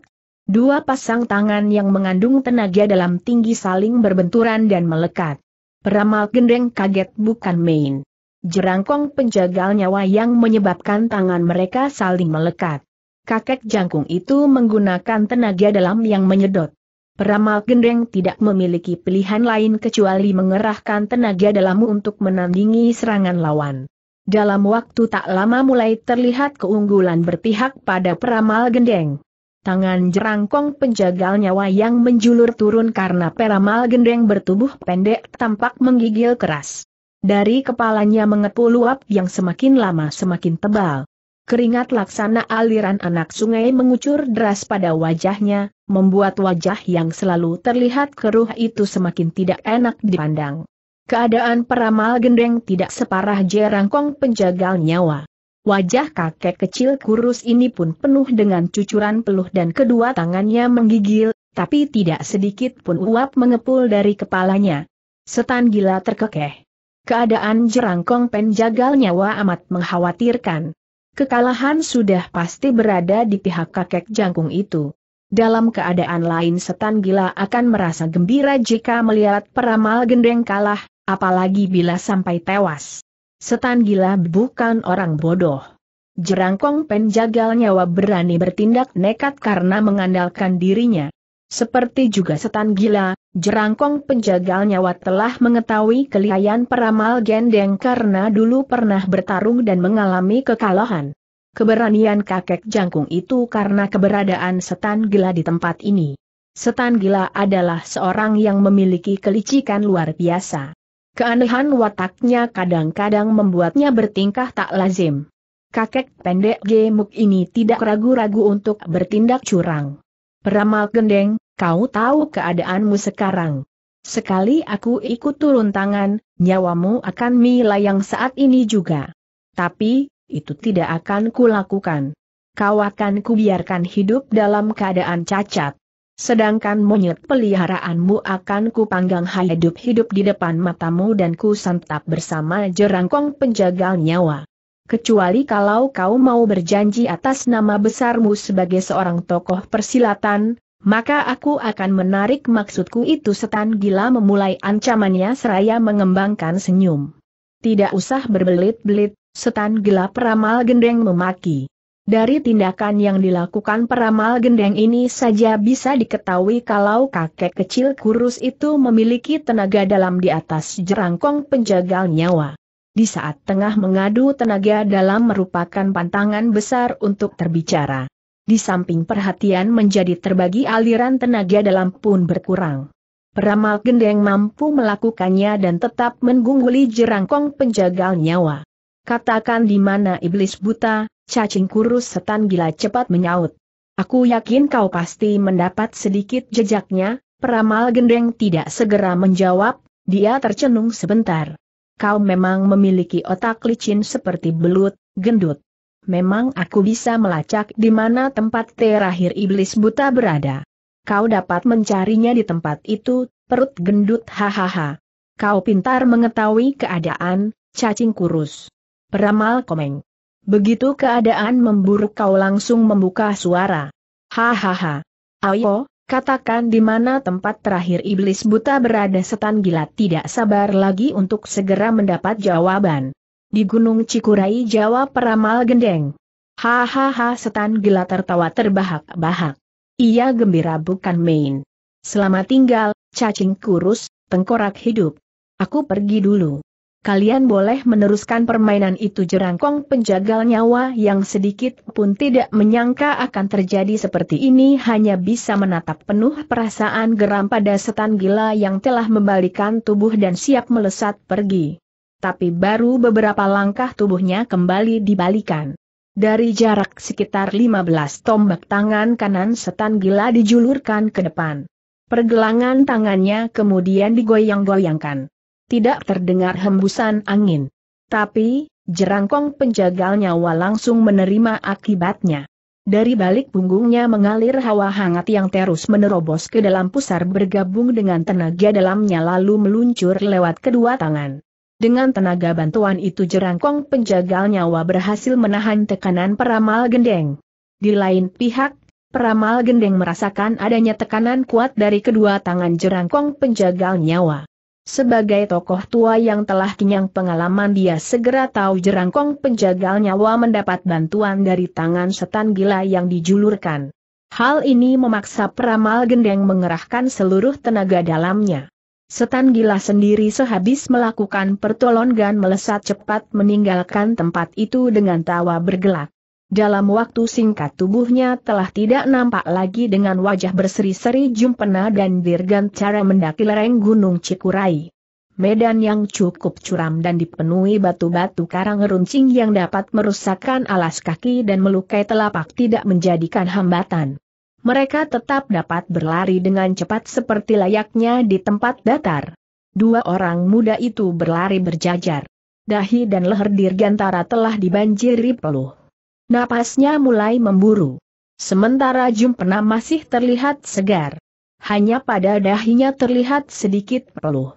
Dua pasang tangan yang mengandung tenaga dalam tinggi saling berbenturan dan melekat. Peramal gendeng kaget bukan main jerangkong penjagal nyawa yang menyebabkan tangan mereka saling melekat. Kakek jangkung itu menggunakan tenaga dalam yang menyedot. Peramal gendeng tidak memiliki pilihan lain kecuali mengerahkan tenaga dalam untuk menandingi serangan lawan. Dalam waktu tak lama mulai terlihat keunggulan berpihak pada peramal gendeng. Tangan jerangkong penjagal nyawa yang menjulur turun karena peramal gendeng bertubuh pendek tampak menggigil keras. Dari kepalanya mengepul uap yang semakin lama semakin tebal. Keringat laksana aliran anak sungai mengucur deras pada wajahnya, membuat wajah yang selalu terlihat keruh itu semakin tidak enak dipandang. Keadaan peramal gendeng tidak separah jerangkong penjagal nyawa. Wajah kakek kecil kurus ini pun penuh dengan cucuran peluh dan kedua tangannya menggigil, tapi tidak sedikit pun uap mengepul dari kepalanya. Setan gila terkekeh. Keadaan jerangkong penjagal nyawa amat mengkhawatirkan. Kekalahan sudah pasti berada di pihak kakek jangkung itu. Dalam keadaan lain setan gila akan merasa gembira jika melihat peramal gendeng kalah, apalagi bila sampai tewas. Setan gila bukan orang bodoh. Jerangkong penjagal nyawa berani bertindak nekat karena mengandalkan dirinya. Seperti juga setan gila, jerangkong penjagal nyawa telah mengetahui kelihayan peramal gendeng karena dulu pernah bertarung dan mengalami kekalahan. Keberanian kakek jangkung itu karena keberadaan setan gila di tempat ini. Setan gila adalah seorang yang memiliki kelicikan luar biasa. Keanehan wataknya kadang-kadang membuatnya bertingkah tak lazim. Kakek pendek gemuk ini tidak ragu-ragu untuk bertindak curang. Peramal gendeng, kau tahu keadaanmu sekarang. Sekali aku ikut turun tangan, nyawamu akan milayang saat ini juga. Tapi, itu tidak akan kulakukan. Kau akan kubiarkan hidup dalam keadaan cacat. Sedangkan monyet peliharaanmu akan kupanggang hidup-hidup di depan matamu dan kusantap bersama jerangkong penjagal nyawa kecuali kalau kau mau berjanji atas nama besarmu sebagai seorang tokoh persilatan, maka aku akan menarik maksudku itu setan gila memulai ancamannya seraya mengembangkan senyum. Tidak usah berbelit-belit, setan gila peramal gendeng memaki. Dari tindakan yang dilakukan peramal gendeng ini saja bisa diketahui kalau kakek kecil kurus itu memiliki tenaga dalam di atas jerangkong penjagal nyawa di saat tengah mengadu tenaga dalam merupakan pantangan besar untuk terbicara. Di samping perhatian menjadi terbagi aliran tenaga dalam pun berkurang. Peramal gendeng mampu melakukannya dan tetap mengungguli jerangkong penjagal nyawa. Katakan di mana iblis buta, cacing kurus setan gila cepat menyaut. Aku yakin kau pasti mendapat sedikit jejaknya, peramal gendeng tidak segera menjawab, dia tercenung sebentar kau memang memiliki otak licin seperti belut, gendut. Memang aku bisa melacak di mana tempat terakhir iblis buta berada. Kau dapat mencarinya di tempat itu, perut gendut hahaha. Kau pintar mengetahui keadaan, cacing kurus. Peramal komeng. Begitu keadaan memburuk kau langsung membuka suara. Hahaha. Ayo, Katakan di mana tempat terakhir iblis buta berada setan gila tidak sabar lagi untuk segera mendapat jawaban. Di Gunung Cikurai jawab peramal gendeng. Hahaha setan gila tertawa terbahak-bahak. Ia gembira bukan main. Selamat tinggal, cacing kurus, tengkorak hidup. Aku pergi dulu kalian boleh meneruskan permainan itu jerangkong penjagal nyawa yang sedikit pun tidak menyangka akan terjadi seperti ini hanya bisa menatap penuh perasaan geram pada setan gila yang telah membalikan tubuh dan siap melesat pergi. Tapi baru beberapa langkah tubuhnya kembali dibalikan. Dari jarak sekitar 15 tombak tangan kanan setan gila dijulurkan ke depan. Pergelangan tangannya kemudian digoyang-goyangkan tidak terdengar hembusan angin. Tapi, jerangkong penjagal nyawa langsung menerima akibatnya. Dari balik punggungnya mengalir hawa hangat yang terus menerobos ke dalam pusar bergabung dengan tenaga dalamnya lalu meluncur lewat kedua tangan. Dengan tenaga bantuan itu jerangkong penjagal nyawa berhasil menahan tekanan peramal gendeng. Di lain pihak, peramal gendeng merasakan adanya tekanan kuat dari kedua tangan jerangkong penjagal nyawa. Sebagai tokoh tua yang telah kenyang pengalaman dia segera tahu jerangkong penjagal nyawa mendapat bantuan dari tangan setan gila yang dijulurkan. Hal ini memaksa peramal gendeng mengerahkan seluruh tenaga dalamnya. Setan gila sendiri sehabis melakukan pertolongan melesat cepat meninggalkan tempat itu dengan tawa bergelak. Dalam waktu singkat tubuhnya telah tidak nampak lagi dengan wajah berseri-seri Jumpena dan Dirgantara mendaki lereng Gunung Cikurai. Medan yang cukup curam dan dipenuhi batu-batu karang runcing yang dapat merusakkan alas kaki dan melukai telapak tidak menjadikan hambatan. Mereka tetap dapat berlari dengan cepat seperti layaknya di tempat datar. Dua orang muda itu berlari berjajar. Dahi dan leher Dirgantara telah dibanjiri peluh. Napasnya mulai memburu. Sementara Jumpena masih terlihat segar. Hanya pada dahinya terlihat sedikit peluh.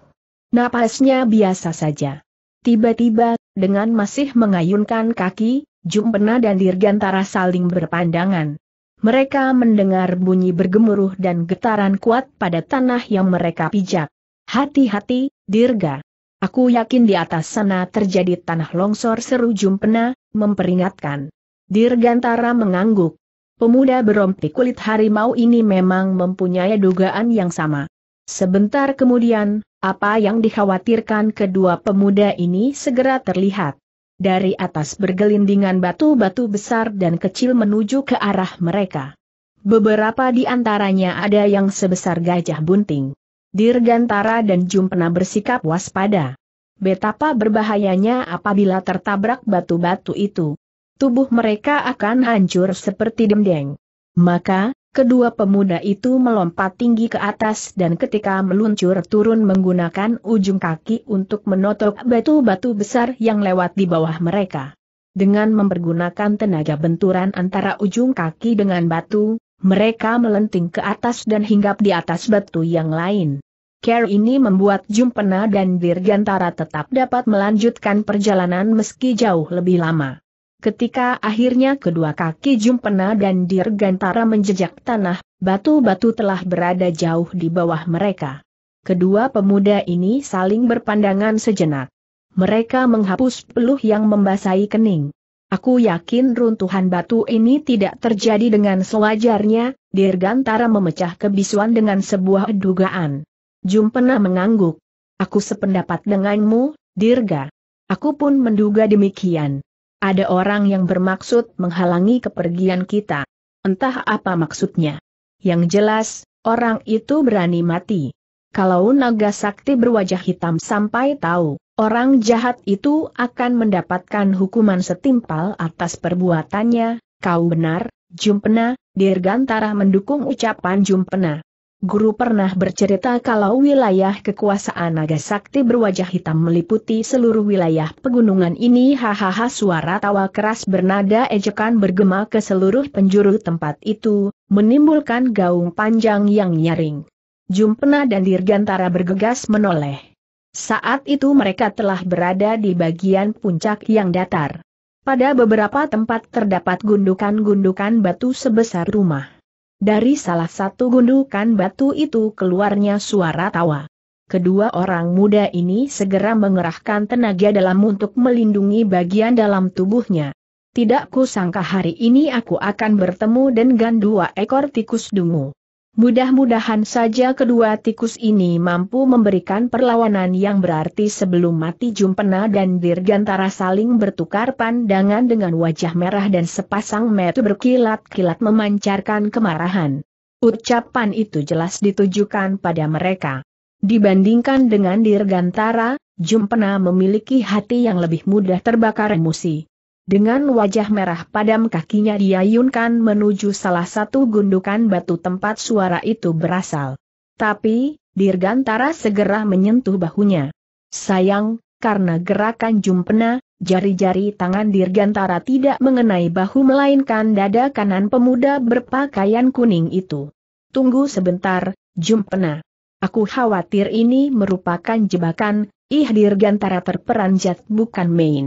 Napasnya biasa saja. Tiba-tiba, dengan masih mengayunkan kaki, Jumpena dan Dirgantara saling berpandangan. Mereka mendengar bunyi bergemuruh dan getaran kuat pada tanah yang mereka pijak. Hati-hati, Dirga. Aku yakin di atas sana terjadi tanah longsor seru Jumpena, memperingatkan. Dirgantara mengangguk. Pemuda berompi kulit harimau ini memang mempunyai dugaan yang sama. Sebentar kemudian, apa yang dikhawatirkan kedua pemuda ini segera terlihat. Dari atas bergelindingan batu-batu besar dan kecil menuju ke arah mereka. Beberapa di antaranya ada yang sebesar gajah bunting. Dirgantara dan Jumpena bersikap waspada. Betapa berbahayanya apabila tertabrak batu-batu itu tubuh mereka akan hancur seperti dendeng. Maka, kedua pemuda itu melompat tinggi ke atas dan ketika meluncur turun menggunakan ujung kaki untuk menotok batu-batu besar yang lewat di bawah mereka. Dengan mempergunakan tenaga benturan antara ujung kaki dengan batu, mereka melenting ke atas dan hinggap di atas batu yang lain. Care ini membuat Jumpena dan Dirgantara tetap dapat melanjutkan perjalanan meski jauh lebih lama. Ketika akhirnya kedua kaki Jumpena dan Dirgantara menjejak tanah, batu-batu telah berada jauh di bawah mereka. Kedua pemuda ini saling berpandangan sejenak. Mereka menghapus peluh yang membasahi kening. Aku yakin runtuhan batu ini tidak terjadi dengan sewajarnya, Dirgantara memecah kebisuan dengan sebuah dugaan. Jumpena mengangguk. Aku sependapat denganmu, Dirga. Aku pun menduga demikian. Ada orang yang bermaksud menghalangi kepergian kita. Entah apa maksudnya. Yang jelas, orang itu berani mati. Kalau naga sakti berwajah hitam sampai tahu, orang jahat itu akan mendapatkan hukuman setimpal atas perbuatannya, kau benar, Jumpena, Dirgantara mendukung ucapan Jumpena. Guru pernah bercerita kalau wilayah kekuasaan naga sakti berwajah hitam meliputi seluruh wilayah pegunungan ini. Hahaha suara tawa keras bernada ejekan bergema ke seluruh penjuru tempat itu, menimbulkan gaung panjang yang nyaring. Jumpena dan Dirgantara bergegas menoleh. Saat itu mereka telah berada di bagian puncak yang datar. Pada beberapa tempat terdapat gundukan-gundukan batu sebesar rumah. Dari salah satu gundukan batu itu keluarnya suara tawa. Kedua orang muda ini segera mengerahkan tenaga dalam untuk melindungi bagian dalam tubuhnya. Tidak kusangka hari ini aku akan bertemu dengan dua ekor tikus dungu. Mudah-mudahan saja kedua tikus ini mampu memberikan perlawanan yang berarti sebelum mati Jumpena dan Dirgantara saling bertukar pandangan dengan wajah merah dan sepasang mata berkilat-kilat memancarkan kemarahan. Ucapan itu jelas ditujukan pada mereka. Dibandingkan dengan Dirgantara, Jumpena memiliki hati yang lebih mudah terbakar emosi. Dengan wajah merah padam kakinya diayunkan menuju salah satu gundukan batu tempat suara itu berasal. Tapi, Dirgantara segera menyentuh bahunya. Sayang, karena gerakan jumpena, jari-jari tangan Dirgantara tidak mengenai bahu melainkan dada kanan pemuda berpakaian kuning itu. Tunggu sebentar, jumpena. Aku khawatir ini merupakan jebakan, ih Dirgantara terperanjat bukan main.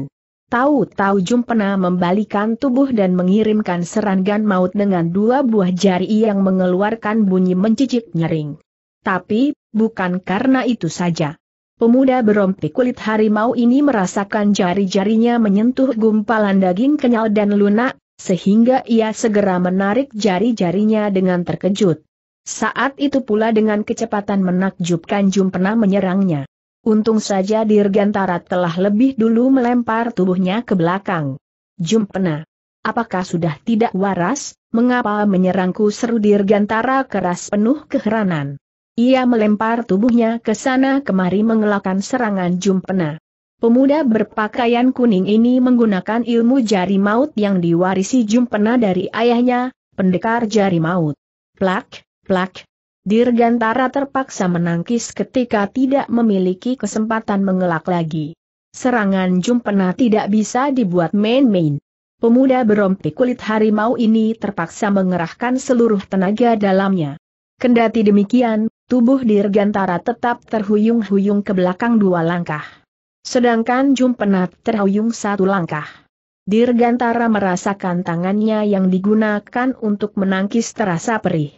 Tahu-tahu Jumpena membalikan tubuh dan mengirimkan serangan maut dengan dua buah jari yang mengeluarkan bunyi mencicik nyering. Tapi, bukan karena itu saja. Pemuda berompi kulit harimau ini merasakan jari-jarinya menyentuh gumpalan daging kenyal dan lunak, sehingga ia segera menarik jari-jarinya dengan terkejut. Saat itu pula dengan kecepatan menakjubkan Jumpena menyerangnya. Untung saja Dirgantara telah lebih dulu melempar tubuhnya ke belakang. Jumpena. Apakah sudah tidak waras, mengapa menyerangku seru Dirgantara keras penuh keheranan. Ia melempar tubuhnya ke sana kemari mengelakkan serangan Jumpena. Pemuda berpakaian kuning ini menggunakan ilmu jari maut yang diwarisi Jumpena dari ayahnya, pendekar jari maut. Plak, plak, Dirgantara terpaksa menangkis ketika tidak memiliki kesempatan mengelak lagi. Serangan Jumpena tidak bisa dibuat main-main. Pemuda berompi kulit harimau ini terpaksa mengerahkan seluruh tenaga dalamnya. Kendati demikian, tubuh Dirgantara tetap terhuyung-huyung ke belakang dua langkah. Sedangkan Jumpena terhuyung satu langkah. Dirgantara merasakan tangannya yang digunakan untuk menangkis terasa perih.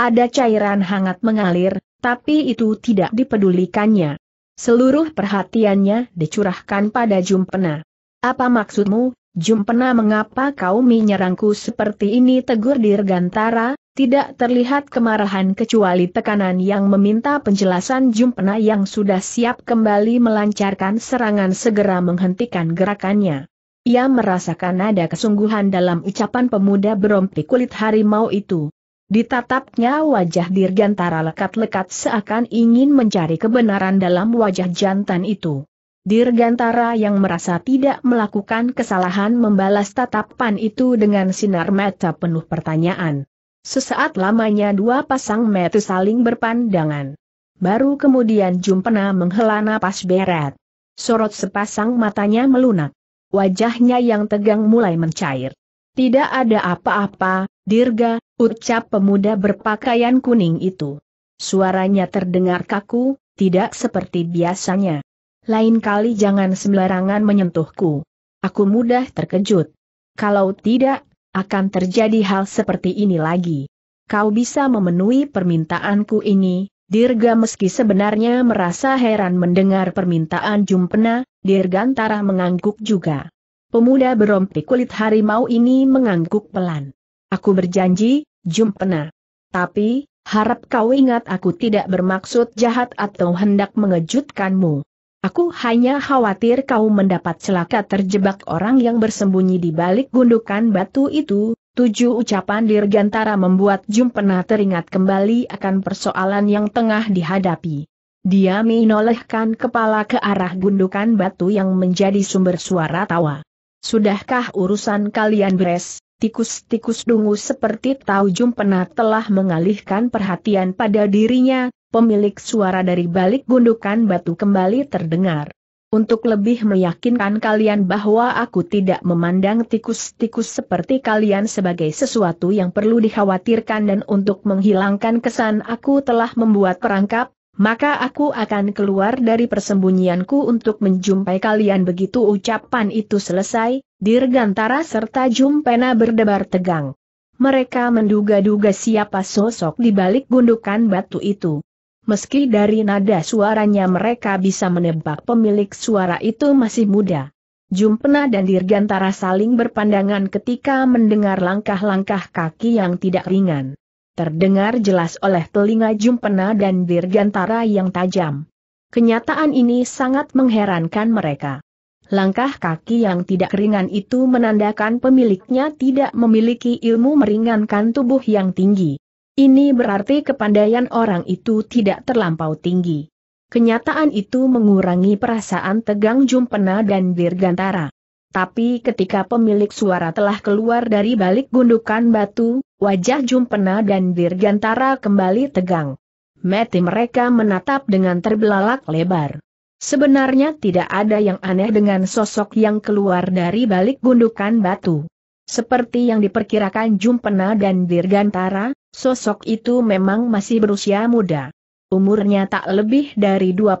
Ada cairan hangat mengalir, tapi itu tidak dipedulikannya. Seluruh perhatiannya dicurahkan pada Jumpena. Apa maksudmu, Jumpena mengapa kau menyerangku seperti ini tegur Dirgantara, tidak terlihat kemarahan kecuali tekanan yang meminta penjelasan Jumpena yang sudah siap kembali melancarkan serangan segera menghentikan gerakannya. Ia merasakan ada kesungguhan dalam ucapan pemuda berompi kulit harimau itu. Ditatapnya wajah Dirgantara lekat-lekat seakan ingin mencari kebenaran dalam wajah jantan itu. Dirgantara yang merasa tidak melakukan kesalahan membalas tatapan itu dengan sinar mata penuh pertanyaan. Sesaat lamanya dua pasang mata saling berpandangan. Baru kemudian Jumpena menghela napas berat. Sorot sepasang matanya melunak. Wajahnya yang tegang mulai mencair. Tidak ada apa-apa, Dirga, Ucap pemuda berpakaian kuning itu. Suaranya terdengar kaku, tidak seperti biasanya. Lain kali jangan sembarangan menyentuhku. Aku mudah terkejut. Kalau tidak, akan terjadi hal seperti ini lagi. Kau bisa memenuhi permintaanku ini, Dirga meski sebenarnya merasa heran mendengar permintaan Jumpena, Dirgantara mengangguk juga. Pemuda berompi kulit harimau ini mengangguk pelan. Aku berjanji, Jumpena. Tapi, harap kau ingat aku tidak bermaksud jahat atau hendak mengejutkanmu. Aku hanya khawatir kau mendapat celaka terjebak orang yang bersembunyi di balik gundukan batu itu. Tujuh ucapan Dirgantara membuat Jumpena teringat kembali akan persoalan yang tengah dihadapi. Dia menolehkan kepala ke arah gundukan batu yang menjadi sumber suara tawa. Sudahkah urusan kalian beres? Tikus-tikus dungu seperti taujum penat telah mengalihkan perhatian pada dirinya, pemilik suara dari balik gundukan batu kembali terdengar. Untuk lebih meyakinkan kalian bahwa aku tidak memandang tikus-tikus seperti kalian sebagai sesuatu yang perlu dikhawatirkan dan untuk menghilangkan kesan aku telah membuat perangkap, maka aku akan keluar dari persembunyianku untuk menjumpai kalian begitu ucapan itu selesai, Dirgantara serta Jumpena berdebar tegang. Mereka menduga-duga siapa sosok di balik gundukan batu itu. Meski dari nada suaranya mereka bisa menebak pemilik suara itu masih muda. Jumpena dan Dirgantara saling berpandangan ketika mendengar langkah-langkah kaki yang tidak ringan terdengar jelas oleh telinga Jumpena dan Dirgantara yang tajam. Kenyataan ini sangat mengherankan mereka. Langkah kaki yang tidak ringan itu menandakan pemiliknya tidak memiliki ilmu meringankan tubuh yang tinggi. Ini berarti kepandaian orang itu tidak terlampau tinggi. Kenyataan itu mengurangi perasaan tegang Jumpena dan Dirgantara. Tapi ketika pemilik suara telah keluar dari balik gundukan batu, wajah Jumpena dan Dirgantara kembali tegang. Mati mereka menatap dengan terbelalak lebar. Sebenarnya tidak ada yang aneh dengan sosok yang keluar dari balik gundukan batu. Seperti yang diperkirakan Jumpena dan Dirgantara, sosok itu memang masih berusia muda. Umurnya tak lebih dari 25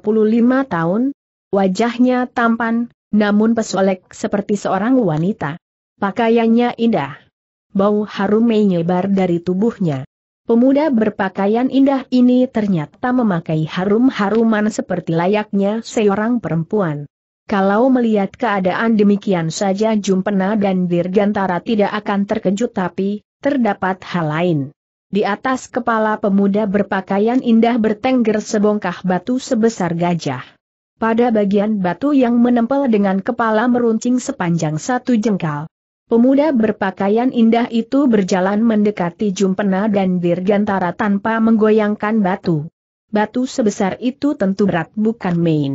tahun, wajahnya tampan, namun pesolek seperti seorang wanita. Pakaiannya indah. Bau harum menyebar dari tubuhnya. Pemuda berpakaian indah ini ternyata memakai harum-haruman seperti layaknya seorang perempuan. Kalau melihat keadaan demikian saja Jumpena dan Dirgantara tidak akan terkejut tapi, terdapat hal lain. Di atas kepala pemuda berpakaian indah bertengger sebongkah batu sebesar gajah. Pada bagian batu yang menempel dengan kepala meruncing sepanjang satu jengkal. Pemuda berpakaian indah itu berjalan mendekati Jumpena dan Dirgantara tanpa menggoyangkan batu. Batu sebesar itu tentu berat bukan main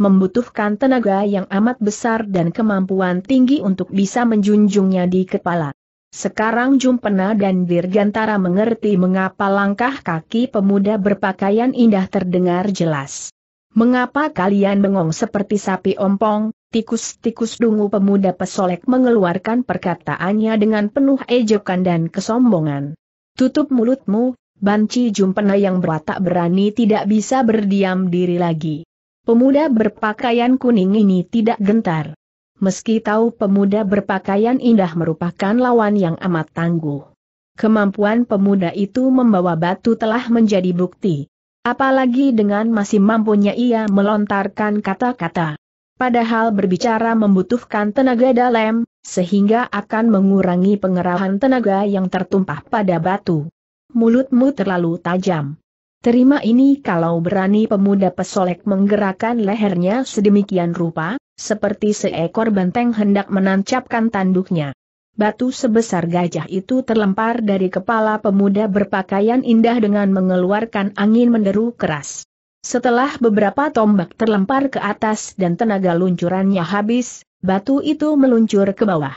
membutuhkan tenaga yang amat besar dan kemampuan tinggi untuk bisa menjunjungnya di kepala. Sekarang Jumpena dan Dirgantara mengerti mengapa langkah kaki pemuda berpakaian indah terdengar jelas. Mengapa kalian bengong seperti sapi ompong, tikus-tikus dungu pemuda pesolek mengeluarkan perkataannya dengan penuh ejekan dan kesombongan. Tutup mulutmu, banci jumpena yang berwatak berani tidak bisa berdiam diri lagi. Pemuda berpakaian kuning ini tidak gentar. Meski tahu pemuda berpakaian indah merupakan lawan yang amat tangguh. Kemampuan pemuda itu membawa batu telah menjadi bukti. Apalagi dengan masih mampunya ia melontarkan kata-kata. Padahal berbicara membutuhkan tenaga dalam, sehingga akan mengurangi pengerahan tenaga yang tertumpah pada batu. Mulutmu terlalu tajam. Terima ini kalau berani pemuda pesolek menggerakkan lehernya sedemikian rupa, seperti seekor benteng hendak menancapkan tanduknya. Batu sebesar gajah itu terlempar dari kepala pemuda berpakaian indah dengan mengeluarkan angin menderu keras. Setelah beberapa tombak terlempar ke atas dan tenaga luncurannya habis, batu itu meluncur ke bawah.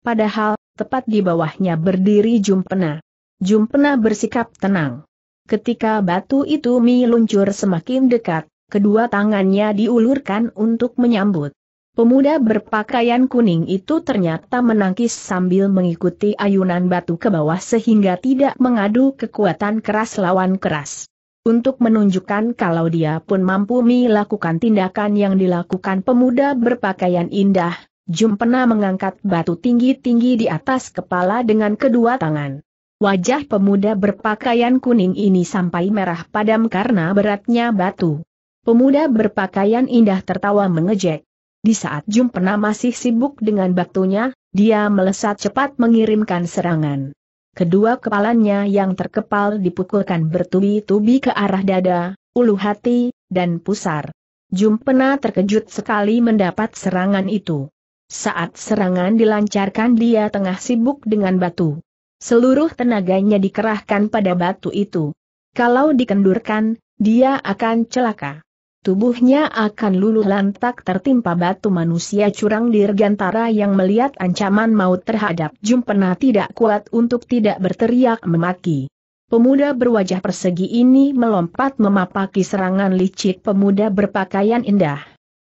Padahal, tepat di bawahnya berdiri Jumpena. Jumpena bersikap tenang. Ketika batu itu meluncur semakin dekat, kedua tangannya diulurkan untuk menyambut. Pemuda berpakaian kuning itu ternyata menangkis sambil mengikuti ayunan batu ke bawah sehingga tidak mengadu kekuatan keras lawan keras. Untuk menunjukkan kalau dia pun mampu melakukan tindakan yang dilakukan pemuda berpakaian indah, Jumpena mengangkat batu tinggi-tinggi di atas kepala dengan kedua tangan. Wajah pemuda berpakaian kuning ini sampai merah padam karena beratnya batu. Pemuda berpakaian indah tertawa mengejek. Di saat Jumpena masih sibuk dengan batunya, dia melesat cepat mengirimkan serangan. Kedua kepalanya yang terkepal dipukulkan bertubi-tubi ke arah dada, ulu hati, dan pusar. Jumpena terkejut sekali mendapat serangan itu. Saat serangan dilancarkan dia tengah sibuk dengan batu. Seluruh tenaganya dikerahkan pada batu itu. Kalau dikendurkan, dia akan celaka tubuhnya akan luluh lantak tertimpa batu manusia curang dirgantara yang melihat ancaman maut terhadap Jumpena tidak kuat untuk tidak berteriak memaki. Pemuda berwajah persegi ini melompat memapaki serangan licik pemuda berpakaian indah.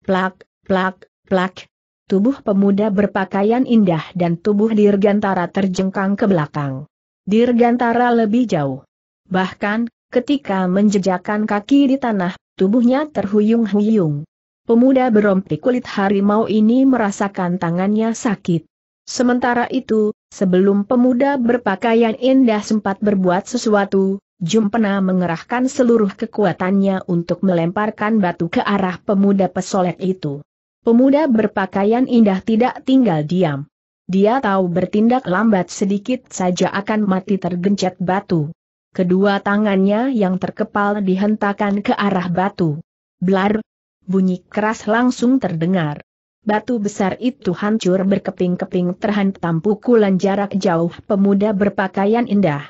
Plak, plak, plak. Tubuh pemuda berpakaian indah dan tubuh dirgantara terjengkang ke belakang. Dirgantara lebih jauh. Bahkan, ketika menjejakkan kaki di tanah, Tubuhnya terhuyung-huyung. Pemuda berompi kulit harimau ini merasakan tangannya sakit. Sementara itu, sebelum pemuda berpakaian indah sempat berbuat sesuatu, Jumpena mengerahkan seluruh kekuatannya untuk melemparkan batu ke arah pemuda pesolek itu. Pemuda berpakaian indah tidak tinggal diam. Dia tahu bertindak lambat sedikit saja akan mati tergencet batu. Kedua tangannya yang terkepal dihentakkan ke arah batu. Blar! Bunyi keras langsung terdengar. Batu besar itu hancur berkeping-keping terhantam pukulan jarak jauh pemuda berpakaian indah.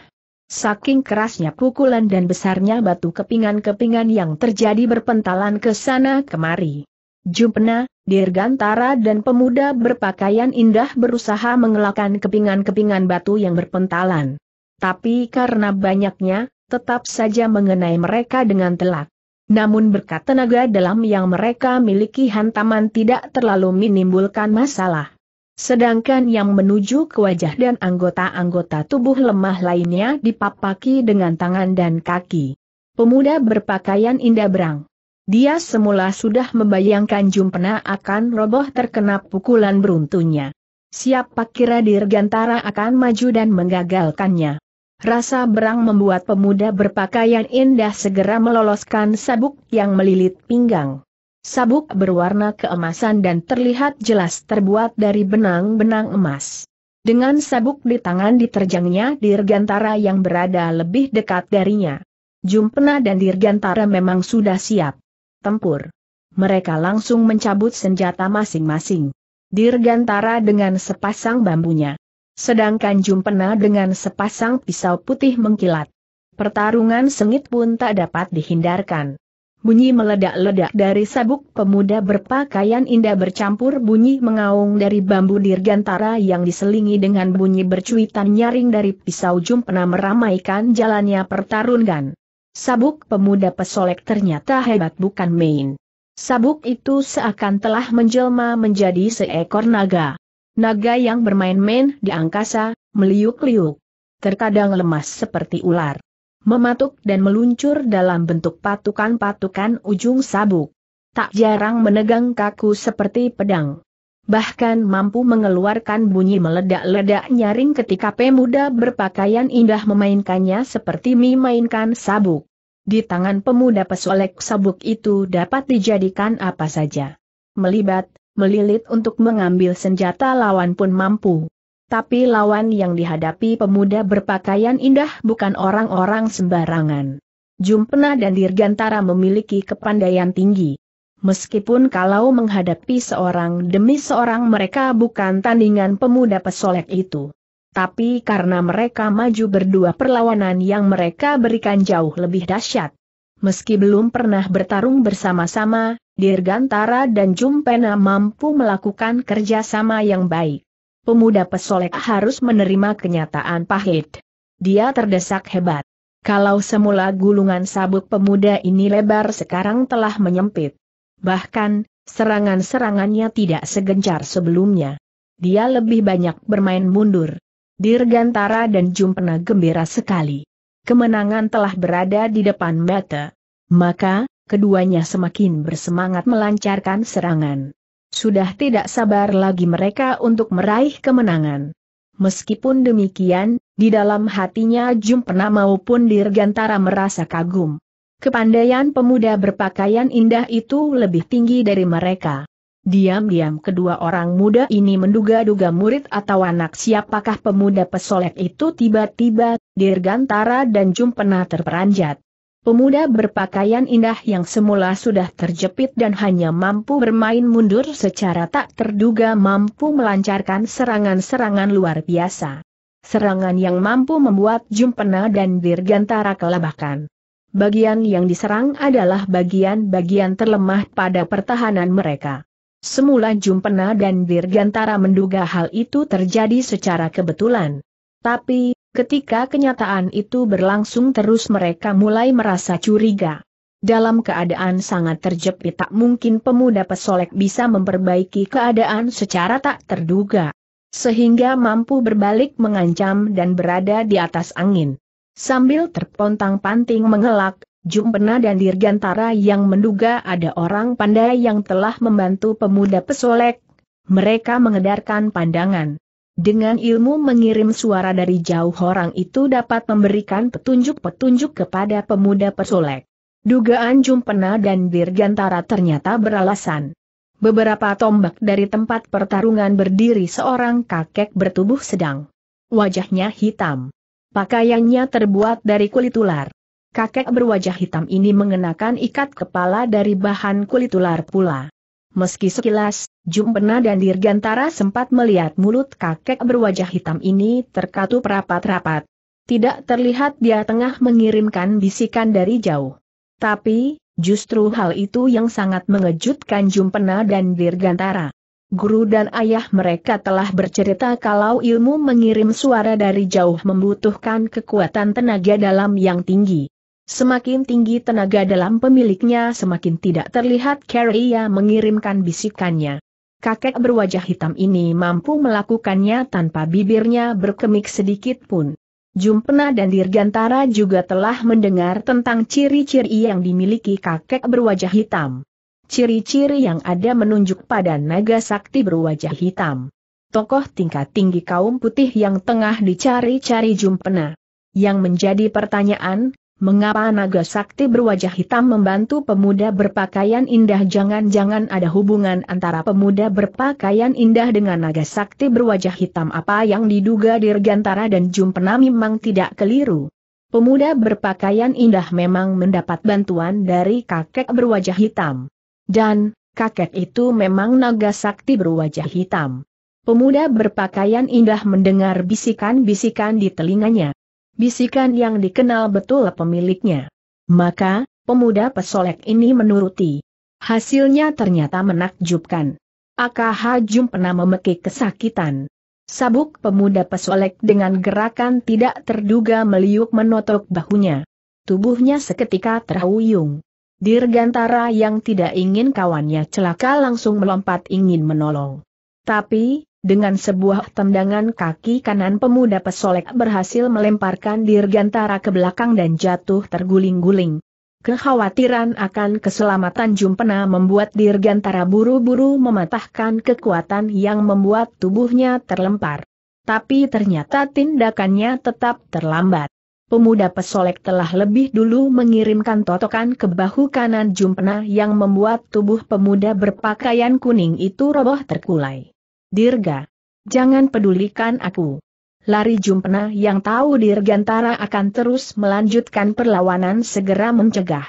Saking kerasnya pukulan dan besarnya batu kepingan-kepingan yang terjadi berpentalan ke sana kemari. Jumpna, Dirgantara dan pemuda berpakaian indah berusaha mengelakkan kepingan-kepingan batu yang berpentalan tapi karena banyaknya, tetap saja mengenai mereka dengan telak. Namun berkat tenaga dalam yang mereka miliki hantaman tidak terlalu menimbulkan masalah. Sedangkan yang menuju ke wajah dan anggota-anggota tubuh lemah lainnya dipapaki dengan tangan dan kaki. Pemuda berpakaian indah berang. Dia semula sudah membayangkan Jumpena akan roboh terkena pukulan beruntunnya. Siap kira Dirgantara akan maju dan menggagalkannya. Rasa berang membuat pemuda berpakaian indah segera meloloskan sabuk yang melilit pinggang. Sabuk berwarna keemasan dan terlihat jelas terbuat dari benang-benang emas. Dengan sabuk di tangan diterjangnya Dirgantara yang berada lebih dekat darinya. Jumpena dan Dirgantara memang sudah siap. Tempur. Mereka langsung mencabut senjata masing-masing. Dirgantara dengan sepasang bambunya. Sedangkan Jumpena dengan sepasang pisau putih mengkilat. Pertarungan sengit pun tak dapat dihindarkan. Bunyi meledak-ledak dari sabuk pemuda berpakaian indah bercampur bunyi mengaung dari bambu dirgantara yang diselingi dengan bunyi bercuitan nyaring dari pisau jumpena meramaikan jalannya pertarungan. Sabuk pemuda pesolek ternyata hebat bukan main. Sabuk itu seakan telah menjelma menjadi seekor naga. Naga yang bermain-main di angkasa, meliuk-liuk. Terkadang lemas seperti ular. Mematuk dan meluncur dalam bentuk patukan-patukan ujung sabuk. Tak jarang menegang kaku seperti pedang. Bahkan mampu mengeluarkan bunyi meledak-ledak nyaring ketika pemuda berpakaian indah memainkannya seperti memainkan sabuk. Di tangan pemuda pesolek sabuk itu dapat dijadikan apa saja. Melibat, melilit untuk mengambil senjata lawan pun mampu. Tapi lawan yang dihadapi pemuda berpakaian indah bukan orang-orang sembarangan. Jumpena dan Dirgantara memiliki kepandaian tinggi. Meskipun kalau menghadapi seorang demi seorang mereka bukan tandingan pemuda pesolek itu. Tapi karena mereka maju berdua perlawanan yang mereka berikan jauh lebih dahsyat. Meski belum pernah bertarung bersama-sama, Dirgantara dan Jumpena mampu melakukan kerjasama yang baik. Pemuda pesolek harus menerima kenyataan pahit. Dia terdesak hebat. Kalau semula gulungan sabuk pemuda ini lebar sekarang telah menyempit. Bahkan, serangan-serangannya tidak segencar sebelumnya. Dia lebih banyak bermain mundur. Dirgantara dan Jumpena gembira sekali kemenangan telah berada di depan mata. Maka, keduanya semakin bersemangat melancarkan serangan. Sudah tidak sabar lagi mereka untuk meraih kemenangan. Meskipun demikian, di dalam hatinya Jum pernah maupun Dirgantara merasa kagum. Kepandaian pemuda berpakaian indah itu lebih tinggi dari mereka. Diam-diam kedua orang muda ini menduga-duga murid atau anak siapakah pemuda pesolek itu tiba-tiba, Dirgantara dan Jumpena terperanjat. Pemuda berpakaian indah yang semula sudah terjepit dan hanya mampu bermain mundur secara tak terduga mampu melancarkan serangan-serangan luar biasa. Serangan yang mampu membuat Jumpena dan Dirgantara kelabakan. Bagian yang diserang adalah bagian-bagian terlemah pada pertahanan mereka. Semula Jumpena dan Dirgantara menduga hal itu terjadi secara kebetulan. Tapi, ketika kenyataan itu berlangsung terus mereka mulai merasa curiga. Dalam keadaan sangat terjepit tak mungkin pemuda pesolek bisa memperbaiki keadaan secara tak terduga. Sehingga mampu berbalik mengancam dan berada di atas angin. Sambil terpontang-panting mengelak, Jumpena dan Dirgantara yang menduga ada orang pandai yang telah membantu pemuda pesolek. Mereka mengedarkan pandangan. Dengan ilmu mengirim suara dari jauh orang itu dapat memberikan petunjuk-petunjuk kepada pemuda pesolek. Dugaan Jumpena dan Dirgantara ternyata beralasan. Beberapa tombak dari tempat pertarungan berdiri seorang kakek bertubuh sedang. Wajahnya hitam. Pakaiannya terbuat dari kulit ular kakek berwajah hitam ini mengenakan ikat kepala dari bahan kulit ular pula. Meski sekilas, Jumpena dan Dirgantara sempat melihat mulut kakek berwajah hitam ini terkatup rapat-rapat. Tidak terlihat dia tengah mengirimkan bisikan dari jauh. Tapi, justru hal itu yang sangat mengejutkan Jumpena dan Dirgantara. Guru dan ayah mereka telah bercerita kalau ilmu mengirim suara dari jauh membutuhkan kekuatan tenaga dalam yang tinggi. Semakin tinggi tenaga dalam pemiliknya semakin tidak terlihat Carrie mengirimkan bisikannya. Kakek berwajah hitam ini mampu melakukannya tanpa bibirnya berkemik sedikit pun. Jumpena dan Dirgantara juga telah mendengar tentang ciri-ciri yang dimiliki kakek berwajah hitam. Ciri-ciri yang ada menunjuk pada naga sakti berwajah hitam. Tokoh tingkat tinggi kaum putih yang tengah dicari-cari Jumpena. Yang menjadi pertanyaan, Mengapa naga sakti berwajah hitam membantu pemuda berpakaian indah? Jangan-jangan ada hubungan antara pemuda berpakaian indah dengan naga sakti berwajah hitam apa yang diduga Dirgantara dan Jumpena memang tidak keliru. Pemuda berpakaian indah memang mendapat bantuan dari kakek berwajah hitam. Dan, kakek itu memang naga sakti berwajah hitam. Pemuda berpakaian indah mendengar bisikan-bisikan di telinganya bisikan yang dikenal betul pemiliknya. Maka, pemuda pesolek ini menuruti. Hasilnya ternyata menakjubkan. AKH pernah memekik kesakitan. Sabuk pemuda pesolek dengan gerakan tidak terduga meliuk menotok bahunya. Tubuhnya seketika terhuyung. Dirgantara yang tidak ingin kawannya celaka langsung melompat ingin menolong. Tapi, dengan sebuah tendangan kaki kanan pemuda pesolek berhasil melemparkan Dirgantara ke belakang dan jatuh terguling-guling. Kekhawatiran akan keselamatan Jumpena membuat Dirgantara buru-buru mematahkan kekuatan yang membuat tubuhnya terlempar. Tapi ternyata tindakannya tetap terlambat. Pemuda pesolek telah lebih dulu mengirimkan totokan ke bahu kanan Jumpena yang membuat tubuh pemuda berpakaian kuning itu roboh terkulai. Dirga. Jangan pedulikan aku. Lari Jumpna yang tahu Dirgantara akan terus melanjutkan perlawanan segera mencegah.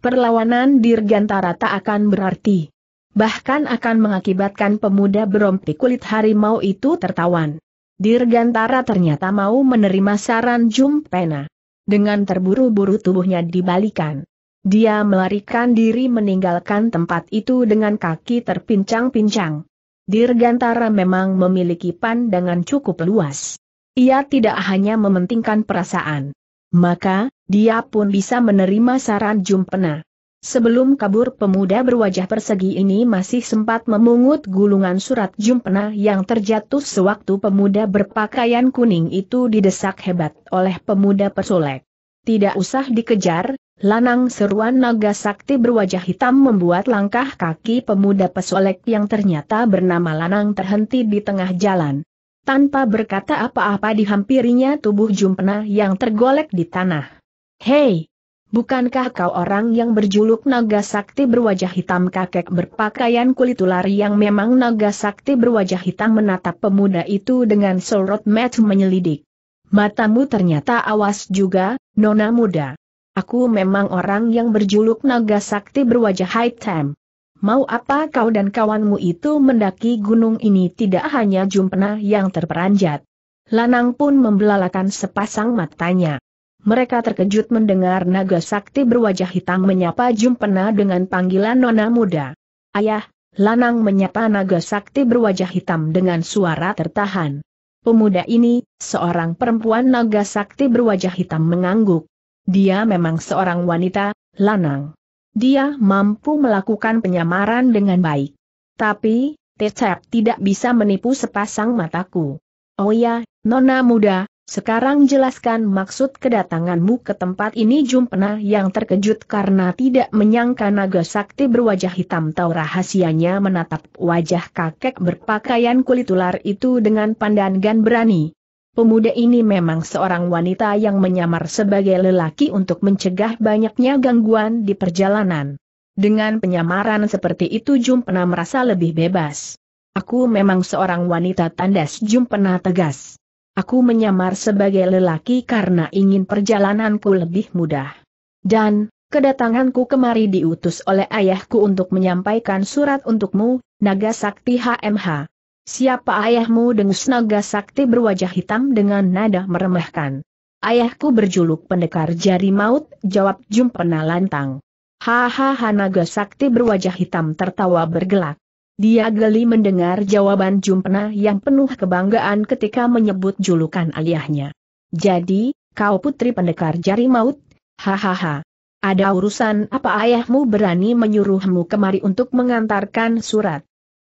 Perlawanan Dirgantara tak akan berarti. Bahkan akan mengakibatkan pemuda berompi kulit harimau itu tertawan. Dirgantara ternyata mau menerima saran Jumpena. Dengan terburu-buru tubuhnya dibalikan. Dia melarikan diri meninggalkan tempat itu dengan kaki terpincang-pincang. Dirgantara memang memiliki pandangan cukup luas. Ia tidak hanya mementingkan perasaan. Maka, dia pun bisa menerima saran Jumpena. Sebelum kabur pemuda berwajah persegi ini masih sempat memungut gulungan surat Jumpena yang terjatuh sewaktu pemuda berpakaian kuning itu didesak hebat oleh pemuda pesolek. Tidak usah dikejar, Lanang seruan naga sakti berwajah hitam membuat langkah kaki pemuda pesolek yang ternyata bernama Lanang terhenti di tengah jalan. Tanpa berkata apa-apa dihampirinya tubuh Jumpena yang tergolek di tanah. Hei! Bukankah kau orang yang berjuluk naga sakti berwajah hitam kakek berpakaian kulit ular yang memang naga sakti berwajah hitam menatap pemuda itu dengan sorot mata menyelidik. Matamu ternyata awas juga, nona muda. Aku memang orang yang berjuluk naga sakti berwajah hitam. Mau apa kau dan kawanmu itu mendaki gunung ini tidak hanya Jumpena yang terperanjat. Lanang pun membelalakan sepasang matanya. Mereka terkejut mendengar naga sakti berwajah hitam menyapa Jumpena dengan panggilan nona muda. Ayah, Lanang menyapa naga sakti berwajah hitam dengan suara tertahan. Pemuda ini, seorang perempuan naga sakti berwajah hitam mengangguk. Dia memang seorang wanita, lanang. Dia mampu melakukan penyamaran dengan baik. Tapi, Tecep tidak bisa menipu sepasang mataku. Oh ya, Nona muda, sekarang jelaskan maksud kedatanganmu ke tempat ini Jumpena yang terkejut karena tidak menyangka naga sakti berwajah hitam tahu rahasianya menatap wajah kakek berpakaian kulit ular itu dengan pandangan berani. Pemuda ini memang seorang wanita yang menyamar sebagai lelaki untuk mencegah banyaknya gangguan di perjalanan. Dengan penyamaran seperti itu Jumpena merasa lebih bebas. Aku memang seorang wanita tandas Jumpena tegas. Aku menyamar sebagai lelaki karena ingin perjalananku lebih mudah. Dan, kedatanganku kemari diutus oleh ayahku untuk menyampaikan surat untukmu, Naga Sakti HMH siapa ayahmu dengus naga sakti berwajah hitam dengan nada meremehkan. Ayahku berjuluk pendekar jari maut, jawab Jumpena lantang. Hahaha naga sakti berwajah hitam tertawa bergelak. Dia geli mendengar jawaban Jumpena yang penuh kebanggaan ketika menyebut julukan ayahnya. Jadi, kau putri pendekar jari maut? Hahaha. Ada urusan apa ayahmu berani menyuruhmu kemari untuk mengantarkan surat?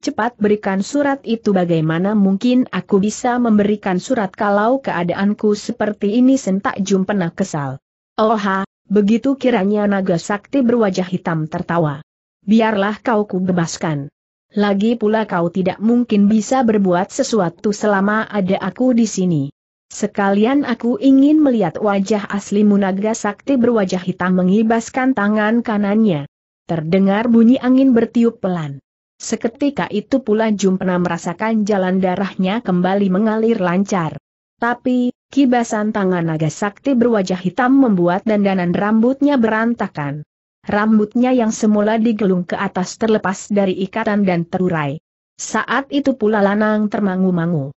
Cepat berikan surat itu bagaimana mungkin aku bisa memberikan surat kalau keadaanku seperti ini sentak pernah kesal. Oha, begitu kiranya naga sakti berwajah hitam tertawa. Biarlah kau ku bebaskan. Lagi pula kau tidak mungkin bisa berbuat sesuatu selama ada aku di sini. Sekalian aku ingin melihat wajah asli Munaga Sakti berwajah hitam mengibaskan tangan kanannya. Terdengar bunyi angin bertiup pelan. Seketika itu pula Jumpna merasakan jalan darahnya kembali mengalir lancar. Tapi, kibasan tangan naga sakti berwajah hitam membuat dandanan rambutnya berantakan. Rambutnya yang semula digelung ke atas terlepas dari ikatan dan terurai. Saat itu pula Lanang termangu-mangu.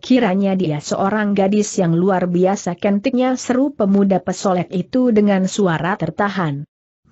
Kiranya dia seorang gadis yang luar biasa kentiknya seru pemuda pesolek itu dengan suara tertahan.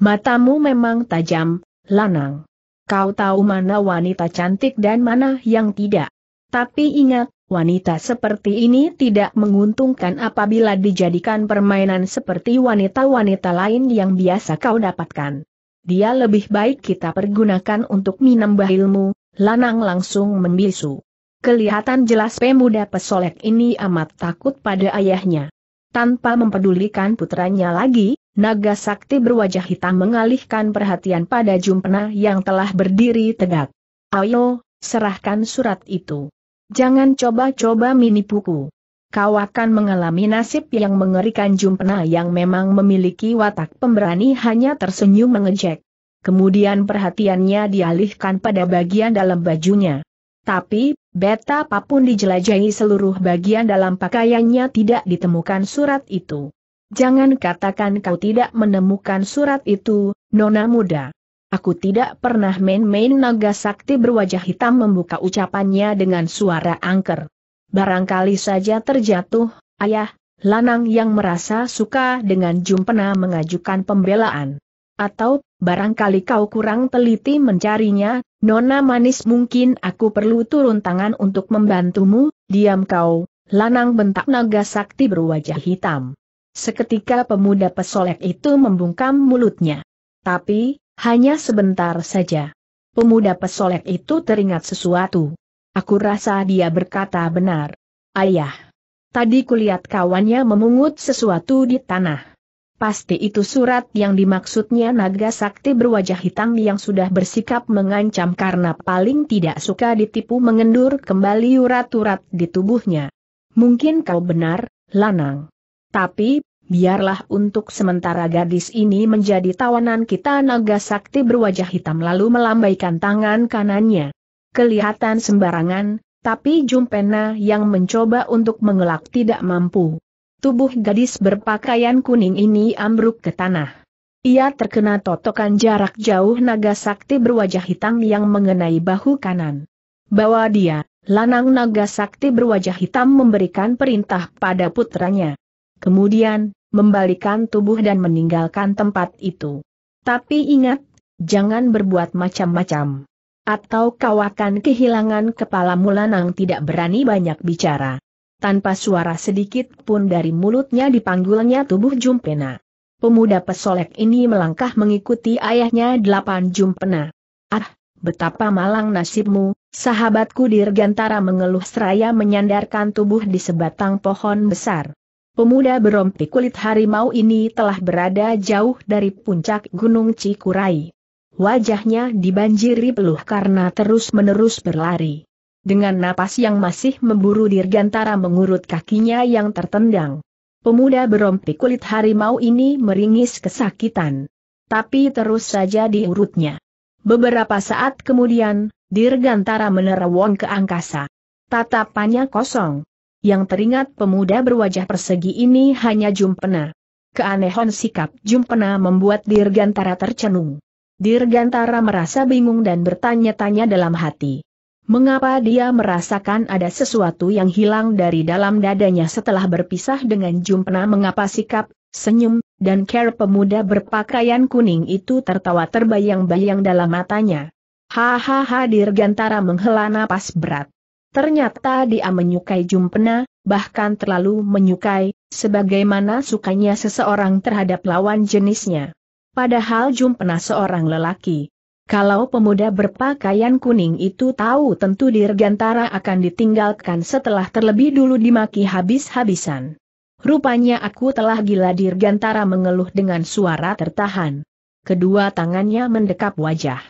Matamu memang tajam, Lanang. Kau tahu mana wanita cantik dan mana yang tidak. Tapi ingat, wanita seperti ini tidak menguntungkan apabila dijadikan permainan seperti wanita-wanita lain yang biasa kau dapatkan. Dia lebih baik kita pergunakan untuk menambah ilmu, Lanang langsung membisu. Kelihatan jelas pemuda pesolek ini amat takut pada ayahnya. Tanpa mempedulikan putranya lagi, naga sakti berwajah hitam mengalihkan perhatian pada Jumpena yang telah berdiri tegak. Ayo, serahkan surat itu. Jangan coba-coba minipuku. Kau akan mengalami nasib yang mengerikan Jumpena yang memang memiliki watak pemberani hanya tersenyum mengejek. Kemudian perhatiannya dialihkan pada bagian dalam bajunya. Tapi, Beta papun dijelajahi seluruh bagian dalam pakaiannya tidak ditemukan surat itu. Jangan katakan kau tidak menemukan surat itu, Nona muda. Aku tidak pernah main-main naga sakti berwajah hitam membuka ucapannya dengan suara angker. Barangkali saja terjatuh, ayah, lanang yang merasa suka dengan jumpena mengajukan pembelaan. Atau, barangkali kau kurang teliti mencarinya, Nona Manis mungkin aku perlu turun tangan untuk membantumu, diam kau, lanang bentak naga sakti berwajah hitam. Seketika pemuda pesolek itu membungkam mulutnya. Tapi, hanya sebentar saja. Pemuda pesolek itu teringat sesuatu. Aku rasa dia berkata benar. Ayah. Tadi kulihat kawannya memungut sesuatu di tanah. Pasti itu surat yang dimaksudnya naga sakti berwajah hitam yang sudah bersikap mengancam karena paling tidak suka ditipu mengendur kembali urat-urat di tubuhnya. Mungkin kau benar, Lanang. Tapi, biarlah untuk sementara gadis ini menjadi tawanan kita naga sakti berwajah hitam lalu melambaikan tangan kanannya. Kelihatan sembarangan, tapi Jumpena yang mencoba untuk mengelak tidak mampu. Tubuh gadis berpakaian kuning ini ambruk ke tanah. Ia terkena totokan jarak jauh naga sakti berwajah hitam yang mengenai bahu kanan. Bawa dia, lanang naga sakti berwajah hitam memberikan perintah pada putranya. Kemudian, membalikan tubuh dan meninggalkan tempat itu. Tapi ingat, jangan berbuat macam-macam atau kau akan kehilangan kepalamu lanang tidak berani banyak bicara tanpa suara sedikit pun dari mulutnya dipanggulnya tubuh Jumpena. Pemuda pesolek ini melangkah mengikuti ayahnya delapan Jumpena. Ah, betapa malang nasibmu, sahabatku Dirgantara mengeluh seraya menyandarkan tubuh di sebatang pohon besar. Pemuda berompi kulit harimau ini telah berada jauh dari puncak Gunung Cikurai. Wajahnya dibanjiri peluh karena terus-menerus berlari. Dengan napas yang masih memburu Dirgantara mengurut kakinya yang tertendang. Pemuda berompi kulit harimau ini meringis kesakitan. Tapi terus saja diurutnya. Beberapa saat kemudian, Dirgantara menerawang ke angkasa. Tatapannya kosong. Yang teringat pemuda berwajah persegi ini hanya Jumpena. Keanehan sikap Jumpena membuat Dirgantara tercenung. Dirgantara merasa bingung dan bertanya-tanya dalam hati. Mengapa dia merasakan ada sesuatu yang hilang dari dalam dadanya setelah berpisah dengan Jumpna mengapa sikap, senyum, dan care pemuda berpakaian kuning itu tertawa terbayang-bayang dalam matanya. Hahaha Dirgantara menghela napas berat. Ternyata dia menyukai Jumpna, bahkan terlalu menyukai, sebagaimana sukanya seseorang terhadap lawan jenisnya. Padahal Jumpna seorang lelaki. Kalau pemuda berpakaian kuning itu tahu tentu Dirgantara akan ditinggalkan setelah terlebih dulu dimaki habis-habisan. Rupanya aku telah gila Dirgantara mengeluh dengan suara tertahan. Kedua tangannya mendekap wajah.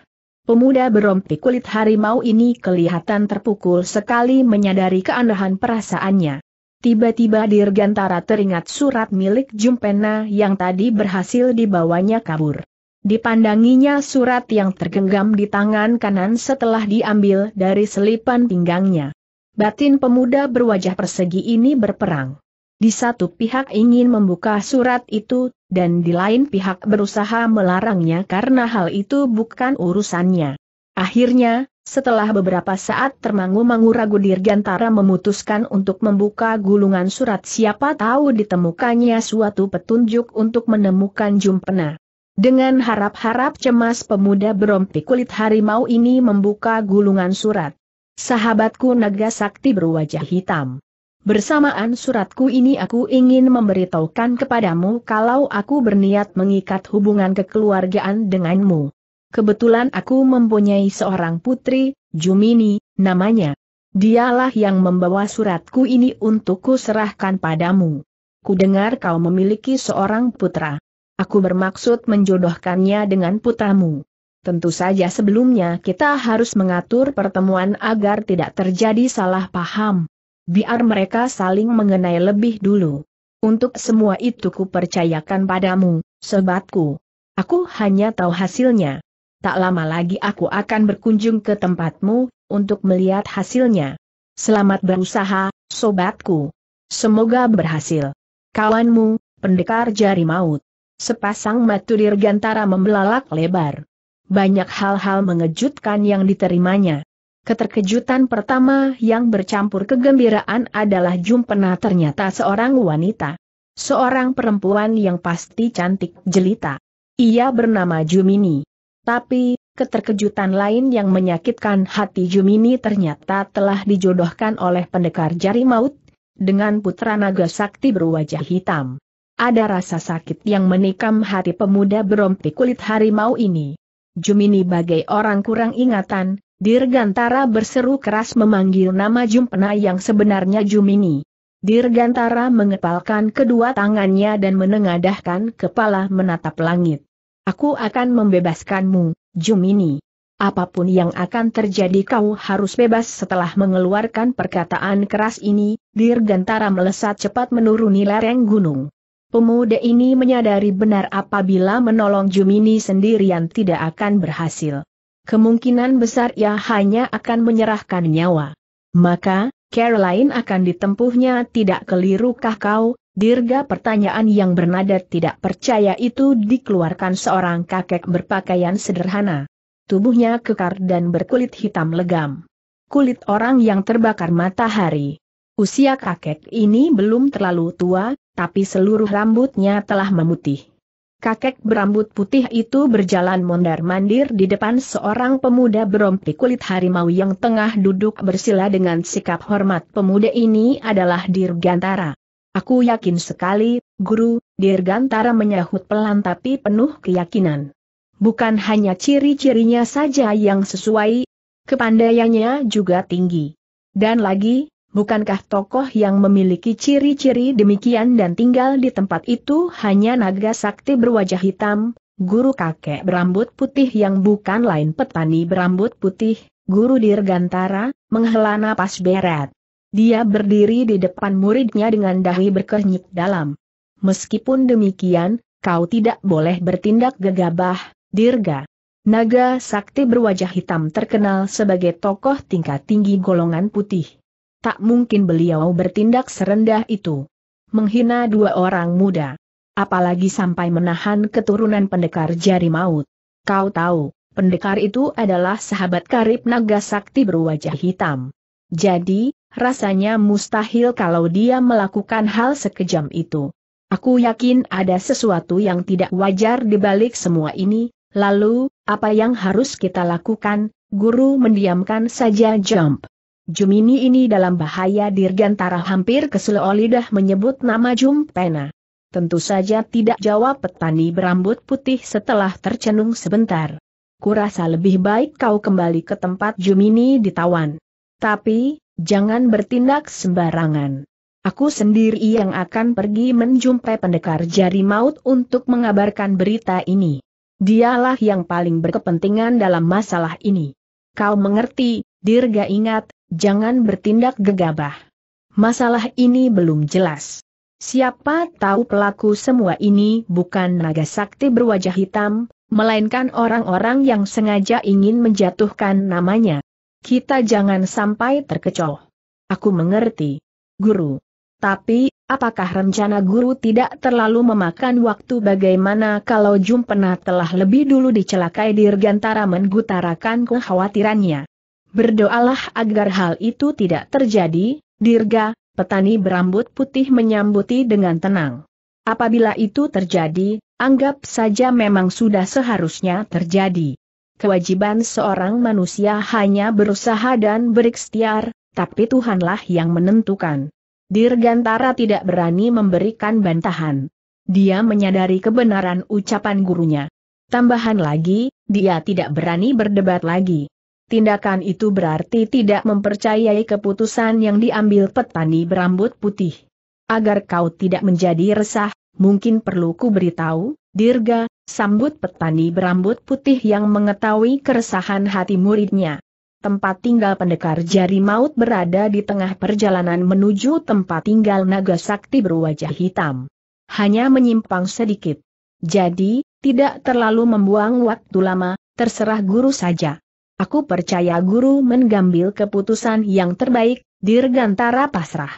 Pemuda berompi kulit harimau ini kelihatan terpukul sekali menyadari keanehan perasaannya. Tiba-tiba Dirgantara teringat surat milik Jumpena yang tadi berhasil dibawanya kabur. Dipandanginya surat yang tergenggam di tangan kanan setelah diambil dari selipan pinggangnya. Batin pemuda berwajah persegi ini berperang. Di satu pihak ingin membuka surat itu, dan di lain pihak berusaha melarangnya karena hal itu bukan urusannya. Akhirnya, setelah beberapa saat termangu-mangu ragu Dirgantara memutuskan untuk membuka gulungan surat siapa tahu ditemukannya suatu petunjuk untuk menemukan Jumpena. Dengan harap-harap cemas pemuda berompi kulit harimau ini membuka gulungan surat. Sahabatku naga sakti berwajah hitam. Bersamaan suratku ini aku ingin memberitahukan kepadamu kalau aku berniat mengikat hubungan kekeluargaan denganmu. Kebetulan aku mempunyai seorang putri, Jumini, namanya. Dialah yang membawa suratku ini untukku serahkan padamu. Kudengar kau memiliki seorang putra. Aku bermaksud menjodohkannya dengan putamu. Tentu saja sebelumnya kita harus mengatur pertemuan agar tidak terjadi salah paham. Biar mereka saling mengenai lebih dulu. Untuk semua itu kupercayakan padamu, sobatku. Aku hanya tahu hasilnya. Tak lama lagi aku akan berkunjung ke tempatmu, untuk melihat hasilnya. Selamat berusaha, sobatku. Semoga berhasil. Kawanmu, pendekar jari maut. Sepasang mata gantara membelalak lebar. Banyak hal-hal mengejutkan yang diterimanya. Keterkejutan pertama yang bercampur kegembiraan adalah Jumpena ternyata seorang wanita. Seorang perempuan yang pasti cantik jelita. Ia bernama Jumini. Tapi, keterkejutan lain yang menyakitkan hati Jumini ternyata telah dijodohkan oleh pendekar jari maut, dengan putra naga sakti berwajah hitam. Ada rasa sakit yang menikam hati pemuda berompi kulit harimau ini. Jumini bagai orang kurang ingatan, Dirgantara berseru keras memanggil nama Jumpena yang sebenarnya Jumini. Dirgantara mengepalkan kedua tangannya dan menengadahkan kepala menatap langit. Aku akan membebaskanmu, Jumini. Apapun yang akan terjadi kau harus bebas setelah mengeluarkan perkataan keras ini, Dirgantara melesat cepat menuruni lereng gunung. Pemuda ini menyadari benar apabila menolong Jumini sendirian tidak akan berhasil. Kemungkinan besar ia hanya akan menyerahkan nyawa. Maka, Caroline akan ditempuhnya tidak kelirukah kau, dirga pertanyaan yang bernada tidak percaya itu dikeluarkan seorang kakek berpakaian sederhana. Tubuhnya kekar dan berkulit hitam legam. Kulit orang yang terbakar matahari. Usia kakek ini belum terlalu tua, tapi seluruh rambutnya telah memutih. Kakek berambut putih itu berjalan mondar-mandir di depan seorang pemuda berompi kulit harimau yang tengah duduk bersila dengan sikap hormat pemuda ini adalah Dirgantara. Aku yakin sekali, Guru, Dirgantara menyahut pelan tapi penuh keyakinan. Bukan hanya ciri-cirinya saja yang sesuai, kepandaiannya juga tinggi. Dan lagi, bukankah tokoh yang memiliki ciri-ciri demikian dan tinggal di tempat itu hanya naga sakti berwajah hitam, guru kakek berambut putih yang bukan lain petani berambut putih, guru dirgantara, menghela napas berat. Dia berdiri di depan muridnya dengan dahi berkernyit dalam. Meskipun demikian, kau tidak boleh bertindak gegabah, dirga. Naga Sakti berwajah hitam terkenal sebagai tokoh tingkat tinggi golongan putih tak mungkin beliau bertindak serendah itu. Menghina dua orang muda. Apalagi sampai menahan keturunan pendekar jari maut. Kau tahu, pendekar itu adalah sahabat karib naga sakti berwajah hitam. Jadi, rasanya mustahil kalau dia melakukan hal sekejam itu. Aku yakin ada sesuatu yang tidak wajar di balik semua ini, lalu, apa yang harus kita lakukan, guru mendiamkan saja jump. Jumini ini dalam bahaya Dirgantara hampir kesel olidah menyebut nama Jumpena. Tentu saja tidak jawab petani berambut putih setelah tercenung sebentar. Kurasa lebih baik kau kembali ke tempat Jumini ditawan. Tapi, jangan bertindak sembarangan. Aku sendiri yang akan pergi menjumpai pendekar jari maut untuk mengabarkan berita ini. Dialah yang paling berkepentingan dalam masalah ini. Kau mengerti, Dirga ingat, jangan bertindak gegabah. Masalah ini belum jelas. Siapa tahu pelaku semua ini bukan naga sakti berwajah hitam, melainkan orang-orang yang sengaja ingin menjatuhkan namanya. Kita jangan sampai terkecoh. Aku mengerti. Guru. Tapi, apakah rencana guru tidak terlalu memakan waktu bagaimana kalau Jumpena telah lebih dulu dicelakai Dirgantara menggutarakan kekhawatirannya? Berdoalah agar hal itu tidak terjadi, Dirga, petani berambut putih menyambuti dengan tenang. Apabila itu terjadi, anggap saja memang sudah seharusnya terjadi. Kewajiban seorang manusia hanya berusaha dan berikhtiar, tapi Tuhanlah yang menentukan. Dirgantara tidak berani memberikan bantahan. Dia menyadari kebenaran ucapan gurunya. Tambahan lagi, dia tidak berani berdebat lagi tindakan itu berarti tidak mempercayai keputusan yang diambil petani berambut putih. Agar kau tidak menjadi resah, mungkin perlu ku beritahu, Dirga, sambut petani berambut putih yang mengetahui keresahan hati muridnya. Tempat tinggal pendekar jari maut berada di tengah perjalanan menuju tempat tinggal naga sakti berwajah hitam. Hanya menyimpang sedikit. Jadi, tidak terlalu membuang waktu lama, terserah guru saja. Aku percaya guru mengambil keputusan yang terbaik, dirgantara pasrah.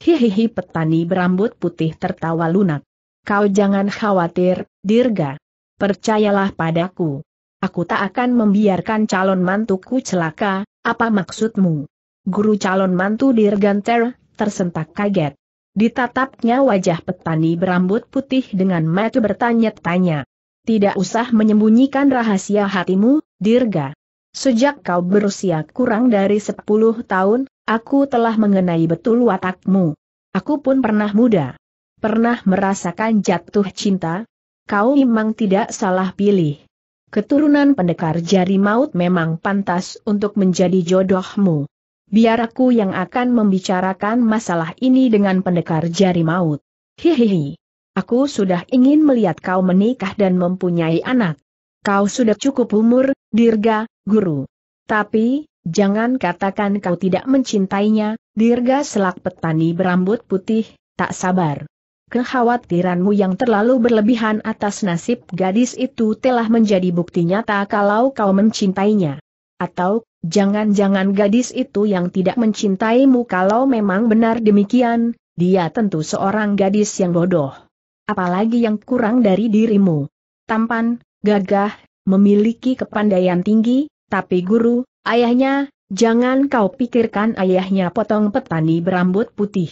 Hihihi petani berambut putih tertawa lunak. Kau jangan khawatir, dirga. Percayalah padaku. Aku tak akan membiarkan calon mantuku celaka, apa maksudmu? Guru calon mantu Dirgantara tersentak kaget. Ditatapnya wajah petani berambut putih dengan mata bertanya-tanya. Tidak usah menyembunyikan rahasia hatimu, dirga. Sejak kau berusia kurang dari 10 tahun, aku telah mengenai betul watakmu. Aku pun pernah muda. Pernah merasakan jatuh cinta? Kau memang tidak salah pilih. Keturunan pendekar jari maut memang pantas untuk menjadi jodohmu. Biar aku yang akan membicarakan masalah ini dengan pendekar jari maut. Hihihi. Aku sudah ingin melihat kau menikah dan mempunyai anak. Kau sudah cukup umur, Dirga, guru. Tapi, jangan katakan kau tidak mencintainya, Dirga selak petani berambut putih, tak sabar. Kekhawatiranmu yang terlalu berlebihan atas nasib gadis itu telah menjadi bukti nyata kalau kau mencintainya. Atau, jangan-jangan gadis itu yang tidak mencintaimu kalau memang benar demikian, dia tentu seorang gadis yang bodoh. Apalagi yang kurang dari dirimu. Tampan, gagah, memiliki kepandaian tinggi, tapi guru, ayahnya, jangan kau pikirkan ayahnya potong petani berambut putih.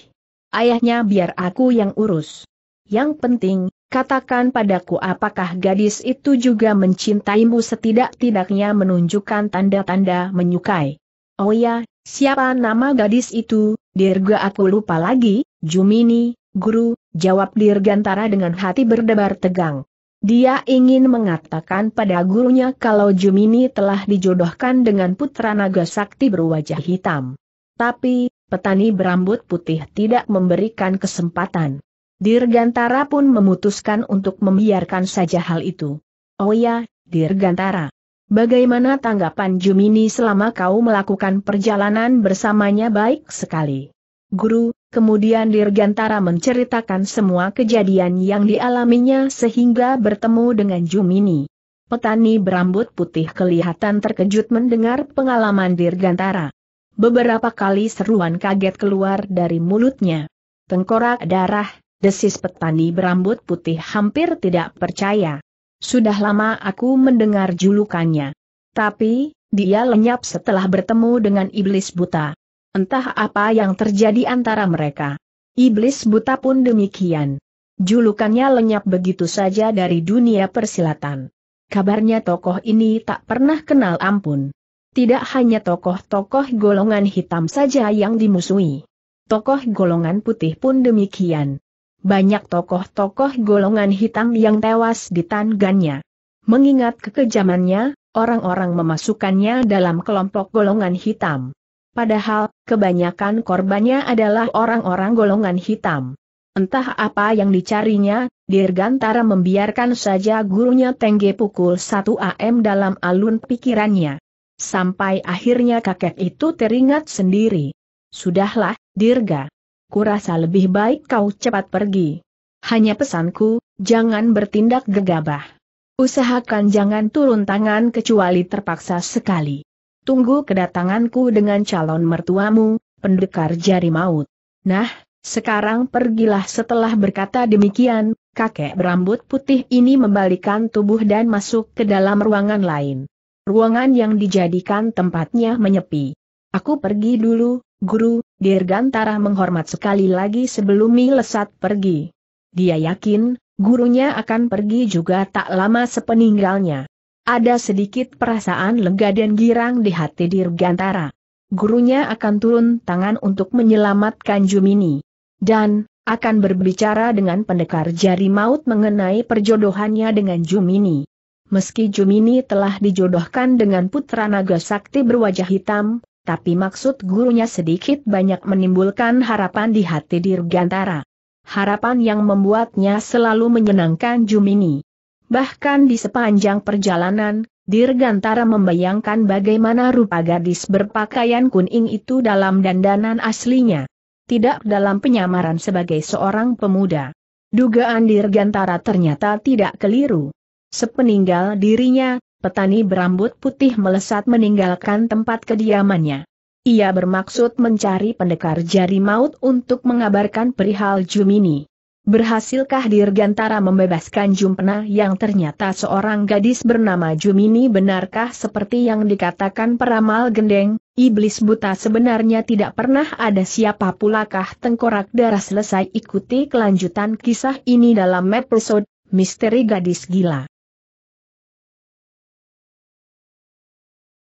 Ayahnya biar aku yang urus. Yang penting, katakan padaku apakah gadis itu juga mencintaimu setidak-tidaknya menunjukkan tanda-tanda menyukai. Oh ya, siapa nama gadis itu, dirga aku lupa lagi, Jumini, guru, jawab dirgantara dengan hati berdebar tegang. Dia ingin mengatakan pada gurunya kalau Jumini telah dijodohkan dengan putra naga sakti berwajah hitam. Tapi, petani berambut putih tidak memberikan kesempatan. Dirgantara pun memutuskan untuk membiarkan saja hal itu. Oh ya, Dirgantara. Bagaimana tanggapan Jumini selama kau melakukan perjalanan bersamanya baik sekali? Guru, Kemudian Dirgantara menceritakan semua kejadian yang dialaminya sehingga bertemu dengan Jumini. Petani berambut putih kelihatan terkejut mendengar pengalaman Dirgantara. Beberapa kali seruan kaget keluar dari mulutnya. Tengkorak darah, desis petani berambut putih hampir tidak percaya. Sudah lama aku mendengar julukannya. Tapi, dia lenyap setelah bertemu dengan iblis buta. Entah apa yang terjadi antara mereka. Iblis buta pun demikian. Julukannya lenyap begitu saja dari dunia persilatan. Kabarnya tokoh ini tak pernah kenal ampun. Tidak hanya tokoh-tokoh golongan hitam saja yang dimusuhi. Tokoh golongan putih pun demikian. Banyak tokoh-tokoh golongan hitam yang tewas di tangannya. Mengingat kekejamannya, orang-orang memasukkannya dalam kelompok golongan hitam. Padahal, kebanyakan korbannya adalah orang-orang golongan hitam. Entah apa yang dicarinya, Dirgantara membiarkan saja gurunya Tengge pukul 1 AM dalam alun pikirannya. Sampai akhirnya kakek itu teringat sendiri. Sudahlah, Dirga. Kurasa lebih baik kau cepat pergi. Hanya pesanku, jangan bertindak gegabah. Usahakan jangan turun tangan kecuali terpaksa sekali tunggu kedatanganku dengan calon mertuamu, pendekar jari maut. Nah, sekarang pergilah setelah berkata demikian, kakek berambut putih ini membalikan tubuh dan masuk ke dalam ruangan lain. Ruangan yang dijadikan tempatnya menyepi. Aku pergi dulu, guru, Dirgantara menghormat sekali lagi sebelum melesat pergi. Dia yakin, gurunya akan pergi juga tak lama sepeninggalnya. Ada sedikit perasaan lega dan girang di hati Dirgantara. Gurunya akan turun tangan untuk menyelamatkan Jumini. Dan, akan berbicara dengan pendekar jari maut mengenai perjodohannya dengan Jumini. Meski Jumini telah dijodohkan dengan putra naga sakti berwajah hitam, tapi maksud gurunya sedikit banyak menimbulkan harapan di hati Dirgantara. Harapan yang membuatnya selalu menyenangkan Jumini. Bahkan di sepanjang perjalanan, Dirgantara membayangkan bagaimana rupa gadis berpakaian kuning itu dalam dandanan aslinya. Tidak dalam penyamaran sebagai seorang pemuda. Dugaan Dirgantara ternyata tidak keliru. Sepeninggal dirinya, petani berambut putih melesat meninggalkan tempat kediamannya. Ia bermaksud mencari pendekar jari maut untuk mengabarkan perihal Jumini. Berhasilkah Dirgantara membebaskan Jumpena yang ternyata seorang gadis bernama Jumini benarkah seperti yang dikatakan peramal gendeng, iblis buta sebenarnya tidak pernah ada siapa pulakah tengkorak darah selesai ikuti kelanjutan kisah ini dalam episode Misteri Gadis Gila.